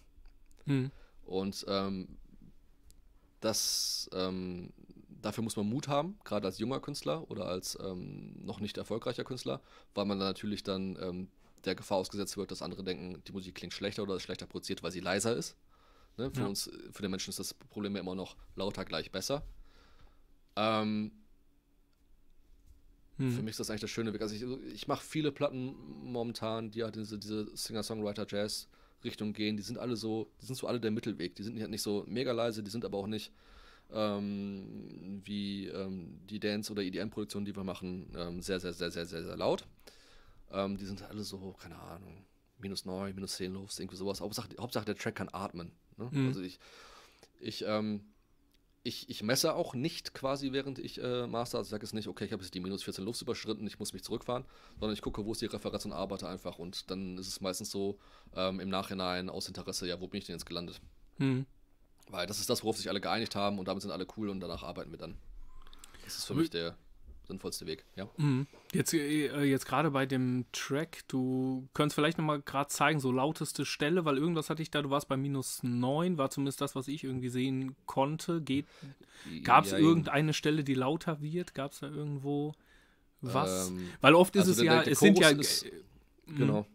Hm. Und ähm, das, ähm, dafür muss man Mut haben, gerade als junger Künstler oder als ähm, noch nicht erfolgreicher Künstler, weil man dann natürlich dann ähm, der Gefahr ausgesetzt wird, dass andere denken, die Musik klingt schlechter oder ist schlechter produziert, weil sie leiser ist. Ne? Für ja. uns, für den Menschen ist das Problem ja immer noch lauter gleich besser. Ähm, hm. Für mich ist das eigentlich das schöne Weg. Also ich, ich mache viele Platten momentan, die halt in diese, diese Singer-Songwriter-Jazz-Richtung gehen. Die sind alle so, die sind so alle der Mittelweg. Die sind nicht, halt nicht so mega leise, die sind aber auch nicht ähm, wie ähm, die Dance- oder EDM-Produktionen, die wir machen, ähm, sehr, sehr, sehr, sehr, sehr, sehr laut. Ähm, die sind halt alle so, keine Ahnung, minus 9, minus 10 Luft, irgendwie sowas. Hauptsache, Hauptsache der Track kann atmen. Ne? Mhm. Also ich, ich, ähm, ich, ich messe auch nicht quasi, während ich äh, master. Also ich sage es nicht, okay, ich habe jetzt die minus 14 Luft überschritten, ich muss mich zurückfahren, sondern ich gucke, wo ist die Referenz und arbeite einfach. Und dann ist es meistens so ähm, im Nachhinein aus Interesse, ja, wo bin ich denn jetzt gelandet? Mhm. Weil das ist das, worauf sich alle geeinigt haben und damit sind alle cool und danach arbeiten wir dann. Das ist für mich der, sinnvollste Weg. Ja. Mhm. Jetzt, äh, äh, jetzt gerade bei dem Track, du könntest vielleicht nochmal gerade zeigen, so lauteste Stelle, weil irgendwas hatte ich da, du warst bei minus 9, war zumindest das, was ich irgendwie sehen konnte. Gab es ja, irgendeine Stelle, die lauter wird? Gab es da irgendwo was? Ähm, weil oft ist also es ja, es sind ja. Ist, äh, genau. Mhm.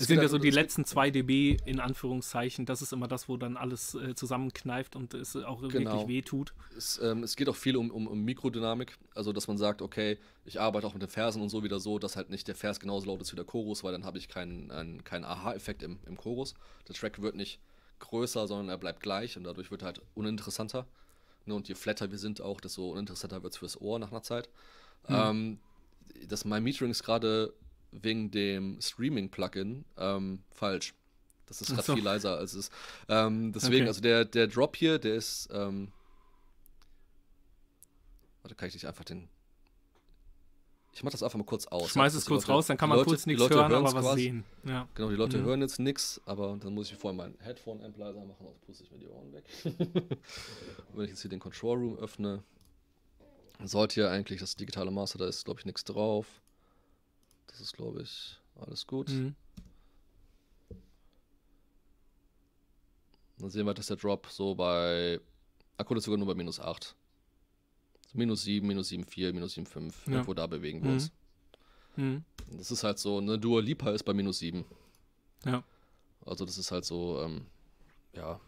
Es, sind ja also so die letzten 2 dB in Anführungszeichen. Das ist immer das, wo dann alles äh, zusammenkneift und es auch genau. wirklich wehtut. Es, ähm, es geht auch viel um, um, um, Mikrodynamik. Also, dass man sagt, okay, ich arbeite auch mit den Versen und so wieder so, dass halt nicht der Vers genauso laut ist wie der Chorus, weil dann habe ich keinen, einen, Aha-Effekt im, im Chorus. Der Track wird nicht größer, sondern er bleibt gleich und dadurch wird er halt uninteressanter. Ne, und je flatter wir sind auch, desto uninteressanter wird es fürs Ohr nach einer Zeit. Hm. Ähm, das My Metering ist gerade wegen dem Streaming-Plugin ähm, falsch. Das ist gerade so. viel leiser als es Ähm, deswegen, okay. also der, der Drop hier, der ist. Ähm, warte, kann ich nicht einfach den. Ich mach das einfach mal kurz aus. Schmeiß es also kurz Leute, raus, dann kann man Leute, kurz nichts hören, aber was quasi. sehen. Ja. Genau, die Leute mhm. hören jetzt nichts, aber dann muss ich vorher meinen Headphone-Amplifier machen, sonst also puste ich mir die Ohren weg. Wenn ich jetzt hier den Control Room öffne, sollte ja eigentlich das digitale Master, da ist, glaube ich, nichts drauf. Das ist, glaube ich, alles gut. Mhm. Dann sehen wir, dass der Drop so bei. Akku ah, ist sogar nur bei minus 8. So minus 7, minus 7, 4, minus 7,5. Ja. Irgendwo da bewegen wir mhm. uns. Mhm. Das ist halt so, eine Dua Lipa ist bei minus 7. Ja. Also das ist halt so, ähm, ja,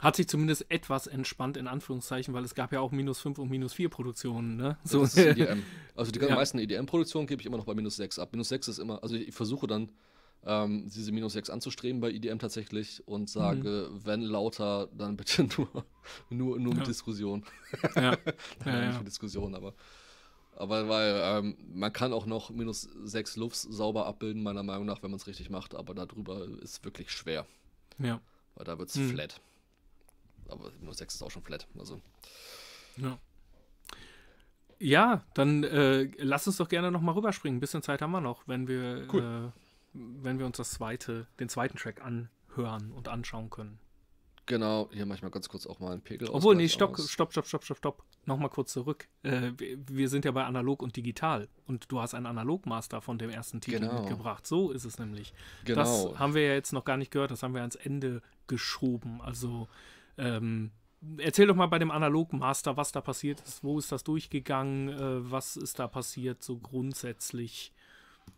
hat sich zumindest etwas entspannt, in Anführungszeichen, weil es gab ja auch minus 5 und minus 4 Produktionen, ne? So. Das ist EDM. E also die ja. meisten EDM-Produktionen gebe ich immer noch bei minus 6 ab. Minus 6 ist immer, also ich, versuche dann, ähm, diese minus 6 anzustreben bei EDM tatsächlich und sage, mhm. wenn lauter, dann bitte nur, nur, nur mit ja. Diskussion. Ja. ja nicht mit Diskussion, aber. Aber weil ähm, man kann auch noch minus 6 Lufts sauber abbilden, meiner Meinung nach, wenn man es richtig macht, aber darüber ist wirklich schwer. Ja. Weil da wird es mhm. flat aber minus 6 ist auch schon flat. Also. Ja. Ja, dann äh, lass uns doch gerne nochmal rüberspringen. Ein bisschen Zeit haben wir noch, wenn wir, cool. äh, wenn wir uns das zweite, den zweiten Track anhören und anschauen können. Genau, hier manchmal ganz kurz auch mal einen Pegel Obwohl, nee, stopp, stopp, stopp, stopp, stopp, stopp. Nochmal kurz zurück. Äh, wir, sind ja bei analog und digital. Und du hast einen Analogmaster von dem ersten Titel genau. mitgebracht. So ist es nämlich. Genau. Das haben wir ja jetzt noch gar nicht gehört. Das haben wir ans Ende geschoben. Also ähm, erzähl doch mal bei dem Master, was da passiert ist. Wo ist das durchgegangen? Äh, was ist da passiert, so grundsätzlich?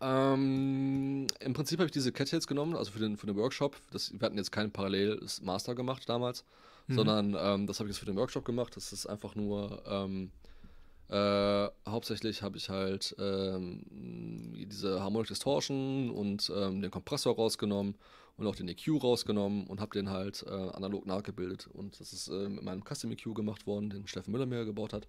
Ähm, Im Prinzip habe ich diese Cattails genommen, also für den, für den Workshop. Das, wir hatten jetzt kein paralleles Master gemacht damals, mhm. sondern ähm, das habe ich jetzt für den Workshop gemacht. Das ist einfach nur. Ähm, äh, hauptsächlich habe ich halt ähm, diese Harmonic Distortion und ähm, den Kompressor rausgenommen und auch den EQ rausgenommen und habe den halt äh, analog nachgebildet. Und das ist äh, mit meinem Custom EQ gemacht worden, den Steffen Müller mir gebaut hat.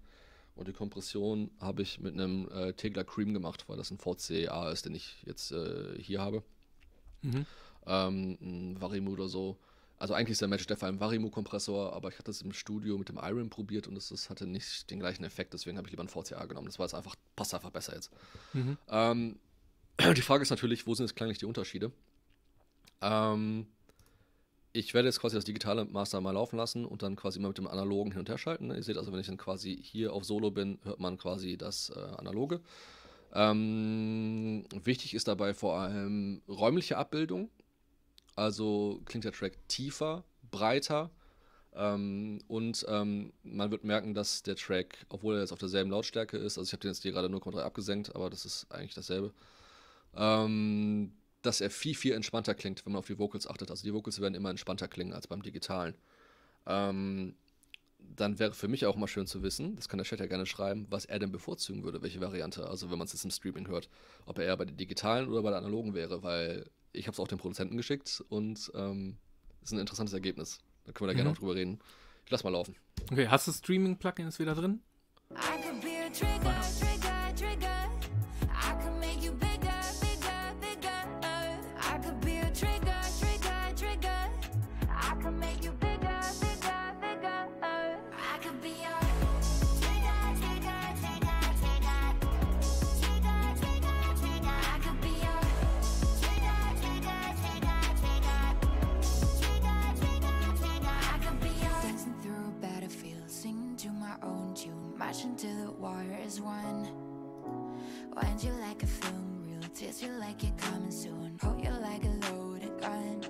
Und die Kompression habe ich mit einem äh, Tegla Cream gemacht, weil das ein VCA ist, den ich jetzt äh, hier habe. Mhm. Ähm, ein Varimu oder so. Also eigentlich ist der Magic Death ein Varimu-Kompressor, aber ich hatte es im Studio mit dem Iron probiert und es hatte nicht den gleichen Effekt, deswegen habe ich lieber ein VCA genommen. Das war jetzt einfach, passt einfach besser jetzt. Mhm. Ähm, die Frage ist natürlich, wo sind jetzt klanglich die Unterschiede? Ähm, ich werde jetzt quasi das digitale Master mal laufen lassen und dann quasi mal mit dem analogen hin und her schalten. Ne? Ihr seht also, wenn ich dann quasi hier auf Solo bin, hört man quasi das äh, analoge. Ähm, wichtig ist dabei vor allem räumliche Abbildung. Also klingt der Track tiefer, breiter. Ähm, und ähm, man wird merken, dass der Track, obwohl er jetzt auf derselben Lautstärke ist, also ich habe den jetzt hier gerade 0,3 abgesenkt, aber das ist eigentlich dasselbe, ähm, dass er viel, viel entspannter klingt, wenn man auf die Vocals achtet. Also die Vocals werden immer entspannter klingen als beim digitalen. Ähm, dann wäre für mich auch mal schön zu wissen, das kann der Chat ja gerne schreiben, was er denn bevorzugen würde, welche Variante, also wenn man es jetzt im Streaming hört, ob er eher bei der digitalen oder bei der analogen wäre, weil ich habe es auch dem Produzenten geschickt und ähm, ist ein interessantes Ergebnis. Da können wir da mhm. gerne auch drüber reden. Ich lass mal laufen. Okay, hast du Streaming-Plugins wieder drin? I could be a trigger, trigger. until the war is won. Wind you like a film reel, tease you like you're coming soon, pull you like a loaded gun.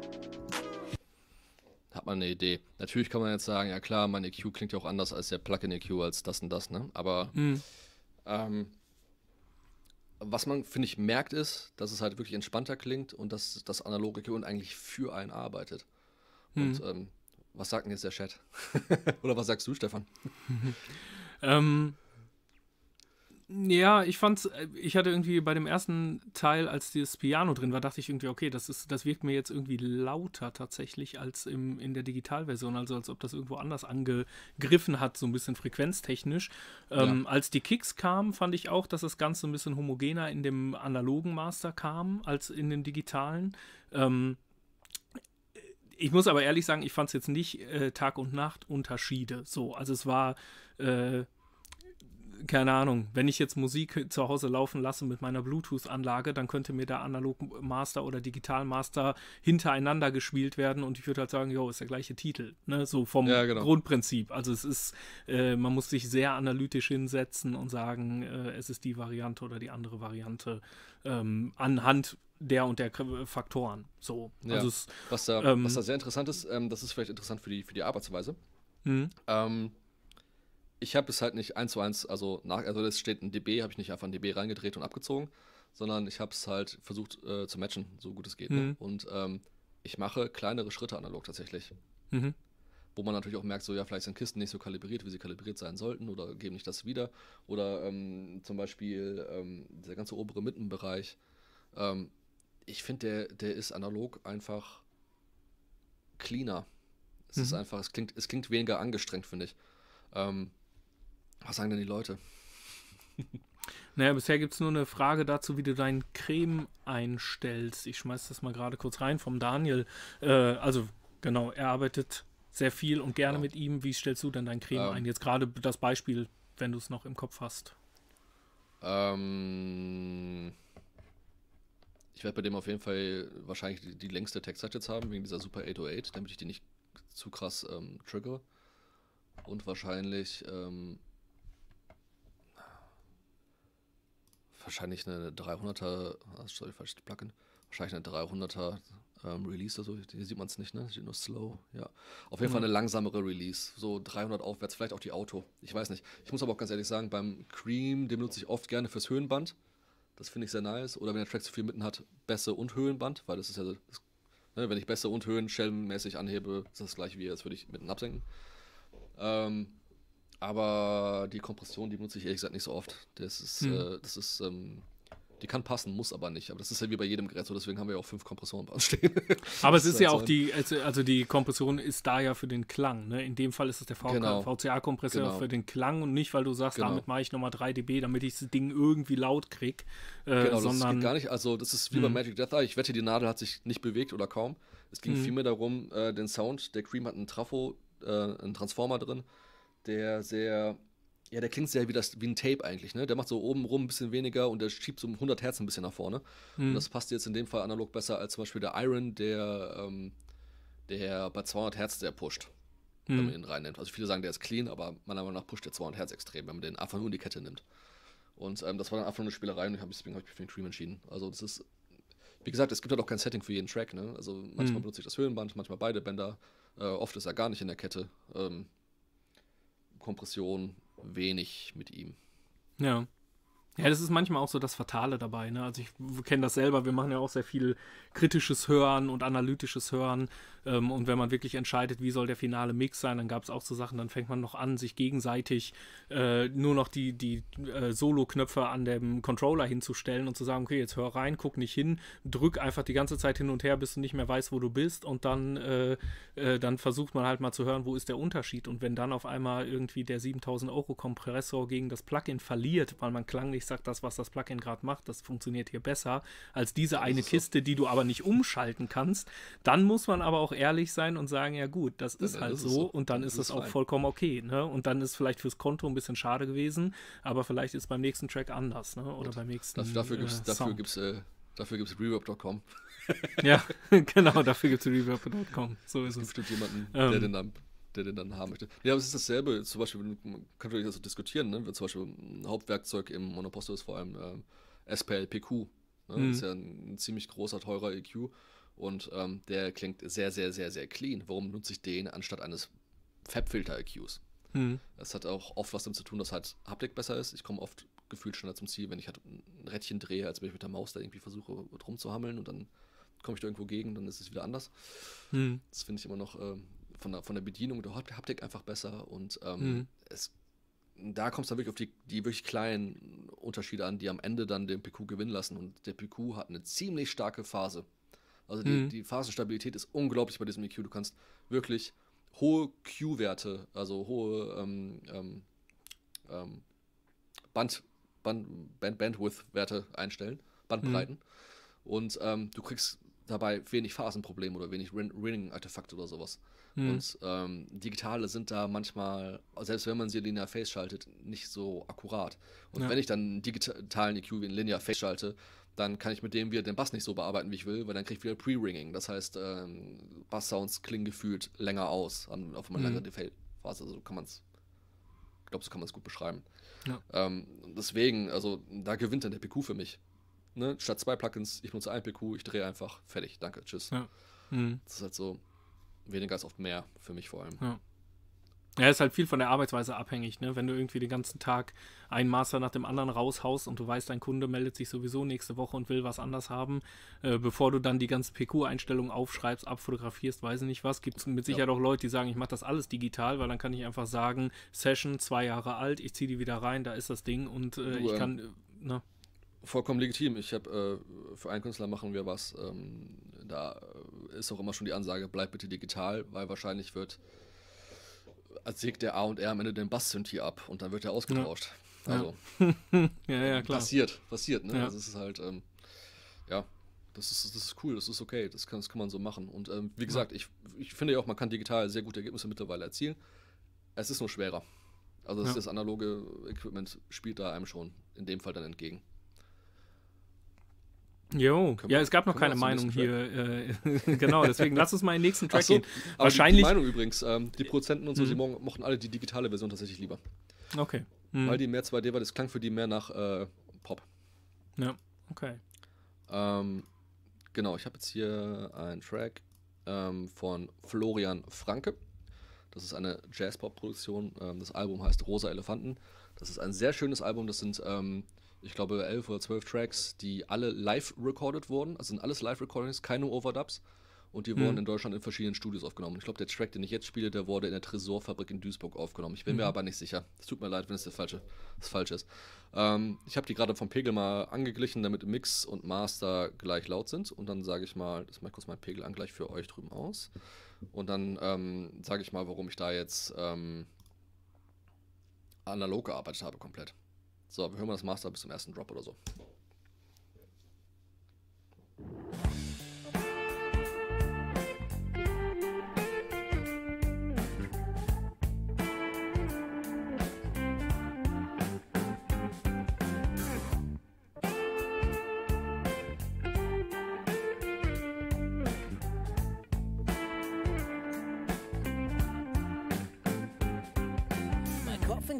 Hat man eine Idee. Natürlich kann man jetzt sagen, ja klar, mein EQ klingt ja auch anders als der Plugin-EQ, als das und das, ne? Aber mhm. ähm, was man, finde ich, merkt, ist, dass es halt wirklich entspannter klingt und dass das analoge EQ eigentlich für einen arbeitet. Mhm. Und ähm, was sagt denn jetzt der Chat? Oder was sagst du, Stefan? Ähm, ja, ich fand's, äh, ich hatte irgendwie bei dem ersten Teil, als das Piano drin war, dachte ich irgendwie, okay, das ist, das wirkt mir jetzt irgendwie lauter tatsächlich als im, in der Digitalversion, also als ob das irgendwo anders angegriffen hat, so ein bisschen frequenztechnisch. Ähm, ja. Als die Kicks kamen, fand ich auch, dass das Ganze ein bisschen homogener in dem analogen Master kam als in dem digitalen. Ähm, ich muss aber ehrlich sagen, ich fand es jetzt nicht äh, Tag und Nacht Unterschiede. So, also es war äh, keine Ahnung, wenn ich jetzt Musik zu Hause laufen lasse mit meiner Bluetooth-Anlage, dann könnte mir da Analog Master oder Digital Master hintereinander gespielt werden und ich würde halt sagen, jo, ist der gleiche Titel, ne? So vom ja, genau. Grundprinzip. Also es ist, äh, man muss sich sehr analytisch hinsetzen und sagen, äh, es ist die Variante oder die andere Variante ähm, anhand der und der Faktoren. So. Ja. Also es, was, da, ähm, was da sehr interessant ist, ähm, das ist vielleicht interessant für die, für die Arbeitsweise. Mhm. Ähm, ich habe es halt nicht eins zu eins, also nach, also es steht ein DB, habe ich nicht einfach ein DB reingedreht und abgezogen, sondern ich habe es halt versucht äh, zu matchen, so gut es geht. Ne? Mhm. Ne? Und ähm, ich mache kleinere Schritte analog tatsächlich. Mhm. Wo man natürlich auch merkt, so ja, vielleicht sind Kisten nicht so kalibriert, wie sie kalibriert sein sollten, oder geben nicht das wieder. Oder ähm, zum Beispiel ähm, dieser ganze obere Mittenbereich. Ähm, ich finde, der, der ist analog einfach cleaner. Es mhm. ist einfach, es klingt, es klingt weniger angestrengt, finde ich. Ähm, was sagen denn die Leute? Naja, bisher gibt es nur eine Frage dazu, wie du dein Creme einstellst. Ich schmeiße das mal gerade kurz rein vom Daniel. Äh, also, genau, er arbeitet sehr viel und gerne genau. mit ihm. Wie stellst du denn dein Creme ähm, ein? Jetzt gerade das Beispiel, wenn du es noch im Kopf hast. Ähm, ich werde bei dem auf jeden Fall wahrscheinlich die, die längste text jetzt haben, wegen dieser Super 808, damit ich die nicht zu krass ähm, trigger. Und wahrscheinlich. Ähm, wahrscheinlich eine 300er, ah, sorry, falsches Plugin, wahrscheinlich eine 300er ähm, Release oder so. Hier sieht man es nicht, ne? Sieht nur Slow, ja. Auf jeden mhm. Fall eine langsamere Release. So 300 aufwärts, vielleicht auch die Auto. Ich weiß nicht. Ich muss aber auch ganz ehrlich sagen, beim Cream, den benutze ich oft gerne fürs Höhenband. Das finde ich sehr nice. Oder wenn der Track zu viel mitten hat, Bässe und Höhenband, weil das ist ja, das, ne, wenn ich Bässe und Höhen schellmäßig anhebe, ist das gleich wie, als würde ich mitten absenken. Ähm, aber die Kompression, die benutze ich ehrlich gesagt nicht so oft. Das ist, hm. äh, das ist, ähm, die kann passen, muss aber nicht. Aber das ist ja wie bei jedem Gerät so, deswegen haben wir ja auch fünf Kompressoren bei uns stehen. Aber es ist ja auch die, also, also die Kompression ist da ja für den Klang. Ne? In dem Fall ist es der genau. VCA-Kompressor genau. für den Klang und nicht, weil du sagst, genau. damit mache ich nochmal 3 dB, damit ich das Ding irgendwie laut kriege. Äh, genau, sondern, das geht gar nicht. Also das ist wie mh. bei hm. Magic Death Eye. Ich wette, die Nadel hat sich nicht bewegt oder kaum. Es ging mh. Hm. vielmehr darum, äh, den Sound, der Cream hat einen Trafo, äh, einen Transformer drin der sehr, ja, der klingt sehr wie, das, wie ein Tape eigentlich, ne? Der macht so oben rum ein bisschen weniger und der schiebt so 100 Hertz ein bisschen nach vorne. Mhm. Und das passt jetzt in dem Fall analog besser als zum Beispiel der Iron, der, ähm, der bei 200 Hertz sehr pusht. Mhm. Wenn man ihn reinnimmt. Also viele sagen, der ist clean, aber meiner Meinung nach pusht der 200 Hertz extrem, wenn man den einfach nur in die Kette nimmt. Und ähm, das war dann einfach eine Spielerei und ich deswegen habe ich mich für den Cream entschieden. Also das ist wie gesagt, es gibt halt auch kein Setting für jeden Track. Ne? Also manchmal mhm. benutze ich das Höhenband, manchmal beide Bänder. Äh, oft ist er gar nicht in der Kette. Ähm, Kompression wenig mit ihm. Ja. Ja, das ist manchmal auch so das Fatale dabei. Ne? Also ich kenne das selber, wir machen ja auch sehr viel kritisches Hören und analytisches Hören. Ähm, und wenn man wirklich entscheidet, wie soll der finale Mix sein, dann gab es auch so Sachen, dann fängt man noch an, sich gegenseitig äh, nur noch die, die äh, Solo-Knöpfe an dem Controller hinzustellen und zu sagen, okay, jetzt hör rein, guck nicht hin, drück einfach die ganze Zeit hin und her, bis du nicht mehr weißt, wo du bist und dann, äh, äh dann versucht man halt mal zu hören, wo ist der Unterschied. Und wenn dann auf einmal irgendwie der 7000 Euro Kompressor gegen das Plugin verliert, weil man klanglich sagt, das, was das Plugin gerade macht, das funktioniert hier besser als diese eine Kiste, die du aber nicht umschalten kannst, dann muss man aber auch auch ehrlich sein und sagen, ja gut, das ist halt das so, so, und dann das ist das auch fein. vollkommen okay. Ne? Und dann ist vielleicht fürs Konto ein bisschen schade gewesen, aber vielleicht ist beim nächsten Track anders ne? oder und beim nächsten. Dafür gibt es dafür gibt's, äh, dafür gibt's, äh, reverb.com. ja, genau, dafür gibt es reverb.com. So ist es. Es gibt jemanden, ähm. der den dann der den dann haben möchte. Ja, aber es ist dasselbe, zum Beispiel, man könnte das so diskutieren, ne? zum Beispiel ein Hauptwerkzeug im Monoposto ist vor allem ähm, SPLPQ. Ne? Mhm. ist ja ein, ein ziemlich großer, teurer EQ. Und ähm, der klingt sehr, sehr, sehr, sehr clean. Warum nutze ich den anstatt eines Fab-Filter-EQs? Hm. Das hat auch oft was damit zu tun, dass halt Haptik besser ist. Ich komme oft gefühlt schneller zum Ziel, wenn ich halt ein Rädchen drehe, als wenn ich mit der Maus da irgendwie versuche drum zu hammeln und dann komme ich da irgendwo gegen, dann ist es wieder anders. Hm. Das finde ich immer noch äh, von, der, von der Bedienung der Haptik einfach besser und ähm, hm. es, da kommt es dann wirklich auf die, die wirklich kleinen Unterschiede an, die am Ende dann den PQ gewinnen lassen und der PQ hat eine ziemlich starke Phase. Also die, mhm. die Phasenstabilität ist unglaublich bei diesem EQ. Du kannst wirklich hohe Q-Werte, also hohe ähm, ähm, ähm, Band, Band, Band Bandwidth-Werte einstellen, Bandbreiten. Mhm. Und ähm, du kriegst dabei wenig Phasenprobleme oder wenig Ringing-Artefakte oder sowas. Mhm. Und ähm, digitale sind da manchmal, selbst wenn man sie linear face schaltet, nicht so akkurat. Und ja. wenn ich dann einen digitalen EQ in linear face schalte, dann kann ich mit dem wieder den Bass nicht so bearbeiten, wie ich will, weil dann kriege ich wieder Pre-Ringing. Das heißt, ähm, Bass-Sounds klingen gefühlt länger aus, an, auf eine mhm. längere Phase. Also kann man es, glaube so kann man es gut beschreiben. Ja. Ähm, deswegen, also da gewinnt dann der PQ für mich. Ne? Statt zwei Plugins, ich benutze ein PQ, ich drehe einfach, fertig, danke, tschüss. Ja. Mhm. Das ist halt so weniger ist oft mehr, für mich vor allem. Ja. Ja, ist halt viel von der Arbeitsweise abhängig, ne? Wenn du irgendwie den ganzen Tag einen Master nach dem anderen raushaust und du weißt, dein Kunde meldet sich sowieso nächste Woche und will was anders haben, äh, bevor du dann die ganze PQ-Einstellung aufschreibst, abfotografierst, weiß ich nicht was, gibt es mit Sicherheit ja. auch Leute, die sagen, ich mache das alles digital, weil dann kann ich einfach sagen, Session zwei Jahre alt, ich ziehe die wieder rein, da ist das Ding und äh, ich ähm, kann. Äh, ne? Vollkommen legitim. Ich habe äh, für einen Künstler machen wir was. Ähm, da äh, ist auch immer schon die Ansage, bleib bitte digital, weil wahrscheinlich wird sägt der A und R am Ende den Bass-Synth hier ab und dann wird er ausgetauscht. Ja. Also, ja, ja, klar. Passiert, passiert, ne? Ja. Also, es ist halt, ähm, ja, das ist, das ist cool, das ist okay, das kann, das kann man so machen. Und ähm, wie gesagt, ich, ich finde ja auch, man kann digital sehr gute Ergebnisse mittlerweile erzielen. Es ist nur schwerer. Also, ja. das analoge Equipment spielt da einem schon in dem Fall dann entgegen. Jo, ja, es gab noch keine Meinung hier. Äh, genau, deswegen lass uns mal in den nächsten Track so, gehen. Wahrscheinlich. Die, die Meinung übrigens, ähm, die Produzenten und so, sie mhm. mochten alle die digitale Version tatsächlich lieber. Okay. Mhm. Weil die mehr 2D war, das klang für die mehr nach äh, Pop. Ja, okay. Ähm, genau, ich habe jetzt hier einen Track ähm, von Florian Franke. Das ist eine Jazz-Pop-Produktion. Ähm, das Album heißt Rosa Elefanten. Das ist ein sehr schönes Album. Das sind ähm, ich glaube, elf oder zwölf Tracks, die alle live recorded wurden. Also sind alles Live-Recordings, keine Overdubs. Und die mhm. wurden hm. in Deutschland in verschiedenen Studios aufgenommen. Ich glaube, der Track, den ich jetzt spiele, der wurde in der Tresorfabrik in Duisburg aufgenommen. Ich bin mhm. mir hm. aber nicht sicher. Es tut mir leid, wenn es das Falsche das falsch ist. Ähm, ich habe die gerade vom Pegel mal angeglichen, damit Mix und Master gleich laut sind. Und dann sage ich mal, das mache ich kurz meinen Pegel an, für euch drüben aus. Und dann ähm, sage ich mal, warum ich da jetzt ähm, analog gearbeitet habe komplett. So, wir hören mal das Master bis zum ersten Drop oder so.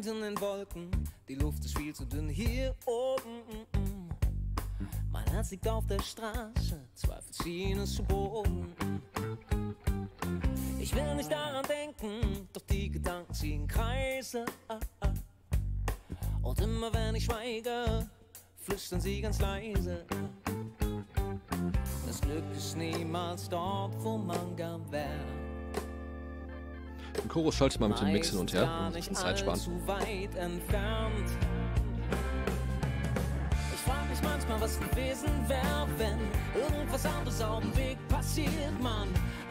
in den Wolken, die Luft ist viel zu dünn hier oben. Mein Herz liegt auf der Straße, Zweifel ziehen es zu Boden. Ich will nicht daran denken, doch die Gedanken ziehen Kreise. Und immer wenn ich schweige, flüstern sie ganz leise. Das Glück ist niemals dort, wo man gern wäre. Im Chorus schaltet man mit dem Mix hin und her, um sich Zeit sparen. Ich frage mich manchmal, was gewesen wäre, wenn irgendwas anderes auf dem Weg passiert, man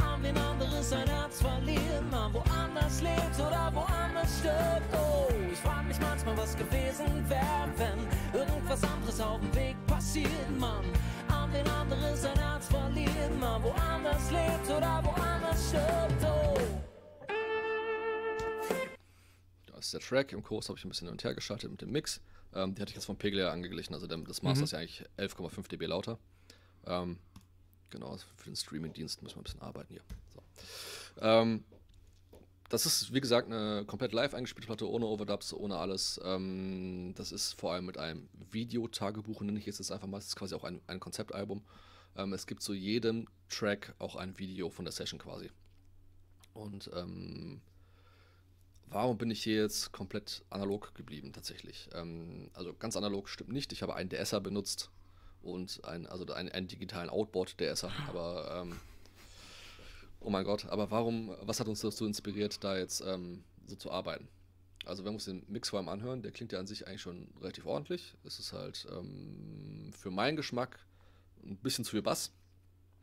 an den anderen sein Herz verliert, man woanders lebt oder woanders stirbt. Oh, ich frage mich manchmal, was gewesen wäre, wenn irgendwas anderes auf dem Weg passiert, man an den anderen sein Herz verliert, man woanders lebt oder woanders stirbt. Oh, das ist der Track. Im Kurs habe ich ein bisschen hin und her geschaltet mit dem Mix. Ähm, die hatte ich jetzt vom Pegel her angeglichen. Also das Master mhm. ist ja eigentlich 11,5 dB lauter. Ähm, genau, also für den Streaming-Dienst müssen wir ein bisschen arbeiten hier. So. Ähm, das ist, wie gesagt, eine komplett live eingespielte Platte, ohne Overdubs, ohne alles. Ähm, das ist vor allem mit einem Videotagebuch, nenne ich jetzt das einfach mal. Das ist quasi auch ein, ein Konzeptalbum. Ähm, es gibt zu jedem Track auch ein Video von der Session quasi. Und ähm, Warum bin ich hier jetzt komplett analog geblieben tatsächlich? Ähm, also ganz analog stimmt nicht. Ich habe einen DSer benutzt und einen, also einen, einen digitalen Outboard DSer, aber ähm, oh mein Gott, aber warum, was hat uns dazu inspiriert, da jetzt ähm, so zu arbeiten? Also wir müssen den Mix vor allem anhören, der klingt ja an sich eigentlich schon relativ ordentlich. Es ist halt ähm, für meinen Geschmack ein bisschen zu viel Bass.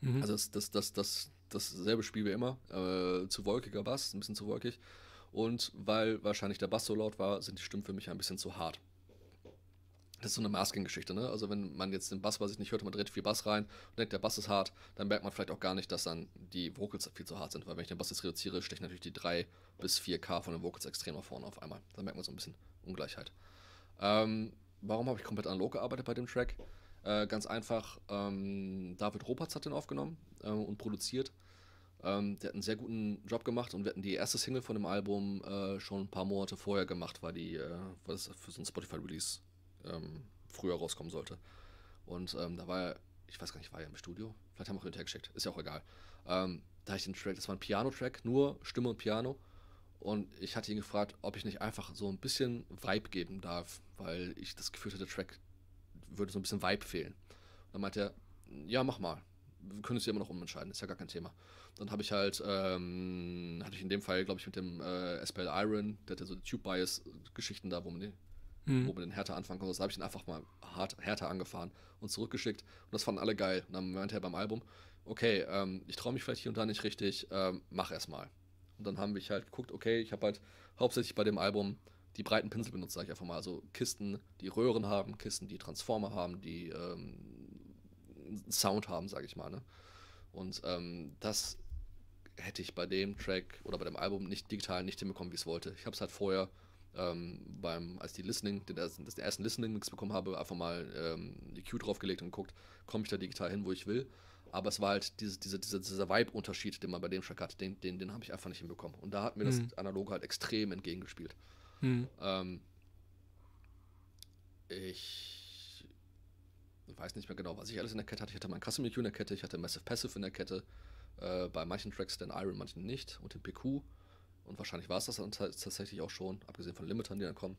Mhm. Also das, das, das, das, dasselbe Spiel wie immer. Äh, zu wolkiger Bass, ein bisschen zu wolkig. Und weil wahrscheinlich der Bass so laut war, sind die Stimmen für mich ein bisschen zu hart. Das ist so eine Masking-Geschichte, ne? Also wenn man jetzt den Bass, was ich nicht hört, man dreht viel Bass rein und denkt, der Bass ist hart, dann merkt man vielleicht auch gar nicht, dass dann die Vocals viel zu hart sind, weil wenn ich den Bass jetzt reduziere, stechen natürlich die 3 bis 4K von den Vocals extrem nach vorne auf einmal. Dann merkt man so ein bisschen Ungleichheit. Ähm, warum habe ich komplett analog gearbeitet bei dem Track? Äh, ganz einfach, ähm, David Roberts hat den aufgenommen äh, und produziert. Ähm, der hat einen sehr guten Job gemacht und wir hatten die erste Single von dem Album äh, schon ein paar Monate vorher gemacht, weil die äh, was für so ein Spotify-Release ähm, früher rauskommen sollte. Und ähm, da war er, ich weiß gar nicht, war er im Studio? Vielleicht haben wir auch hinterher geschickt, ist ja auch egal. Ähm, da hatte ich den Track, das war ein Piano-Track, nur Stimme und Piano. Und ich hatte ihn gefragt, ob ich nicht einfach so ein bisschen Vibe geben darf, weil ich das Gefühl hatte, der Track würde so ein bisschen Vibe fehlen. Und dann meinte er, ja, mach mal wir können uns immer noch umentscheiden, ist ja gar kein Thema. Dann habe ich halt, ähm, hatte ich in dem Fall, glaube ich, mit dem äh, SPL Iron, der hat ja so Tube-Bias-Geschichten da, wo man, den, hm. wo man den härter anfangen konnte. Da habe ich ihn einfach mal hart, härter angefahren und zurückgeschickt. Und das fanden alle geil. Und dann meinte er beim Album, okay, ähm, ich traue mich vielleicht hier und da nicht richtig, ähm, mach erst mal. Und dann haben wir halt geguckt, okay, ich habe halt hauptsächlich bei dem Album die breiten Pinsel benutzt, sage ich einfach mal. Also Kisten, die Röhren haben, Kisten, die Transformer haben, die ähm, Sound haben, sage ich mal. Ne? Und ähm, das hätte ich bei dem Track oder bei dem Album nicht digital nicht hinbekommen, wie ich es wollte. Ich habe es halt vorher ähm, beim, als die Listening, den, den, den ersten Listening-Mix bekommen habe, einfach mal ähm, die Cue draufgelegt und guckt, komme ich da digital hin, wo ich will. Aber es war halt diese, diese, dieser, dieser Vibe-Unterschied, den man bei dem Track hat, den, den, den habe ich einfach nicht hinbekommen. Und da hat mir mhm. das hm. Analoge halt extrem entgegengespielt. Mhm. Ähm, ich weiß nicht mehr genau, was ich alles in der Kette hatte. Ich hatte mein Custom EQ in der Kette, ich hatte Massive Passive in der Kette, äh, bei manchen Tracks den Iron, manchen nicht und den PQ. Und wahrscheinlich war es das dann tatsächlich auch schon, abgesehen von Limitern, die dann kommen.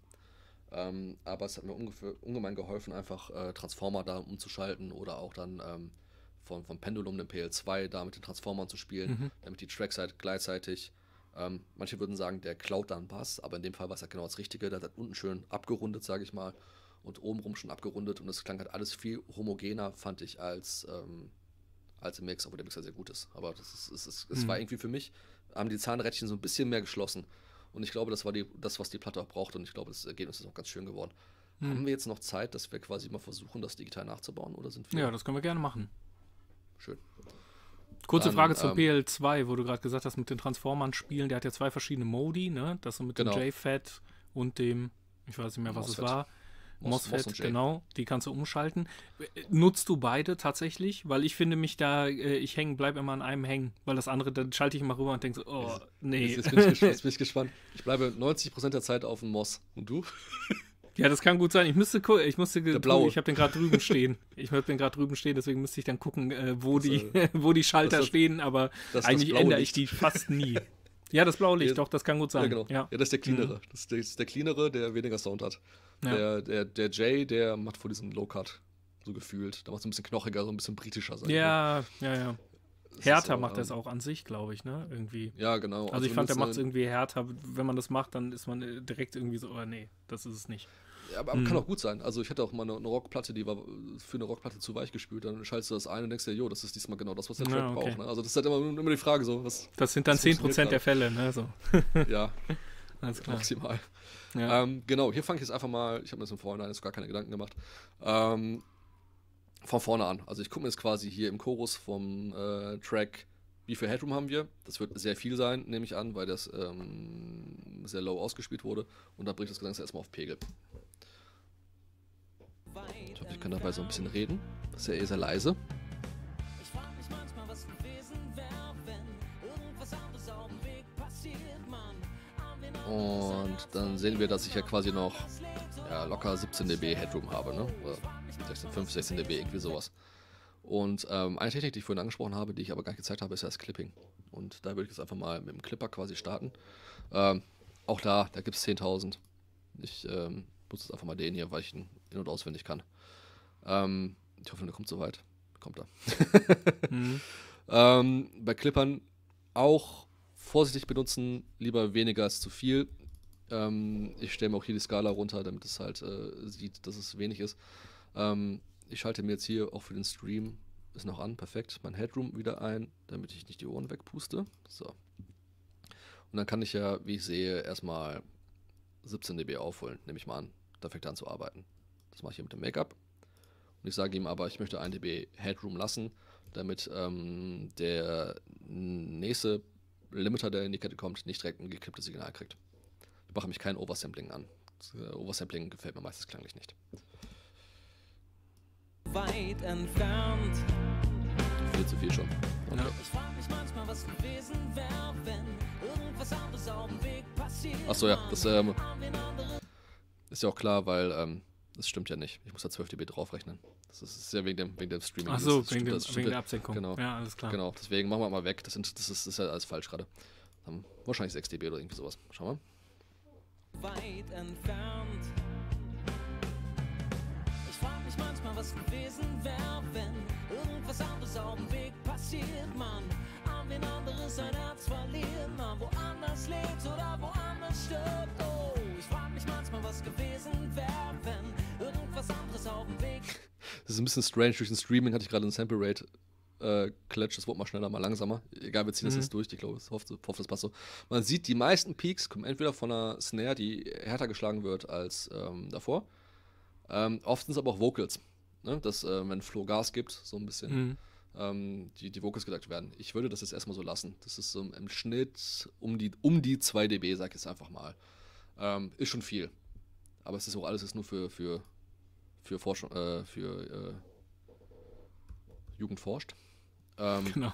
Ähm, aber es hat mir ungefähr, ungemein geholfen, einfach äh, Transformer da umzuschalten oder auch dann ähm, von, von Pendulum, den PL2, da mit den Transformern zu spielen, mhm. damit die Tracks halt gleichzeitig. Ähm, manche würden sagen, der klaut dann Bass, aber in dem Fall war es halt genau das Richtige. Der hat unten schön abgerundet, sage ich mal und obenrum schon abgerundet und es klang halt alles viel homogener, fand ich, als, ähm, als im Mix, obwohl der Mixer sehr gut ist. Aber das ist, es, ist, es mhm. war irgendwie für mich, haben die Zahnrädchen so ein bisschen mehr geschlossen. Und ich glaube, das war die, das, was die Platte auch braucht und ich glaube, das Ergebnis ist auch ganz schön geworden. Mhm. Haben wir jetzt noch Zeit, dass wir quasi mal versuchen, das digital nachzubauen oder sind wir? Ja, das können wir gerne machen. Schön. Kurze Dann, Frage zur ähm, PL2, wo du gerade gesagt hast, mit den Transformern spielen. Der hat ja zwei verschiedene Modi, ne? Das so mit genau. dem JFET und dem, ich weiß nicht mehr, was es war. MOSFET, MOSFET genau, die kannst du umschalten. Nutzt du beide tatsächlich? Weil ich finde mich da, äh, ich hängen, bleib immer an einem hängen, weil das andere, dann schalte ich immer rüber und denke so, oh, nee. Jetzt, bin, ich gespannt, jetzt bin ich gespannt. Ich bleibe 90% der Zeit auf dem MOS. Und du? Ja, das kann gut sein. Ich müsste gucken, ich musste der blaue. ich habe den gerade drüben stehen. Ich habe den gerade drüben stehen, deswegen müsste ich dann gucken, äh, wo das, die äh, wo die Schalter das, stehen, aber eigentlich ändere ich die fast nie. Ja, das blaue Licht, ja, doch, das kann gut sein. Ja, genau. ja. ja das ist der mhm. cleanere. Mhm. das ist der cleanere, der weniger Sound hat. Ja. Der, der, der Jay, der macht vor diesem Low-Cut, so gefühlt. Da macht es ein bisschen knochiger, so ein bisschen britischer sein. Ja, ja, ja. Das härter auch, macht es ähm, auch an sich, glaube ich, ne? Irgendwie. Ja, genau. Also, also ich fand, der macht es irgendwie härter. Wenn man das macht, dann ist man äh, direkt irgendwie so, oh nee, das ist es nicht. Ja, aber, mhm. kann hm. auch gut sein. Also ich hatte auch mal eine, eine, Rockplatte, die war für eine Rockplatte zu weich gespült. Dann schaltest du das ein und denkst dir, jo, das ist diesmal genau das, was der Track ja, okay. braucht. Ne? Also das ist halt immer, immer die Frage so. Was, das sind dann 10% der Fälle, ne? So. ja. Alles klar. Maximal. Ja. Ähm, genau, hier fange ich jetzt einfach mal, ich habe mir das im Vorhinein jetzt gar keine Gedanken gemacht, ähm, von vorne an. Also ich gucke mir jetzt quasi hier im Chorus vom äh, Track, wie viel Headroom haben wir? Das wird sehr viel sein, nehme ich an, weil das ähm, sehr low ausgespielt wurde. Und da bricht das Ganze erstmal auf Pegel. Ich hoffe, ich kann dabei so ein bisschen reden. Das ist ja eh sehr leise. Und dann sehen wir, dass ich ja quasi noch ja, locker 17 dB Headroom habe, ne? Oder 16, 5, 16 dB, irgendwie sowas. Und ähm, eine Technik, die ich vorhin angesprochen habe, die ich aber gar nicht gezeigt habe, ist ja das Clipping. Und da würde ich jetzt einfach mal mit dem Clipper quasi starten. Ähm, auch da, da gibt es 10.000. Ich ähm, nutze jetzt einfach mal den hier, weil ich ihn in- und auswendig kann. Ähm, ich hoffe, der kommt soweit. Kommt er. mhm. Ähm, bei Clippern auch vorsichtig benutzen, lieber weniger als zu viel. Ähm, ich stelle mir auch hier die Skala runter, damit es halt äh, sieht, dass es wenig ist. Ähm, ich schalte mir jetzt hier auch für den Stream, ist noch an, perfekt, mein Headroom wieder ein, damit ich nicht die Ohren wegpuste. So. Und dann kann ich ja, wie ich sehe, erstmal 17 dB aufholen, nehme ich mal an. Da fängt er an zu arbeiten. Das mache ich hier mit dem Make-up. Und ich sage ihm aber, ich möchte 1 dB Headroom lassen, damit ähm, der nächste Limiter, der in die Kette kommt, nicht direkt ein geklipptes Signal kriegt. Ich mache mich kein Oversampling an. Äh, Oversampling gefällt mir meistens klanglich nicht. Weit entfernt. Viel zu viel schon. Okay. Ja. Ich frage mich manchmal, was gewesen wäre, wenn irgendwas anderes auf dem Weg passiert. Achso, ja, das ähm, ist ja auch klar, weil ähm, das stimmt ja nicht. Ich muss da 12 dB draufrechnen. Das ist ja wegen dem, wegen dem Streaming. Ach so, das wegen, stimmt, dem, wegen der Absenkung. Genau. Ja, alles klar. Genau, deswegen machen wir mal weg. Das, sind, das, ist, das ist ja alles falsch gerade. Haben wahrscheinlich 6 dB oder irgendwie sowas. Schauen wir. Weit entfernt. Ich frag mich manchmal, was gewesen wäre, wenn irgendwas anderes auf dem Weg passiert, man. An den anderen sein Herz verliert, man. Woanders lebt oder woanders stirbt, oh. Ich frag mich manchmal, was gewesen wäre, wenn was anderes auf dem Weg. Das ist ein bisschen strange. Durch den Streaming hatte ich gerade einen Sample Rate. Äh, Klatsch, das wurde mal schneller, mal langsamer. Egal, wir ziehen mhm. das jetzt durch, ich glaube, ich hoffe, hoffe, das passt so. Man sieht, die meisten Peaks kommen entweder von einer Snare, die härter geschlagen wird als ähm, davor. Ähm, oft sind es aber auch Vocals. Ne? Dass, äh, wenn Flo Gas gibt, so ein bisschen. Mhm. Ähm, die, die Vocals gedacht werden. Ich würde das jetzt erstmal so lassen. Das ist so im Schnitt um die, um die 2 dB, sag ich jetzt einfach mal. Ähm, ist schon viel. Aber es ist auch alles ist nur für, für für Forschung, äh, für äh, Jugend forscht. Ähm, genau.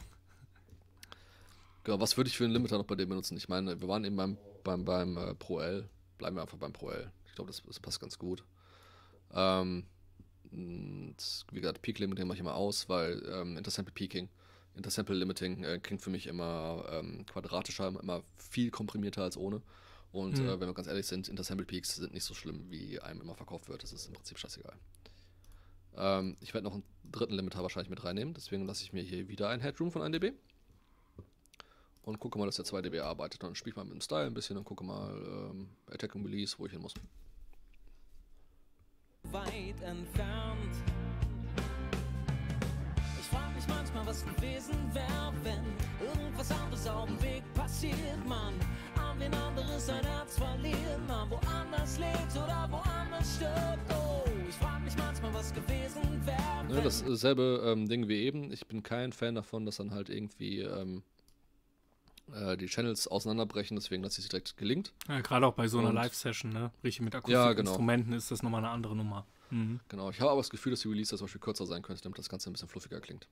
Genau, was würde ich für einen Limiter noch bei dem benutzen? Ich meine, wir waren eben beim, beim, beim äh, Pro L. Bleiben wir einfach beim Pro L. Ich glaube, das, das, passt ganz gut. Ähm, und, wie gesagt, Peak Limiting mache ich immer aus, weil ähm, Intersample Peaking, Intersample Limiting äh, klingt für mich immer ähm, quadratischer, immer viel komprimierter als ohne. Und hm. äh, mhm. wenn wir ganz ehrlich sind, Intersample Peaks sind nicht so schlimm, wie einem immer verkauft wird. Das ist im Prinzip scheißegal. Ähm, ich werde noch einen dritten Limiter wahrscheinlich mit reinnehmen. Deswegen lasse ich mir hier wieder ein Headroom von 1 dB. Und gucke mal, dass der 2 dB arbeitet. Dann spiele ich mal mit dem Style ein bisschen und gucke mal ähm, Attack und Release, wo ich hin muss. Weit entfernt uns manchmal, was gewesen wäre, wenn irgendwas anderes auf dem Weg passiert, man an wen anderes sein Herz verliert, man woanders lebt oder woanders stirbt, oh, ich frag mich manchmal, was gewesen wäre, ja, Dasselbe ähm, Ding wie eben, ich bin kein Fan davon, dass dann halt irgendwie, ähm, äh, die Channels auseinanderbrechen, deswegen, dass es direkt gelingt. Ja, gerade auch bei so einer Live-Session, ne? Richtig mit Akustikinstrumenten ja, genau. ist das nochmal eine andere Nummer. Mhm. Genau, ich habe aber das Gefühl, dass die Release zum Beispiel kürzer sein könnte, damit das Ganze ein bisschen fluffiger klingt.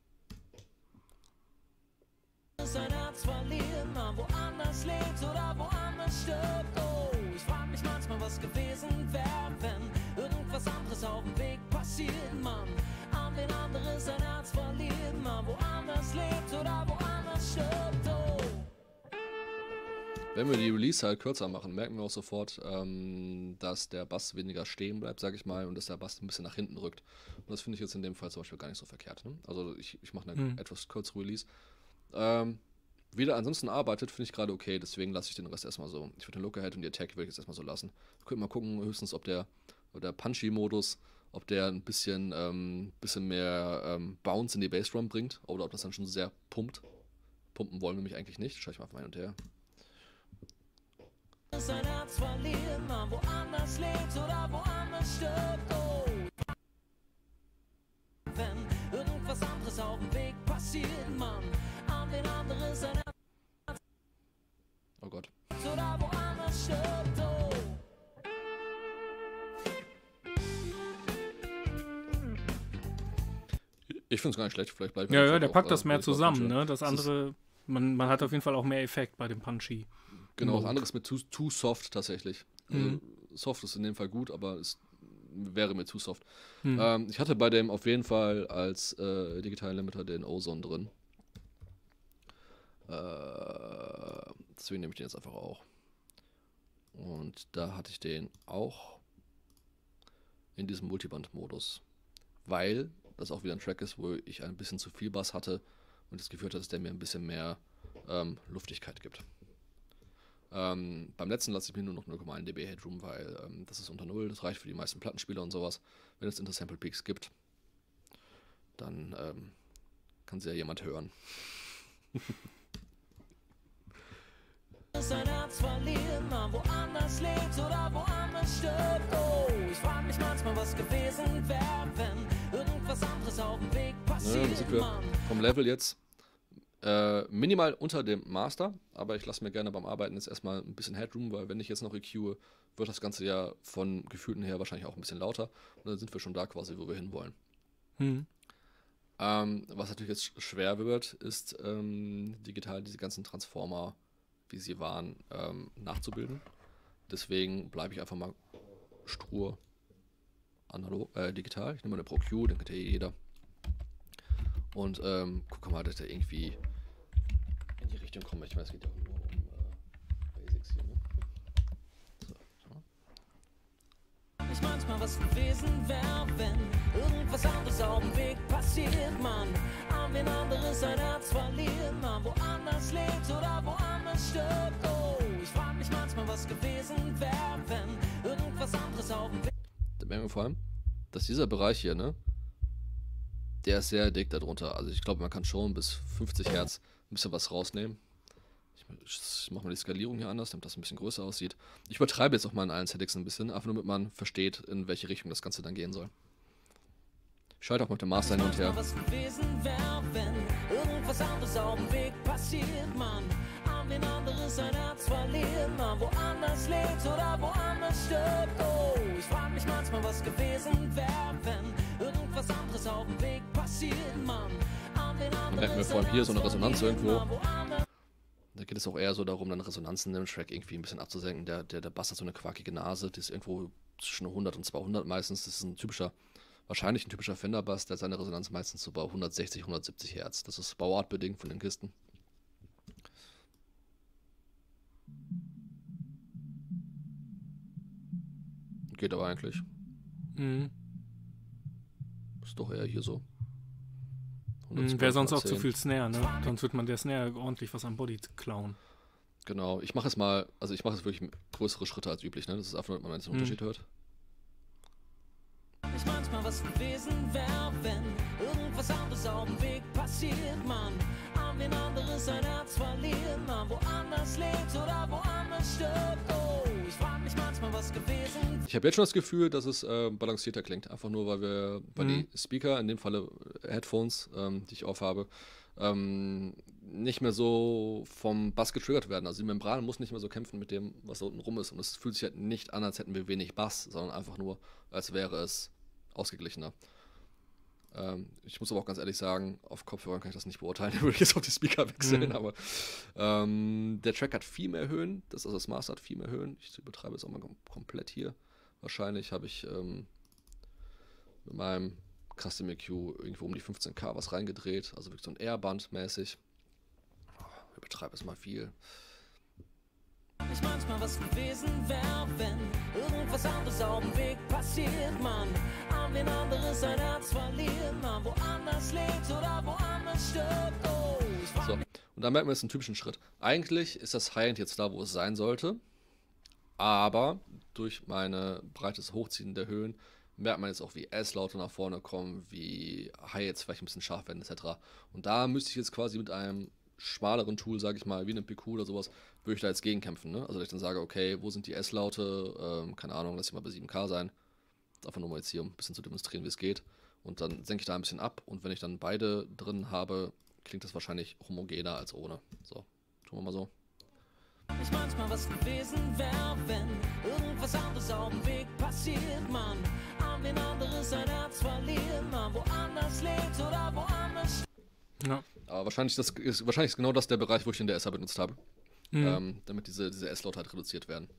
Sein Herz verliert, man woanders lebt oder woanders stirbt. Oh, ich frag mich manchmal, was gewesen wäre, wenn irgendwas anderes auf dem Weg passiert. Man an den anderen sein Herz verliert, man woanders lebt oder woanders stirbt. Oh. Wenn wir die Release halt kürzer machen, merken wir auch sofort, ähm, dass der Bass weniger stehen bleibt, sag ich mal, und dass der Bass ein bisschen nach hinten rückt. Und das finde ich jetzt in dem Fall zum Beispiel gar nicht so verkehrt. Ne? Also ich, ich mache eine mhm. etwas kürzere Release ähm, wie der ansonsten arbeitet, finde ich gerade okay, deswegen lasse ich den Rest erstmal so. Ich würde den Look Lockerhead und die Attack würde ich jetzt erstmal so lassen. Wir mal gucken, höchstens ob der, der Punchy-Modus, ob der ein bisschen, ähm, bisschen mehr ähm, Bounce in die Bassdrum bringt oder ob das dann schon sehr pumpt. Pumpen wollen wir mich eigentlich nicht. Schau ich mal auf hin und her. Sein Herz verliert, man woanders lebt oder woanders stirbt. Oh. Wenn irgendwas anderes auf dem Weg passiert, Mann. Oh Gott. Ich finde es gar nicht schlecht, vielleicht bleibt Ja, ja, der packt auch, das mehr zusammen, ne? Das andere, man, man hat auf jeden Fall auch mehr Effekt bei dem Punchy. Genau, das andere ist mit too, too soft tatsächlich. Äh, mhm. Äh, soft ist in dem Fall gut, aber es wäre mir zu soft. Mhm. Ähm, ich hatte bei dem auf jeden Fall als äh, digitalen Limiter den Ozone drin. Äh, deswegen nehme ich den jetzt einfach auch. Und da hatte ich den auch in diesem Multiband-Modus. Weil das auch wieder ein Track ist, wo ich ein bisschen zu viel Bass hatte und das geführt hat, dass der mir ein bisschen mehr ähm, Luftigkeit gibt. Ähm, beim letzten lasse ich mir nur noch 0,1 dB Headroom, weil ähm, das ist unter Null, das reicht für die meisten Plattenspieler und sowas. Wenn es Intersample Peaks gibt, dann ähm, kann sie ja jemand hören. sein Herz verliert, man woanders lebt oder woanders stirbt. Oh, ich frag mich manchmal, was gewesen wäre, wenn irgendwas anderes auf dem Weg passiert. Ja, vom Level jetzt äh, minimal unter dem Master, aber ich lasse mir gerne beim Arbeiten jetzt erstmal ein bisschen Headroom, weil wenn ich jetzt noch EQ, wird das Ganze ja von Gefühlen her wahrscheinlich auch ein bisschen lauter und dann sind wir schon da quasi, wo wir hinwollen. Mhm. Ähm, was natürlich jetzt schwer wird, ist ähm, digital diese ganzen Transformer- wie sie waren, ähm, nachzubilden. Deswegen bleibe ich einfach mal stur analog, äh, digital. Ich nehme eine ProQ, den kennt ja eh jeder. Und ähm, gucke mal, dass der irgendwie in die Richtung kommt. Ich weiß, es geht ja auch nur um äh, Basics hier. Ne? So, so. manchmal was gewesen wäre, wenn irgendwas anderes auf dem Weg passiert, Mann man wen anderes sein Herz verlieren, man woanders lebt oder woanders stirbt. Oh, ich frag mich manchmal, was gewesen wäre, wenn irgendwas anderes auf dem Weg. Da merken wir vor allem, dass dieser Bereich hier, ne? Der ist sehr dick darunter. Also ich glaube, man kann schon bis 50 Hertz ein bisschen was rausnehmen. Ich mache mal die Skalierung hier anders, damit das ein bisschen größer aussieht. Ich übertreibe jetzt auch mal in allen Settings ein bisschen, einfach nur damit man versteht, in welche Richtung das Ganze dann gehen soll. Ich schalte auch mit der Maßlein hin und her was anderes auf dem Weg passiert, man. An wen anderes ein Herz verliert, man. Woanders lebt oder woanders stirbt, oh. Ich frag mich manchmal, was gewesen wäre, wenn irgendwas anderes auf dem Weg passiert, man. An wen anderes mir vor allem hier so eine Resonanz irgendwo. Da geht es auch eher so darum, dann Resonanzen im Track irgendwie ein bisschen abzusenken. Der, der, der Bass hat so eine quakige Nase, die ist irgendwo zwischen 100 und 200 meistens. Das ist ein typischer wahrscheinlich ein typischer Fender-Bass, der seine Resonanz meistens so bei 160, 170 Hertz. Das ist bauartbedingt von den Kisten. Geht aber eigentlich. Mhm. Ist doch eher hier so. Mhm, Wäre sonst auch zu viel Snare, ne? Sonst wird man der Snare ordentlich was am Body klauen. Genau, ich mache es mal, also ich mache es wirklich größere Schritte als üblich, ne? Das ist einfach, wenn man einen mhm. Unterschied hört was gewesen wäre, wenn irgendwas anderes auf dem Weg passiert, man an wen anderes ein Herz verliert, man woanders lebt oder woanders stirbt. Oh, ich frag mich manchmal, was gewesen. Ich habe jetzt schon das Gefühl, dass es äh, balancierter klingt, einfach nur, weil wir, weil mhm. die Speaker, in dem Falle äh, Headphones, ähm, die ich aufhabe, ähm, nicht mehr so vom Bass getriggert werden. Also die Membran muss nicht mehr so kämpfen mit dem, was da unten rum ist. Und es fühlt sich halt nicht an, als hätten wir wenig Bass, sondern einfach nur, als wäre es ausgeglichener. Ähm, ich muss aber auch ganz ehrlich sagen, auf Kopfhörern kann ich das nicht beurteilen, würde ich jetzt auf die Speaker wechseln, mhm. aber ähm, der Track hat viel mehr Höhen, das, also das Master hat viel mehr Höhen. Ich übertreibe es auch mal kom komplett hier. Wahrscheinlich habe ich ähm, mit meinem Custom EQ irgendwo um die 15k was reingedreht, also wirklich so ein Airband mäßig. Ich oh, übertreibe es mal viel mich manchmal was gewesen wäre, wenn irgendwas anderes auf dem Weg passiert, Mann an den anderen sein Herz verlieren, man woanders lebt oder woanders stirbt. Oh, so, und da merkt man jetzt einen typischen Schritt. Eigentlich ist das High-End jetzt da, wo es sein sollte, aber durch meine breites Hochziehen der Höhen merkt man jetzt auch, wie S-Laute nach vorne kommen, wie High jetzt vielleicht ein bisschen scharf werden, etc. Und da müsste ich jetzt quasi mit einem schmaleren Tool, sage ich mal, wie einem PQ oder sowas, würde ich da jetzt gegenkämpfen. Ne? Also, dass ich dann sage, okay, wo sind die S-Laute? Ähm, keine Ahnung, lass sie mal bei 7K sein einfach nur mal jetzt hier, um ein bisschen zu demonstrieren, wie es geht. Und dann senke ich da ein bisschen ab und wenn ich dann beide drin habe, klingt das wahrscheinlich homogener als ohne. So, tun wir mal so. Ist manchmal was gewesen wär, wenn irgendwas anderes auf dem Weg passiert, man an wen anderes sein Herz verliert, man woanders lebt oder woanders. Ja. Aber wahrscheinlich, das ist, wahrscheinlich ist genau das der Bereich, wo ich in der SA benutzt habe. Mhm. Ähm, damit diese, diese S-Laut halt reduziert werden.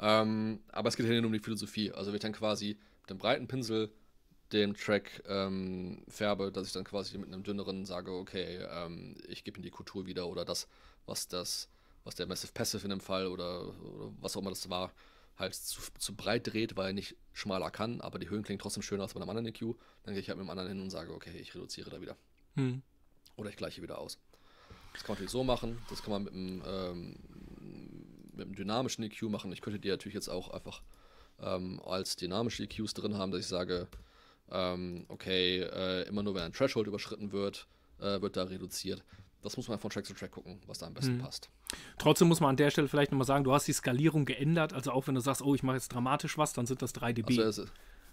Ähm, aber es geht hier nur um die Philosophie. Also wird dann quasi mit einem breiten Pinsel den Track ähm, färbe, dass ich dann quasi mit einem dünneren sage, okay, ähm, ich gebe ihm die Kultur wieder oder das, was das, was der Massive Passive in dem Fall oder, oder was auch immer das war, halt zu, zu, breit dreht, weil er nicht schmaler kann, aber die Höhen klingen trotzdem schöner als bei einem anderen EQ, dann gehe ich halt mit dem anderen hin und sage, okay, ich reduziere da wieder. Hm. Oder ich gleiche wieder aus. Das kann man natürlich so machen, das kann man mit einem, ähm, mit einem dynamischen EQ machen. Ich könnte dir natürlich jetzt auch einfach ähm, als dynamische EQs drin haben, dass ich sage, ähm, okay, äh, immer nur wenn ein Threshold überschritten wird, äh, wird da reduziert. Das muss man von Track zu Track gucken, was da am besten mhm. passt. Trotzdem muss man an der Stelle vielleicht nochmal sagen, du hast die Skalierung geändert. Also auch wenn du sagst, oh, ich mache jetzt dramatisch was, dann sind das 3 dB. Also es,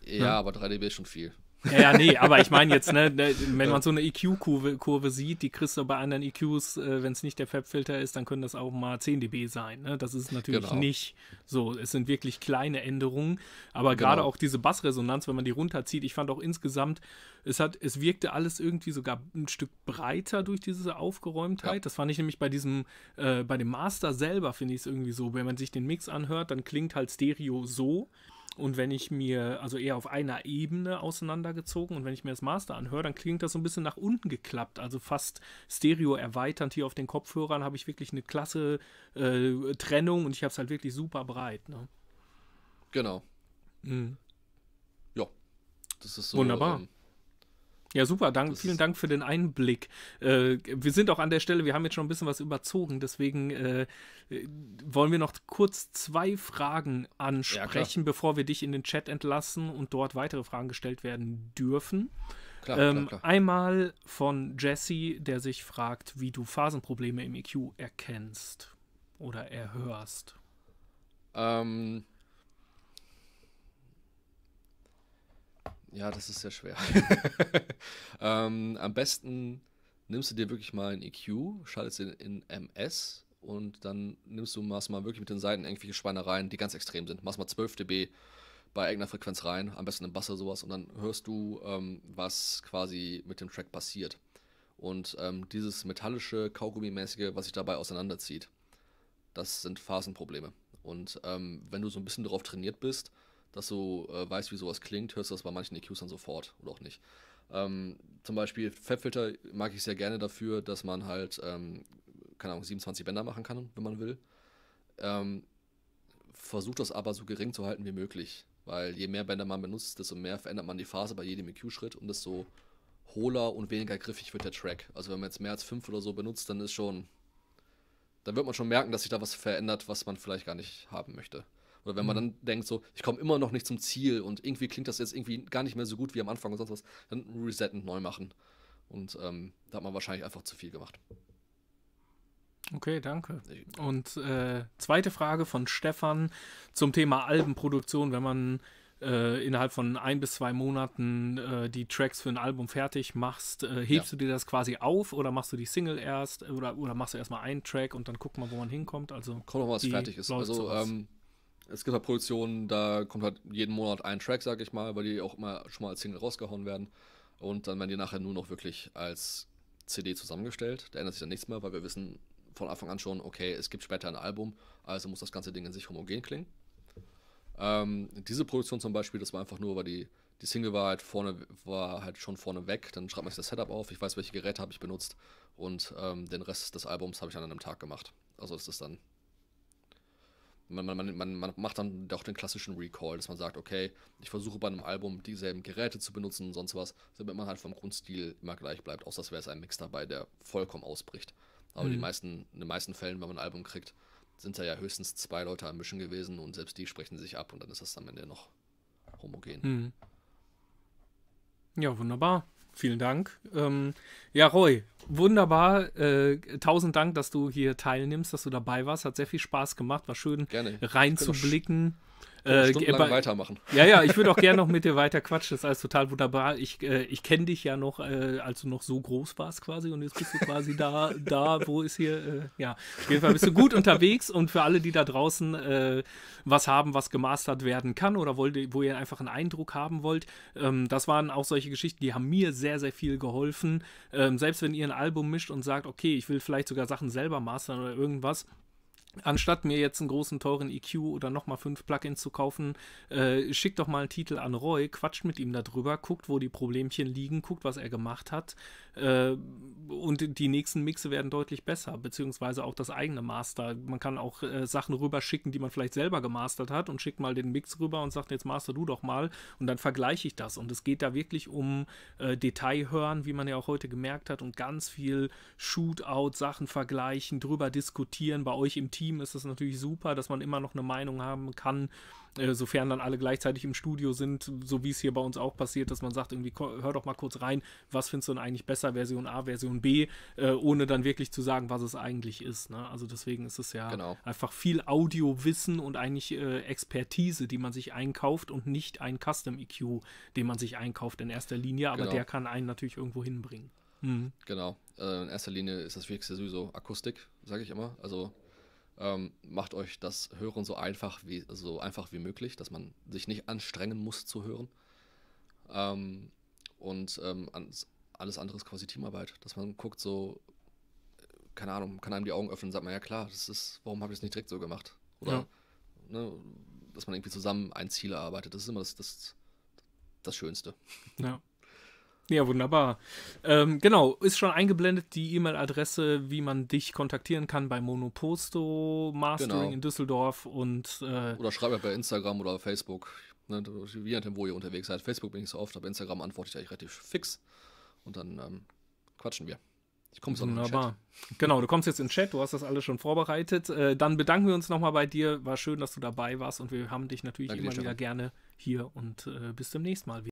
ja, ja, aber 3 dB ist schon viel. Ja, ja, nee, aber ich meine jetzt, ne, ne wenn man so eine EQ-Kurve Kurve sieht, die kriegst du bei anderen EQs, äh, wenn es nicht der Fab-Filter ist, dann können das auch mal 10 dB sein. Ne? Das ist natürlich genau. nicht so. Es sind wirklich kleine Änderungen, aber genau. gerade genau. auch diese Bassresonanz, wenn man die runterzieht, ich fand auch insgesamt, es, hat, es wirkte alles irgendwie sogar ein Stück breiter durch diese Aufgeräumtheit. Ja. Das fand ich nämlich bei diesem, äh, bei dem Master selber, finde ich es irgendwie so. Wenn man sich den Mix anhört, dann klingt halt Stereo so. Und wenn ich mir, also eher auf einer Ebene auseinandergezogen und wenn ich mir das Master anhöre, dann klingt das so ein bisschen nach unten geklappt. Also fast stereo erweiternd hier auf den Kopfhörern habe ich wirklich eine klasse äh, Trennung und ich habe es halt wirklich super breit. Ne? Genau. Mhm. Ja, das ist so. Wunderbar. Ähm, ja, super. Dank, vielen Dank für den Einblick. Äh, wir sind auch an der Stelle, wir haben jetzt schon ein bisschen was überzogen, deswegen äh, äh wollen wir noch kurz zwei Fragen ansprechen, ja, bevor wir dich in den Chat entlassen und dort weitere Fragen gestellt werden dürfen. Klar, ähm, klar, klar. Einmal von Jesse, der sich fragt, wie du Phasenprobleme im EQ erkennst oder erhörst. Ähm Ja, das ist sehr schwer. ähm, am besten nimmst du dir wirklich mal ein EQ, schaltest den in MS und dann nimmst du, machst mal wirklich mit den Seiten irgendwelche Schweinereien, die ganz extrem sind. Machst mal 12 dB bei eigener Frequenz rein, am besten im Bass oder sowas und dann hörst du, ähm, was quasi mit dem Track passiert. Und ähm, dieses metallische, kaugummimäßige, was sich dabei auseinanderzieht, das sind Phasenprobleme. Und ähm, wenn du so ein bisschen darauf trainiert bist, dass du äh, weißt, wie sowas klingt, hörst du das bei manchen EQs dann sofort oder auch nicht. Ähm, zum Beispiel Fettfilter mag ich sehr gerne dafür, dass man halt, ähm, keine Ahnung, 27 Bänder machen kann, wenn man will. Ähm, versucht das aber so gering zu halten wie möglich, weil je mehr Bänder man benutzt, desto mehr verändert man die Phase bei jedem EQ-Schritt und desto hohler und weniger griffig wird der Track. Also wenn man jetzt mehr als fünf oder so benutzt, dann ist schon, dann wird man schon merken, dass sich da was verändert, was man vielleicht gar nicht haben möchte. Oder wenn man mhm. dann denkt, so, ich komme immer noch nicht zum Ziel und irgendwie klingt das jetzt irgendwie gar nicht mehr so gut wie am Anfang und sonst was, dann resetten, neu machen. Und ähm, da hat man wahrscheinlich einfach zu viel gemacht. Okay, danke. Und äh, zweite Frage von Stefan zum Thema Albenproduktion. Wenn man äh, innerhalb von ein bis zwei Monaten äh, die Tracks für ein Album fertig machst, äh, hebst ja. du dir das quasi auf oder machst du die Single erst oder, oder machst du erstmal einen Track und dann guck mal, wo man hinkommt? Also, Kommt noch, was fertig ist. Also, ähm, es gibt halt Produktionen, da kommt halt jeden Monat ein Track, sag ich mal, weil die auch immer schon mal als Single rausgehauen werden. Und dann werden die nachher nur noch wirklich als CD zusammengestellt. Da ändert sich dann nichts mehr, weil wir wissen von Anfang an schon, okay, es gibt später ein Album, also muss das ganze Ding in sich homogen klingen. Ähm, diese Produktion zum Beispiel, das war einfach nur, weil die, die Single war halt vorne, war halt schon vorne weg, dann schreibt man sich das Setup auf, ich weiß, welche Geräte habe ich benutzt und ähm, den Rest des Albums habe ich an einem Tag gemacht. Also ist das dann man, man, man, man macht dann auch den klassischen Recall, dass man sagt, okay, ich versuche bei einem Album dieselben Geräte zu benutzen und sonst was, damit man halt vom Grundstil immer gleich bleibt, außer es wäre ein Mix dabei, der vollkommen ausbricht. Aber mhm. die meisten, in den meisten Fällen, wenn man ein Album kriegt, sind da ja höchstens zwei Leute am Mischen gewesen und selbst die sprechen sich ab und dann ist das am Ende noch homogen. Mhm. Ja, wunderbar. Vielen Dank. Ähm, ja, Roy, wunderbar. Äh, tausend Dank, dass du hier teilnimmst, dass du dabei warst. Hat sehr viel Spaß gemacht. War schön Gerne. reinzublicken. Äh, äh, stundenlang äh, weitermachen. Ja, ja, ich würde auch gerne noch mit dir weiter quatschen. Das ist alles total wunderbar. Ich, äh, ich kenne dich ja noch, äh, als du noch so groß warst quasi und jetzt bist du quasi da, da, wo ist hier, äh, ja. Auf jeden Fall bist du gut unterwegs und für alle, die da draußen äh, was haben, was gemastert werden kann oder wollt, wo ihr einfach einen Eindruck haben wollt, ähm, das waren auch solche Geschichten, die haben mir sehr, sehr viel geholfen. Ähm, selbst wenn ihr ein Album mischt und sagt, okay, ich will vielleicht sogar Sachen selber mastern oder irgendwas, anstatt mir jetzt einen großen teuren EQ oder nochmal fünf Plugins zu kaufen, äh, schickt doch mal einen Titel an Roy, quatscht mit ihm darüber, guckt, wo die Problemchen liegen, guckt, was er gemacht hat äh, und die nächsten Mixe werden deutlich besser, beziehungsweise auch das eigene Master. Man kann auch äh, Sachen rüberschicken, die man vielleicht selber gemastert hat und schickt mal den Mix rüber und sagt, jetzt master du doch mal und dann vergleiche ich das. Und es geht da wirklich um äh, Detailhören, wie man ja auch heute gemerkt hat, und ganz viel Shootout, Sachen vergleichen, drüber diskutieren. Bei euch im Team ist es natürlich super, dass man immer noch eine Meinung haben kann äh, sofern dann alle gleichzeitig im Studio sind, so wie es hier bei uns auch passiert, dass man sagt, irgendwie hör doch mal kurz rein, was findest du denn eigentlich besser, Version A, Version B, äh, ohne dann wirklich zu sagen, was es eigentlich ist. Ne? Also deswegen ist es ja genau. einfach viel Audio-Wissen und eigentlich äh, Expertise, die man sich einkauft und nicht ein Custom EQ, den man sich einkauft in erster Linie, aber genau. der kann einen natürlich irgendwo hinbringen. Mhm. Genau. Äh, in erster Linie ist das wirklich sowieso Akustik, sage ich immer. Also ähm, macht euch das Hören so einfach, wie, so einfach wie möglich, dass man sich nicht anstrengen muss zu hören. Ähm, und ähm, alles andere ist quasi Teamarbeit, dass man guckt, so, keine Ahnung, kann einem die Augen öffnen und sagt man, ja klar, das ist, warum habe ich das nicht direkt so gemacht? Oder, ja. ne, dass man irgendwie zusammen ein Ziel erarbeitet. Das ist immer das, das, das Schönste. Ja. Ja, wunderbar. Ähm, genau, ist schon eingeblendet die E-Mail-Adresse, wie man dich kontaktieren kann bei Monoposto, Mastering genau. in Düsseldorf und. Äh, oder schreib mir bei Instagram oder Facebook. Ne, je nachdem, wo ihr unterwegs seid. Facebook bin ich so oft, aber Instagram antworte ich eigentlich relativ fix. Und dann ähm, quatschen wir. Ich komme so Wunderbar. Genau, du kommst jetzt in den Chat, du hast das alles schon vorbereitet. Äh, dann bedanken wir uns nochmal bei dir. War schön, dass du dabei warst und wir haben dich natürlich Danke immer dir, wieder gerne hier und äh, bis zum nächsten Mal wieder.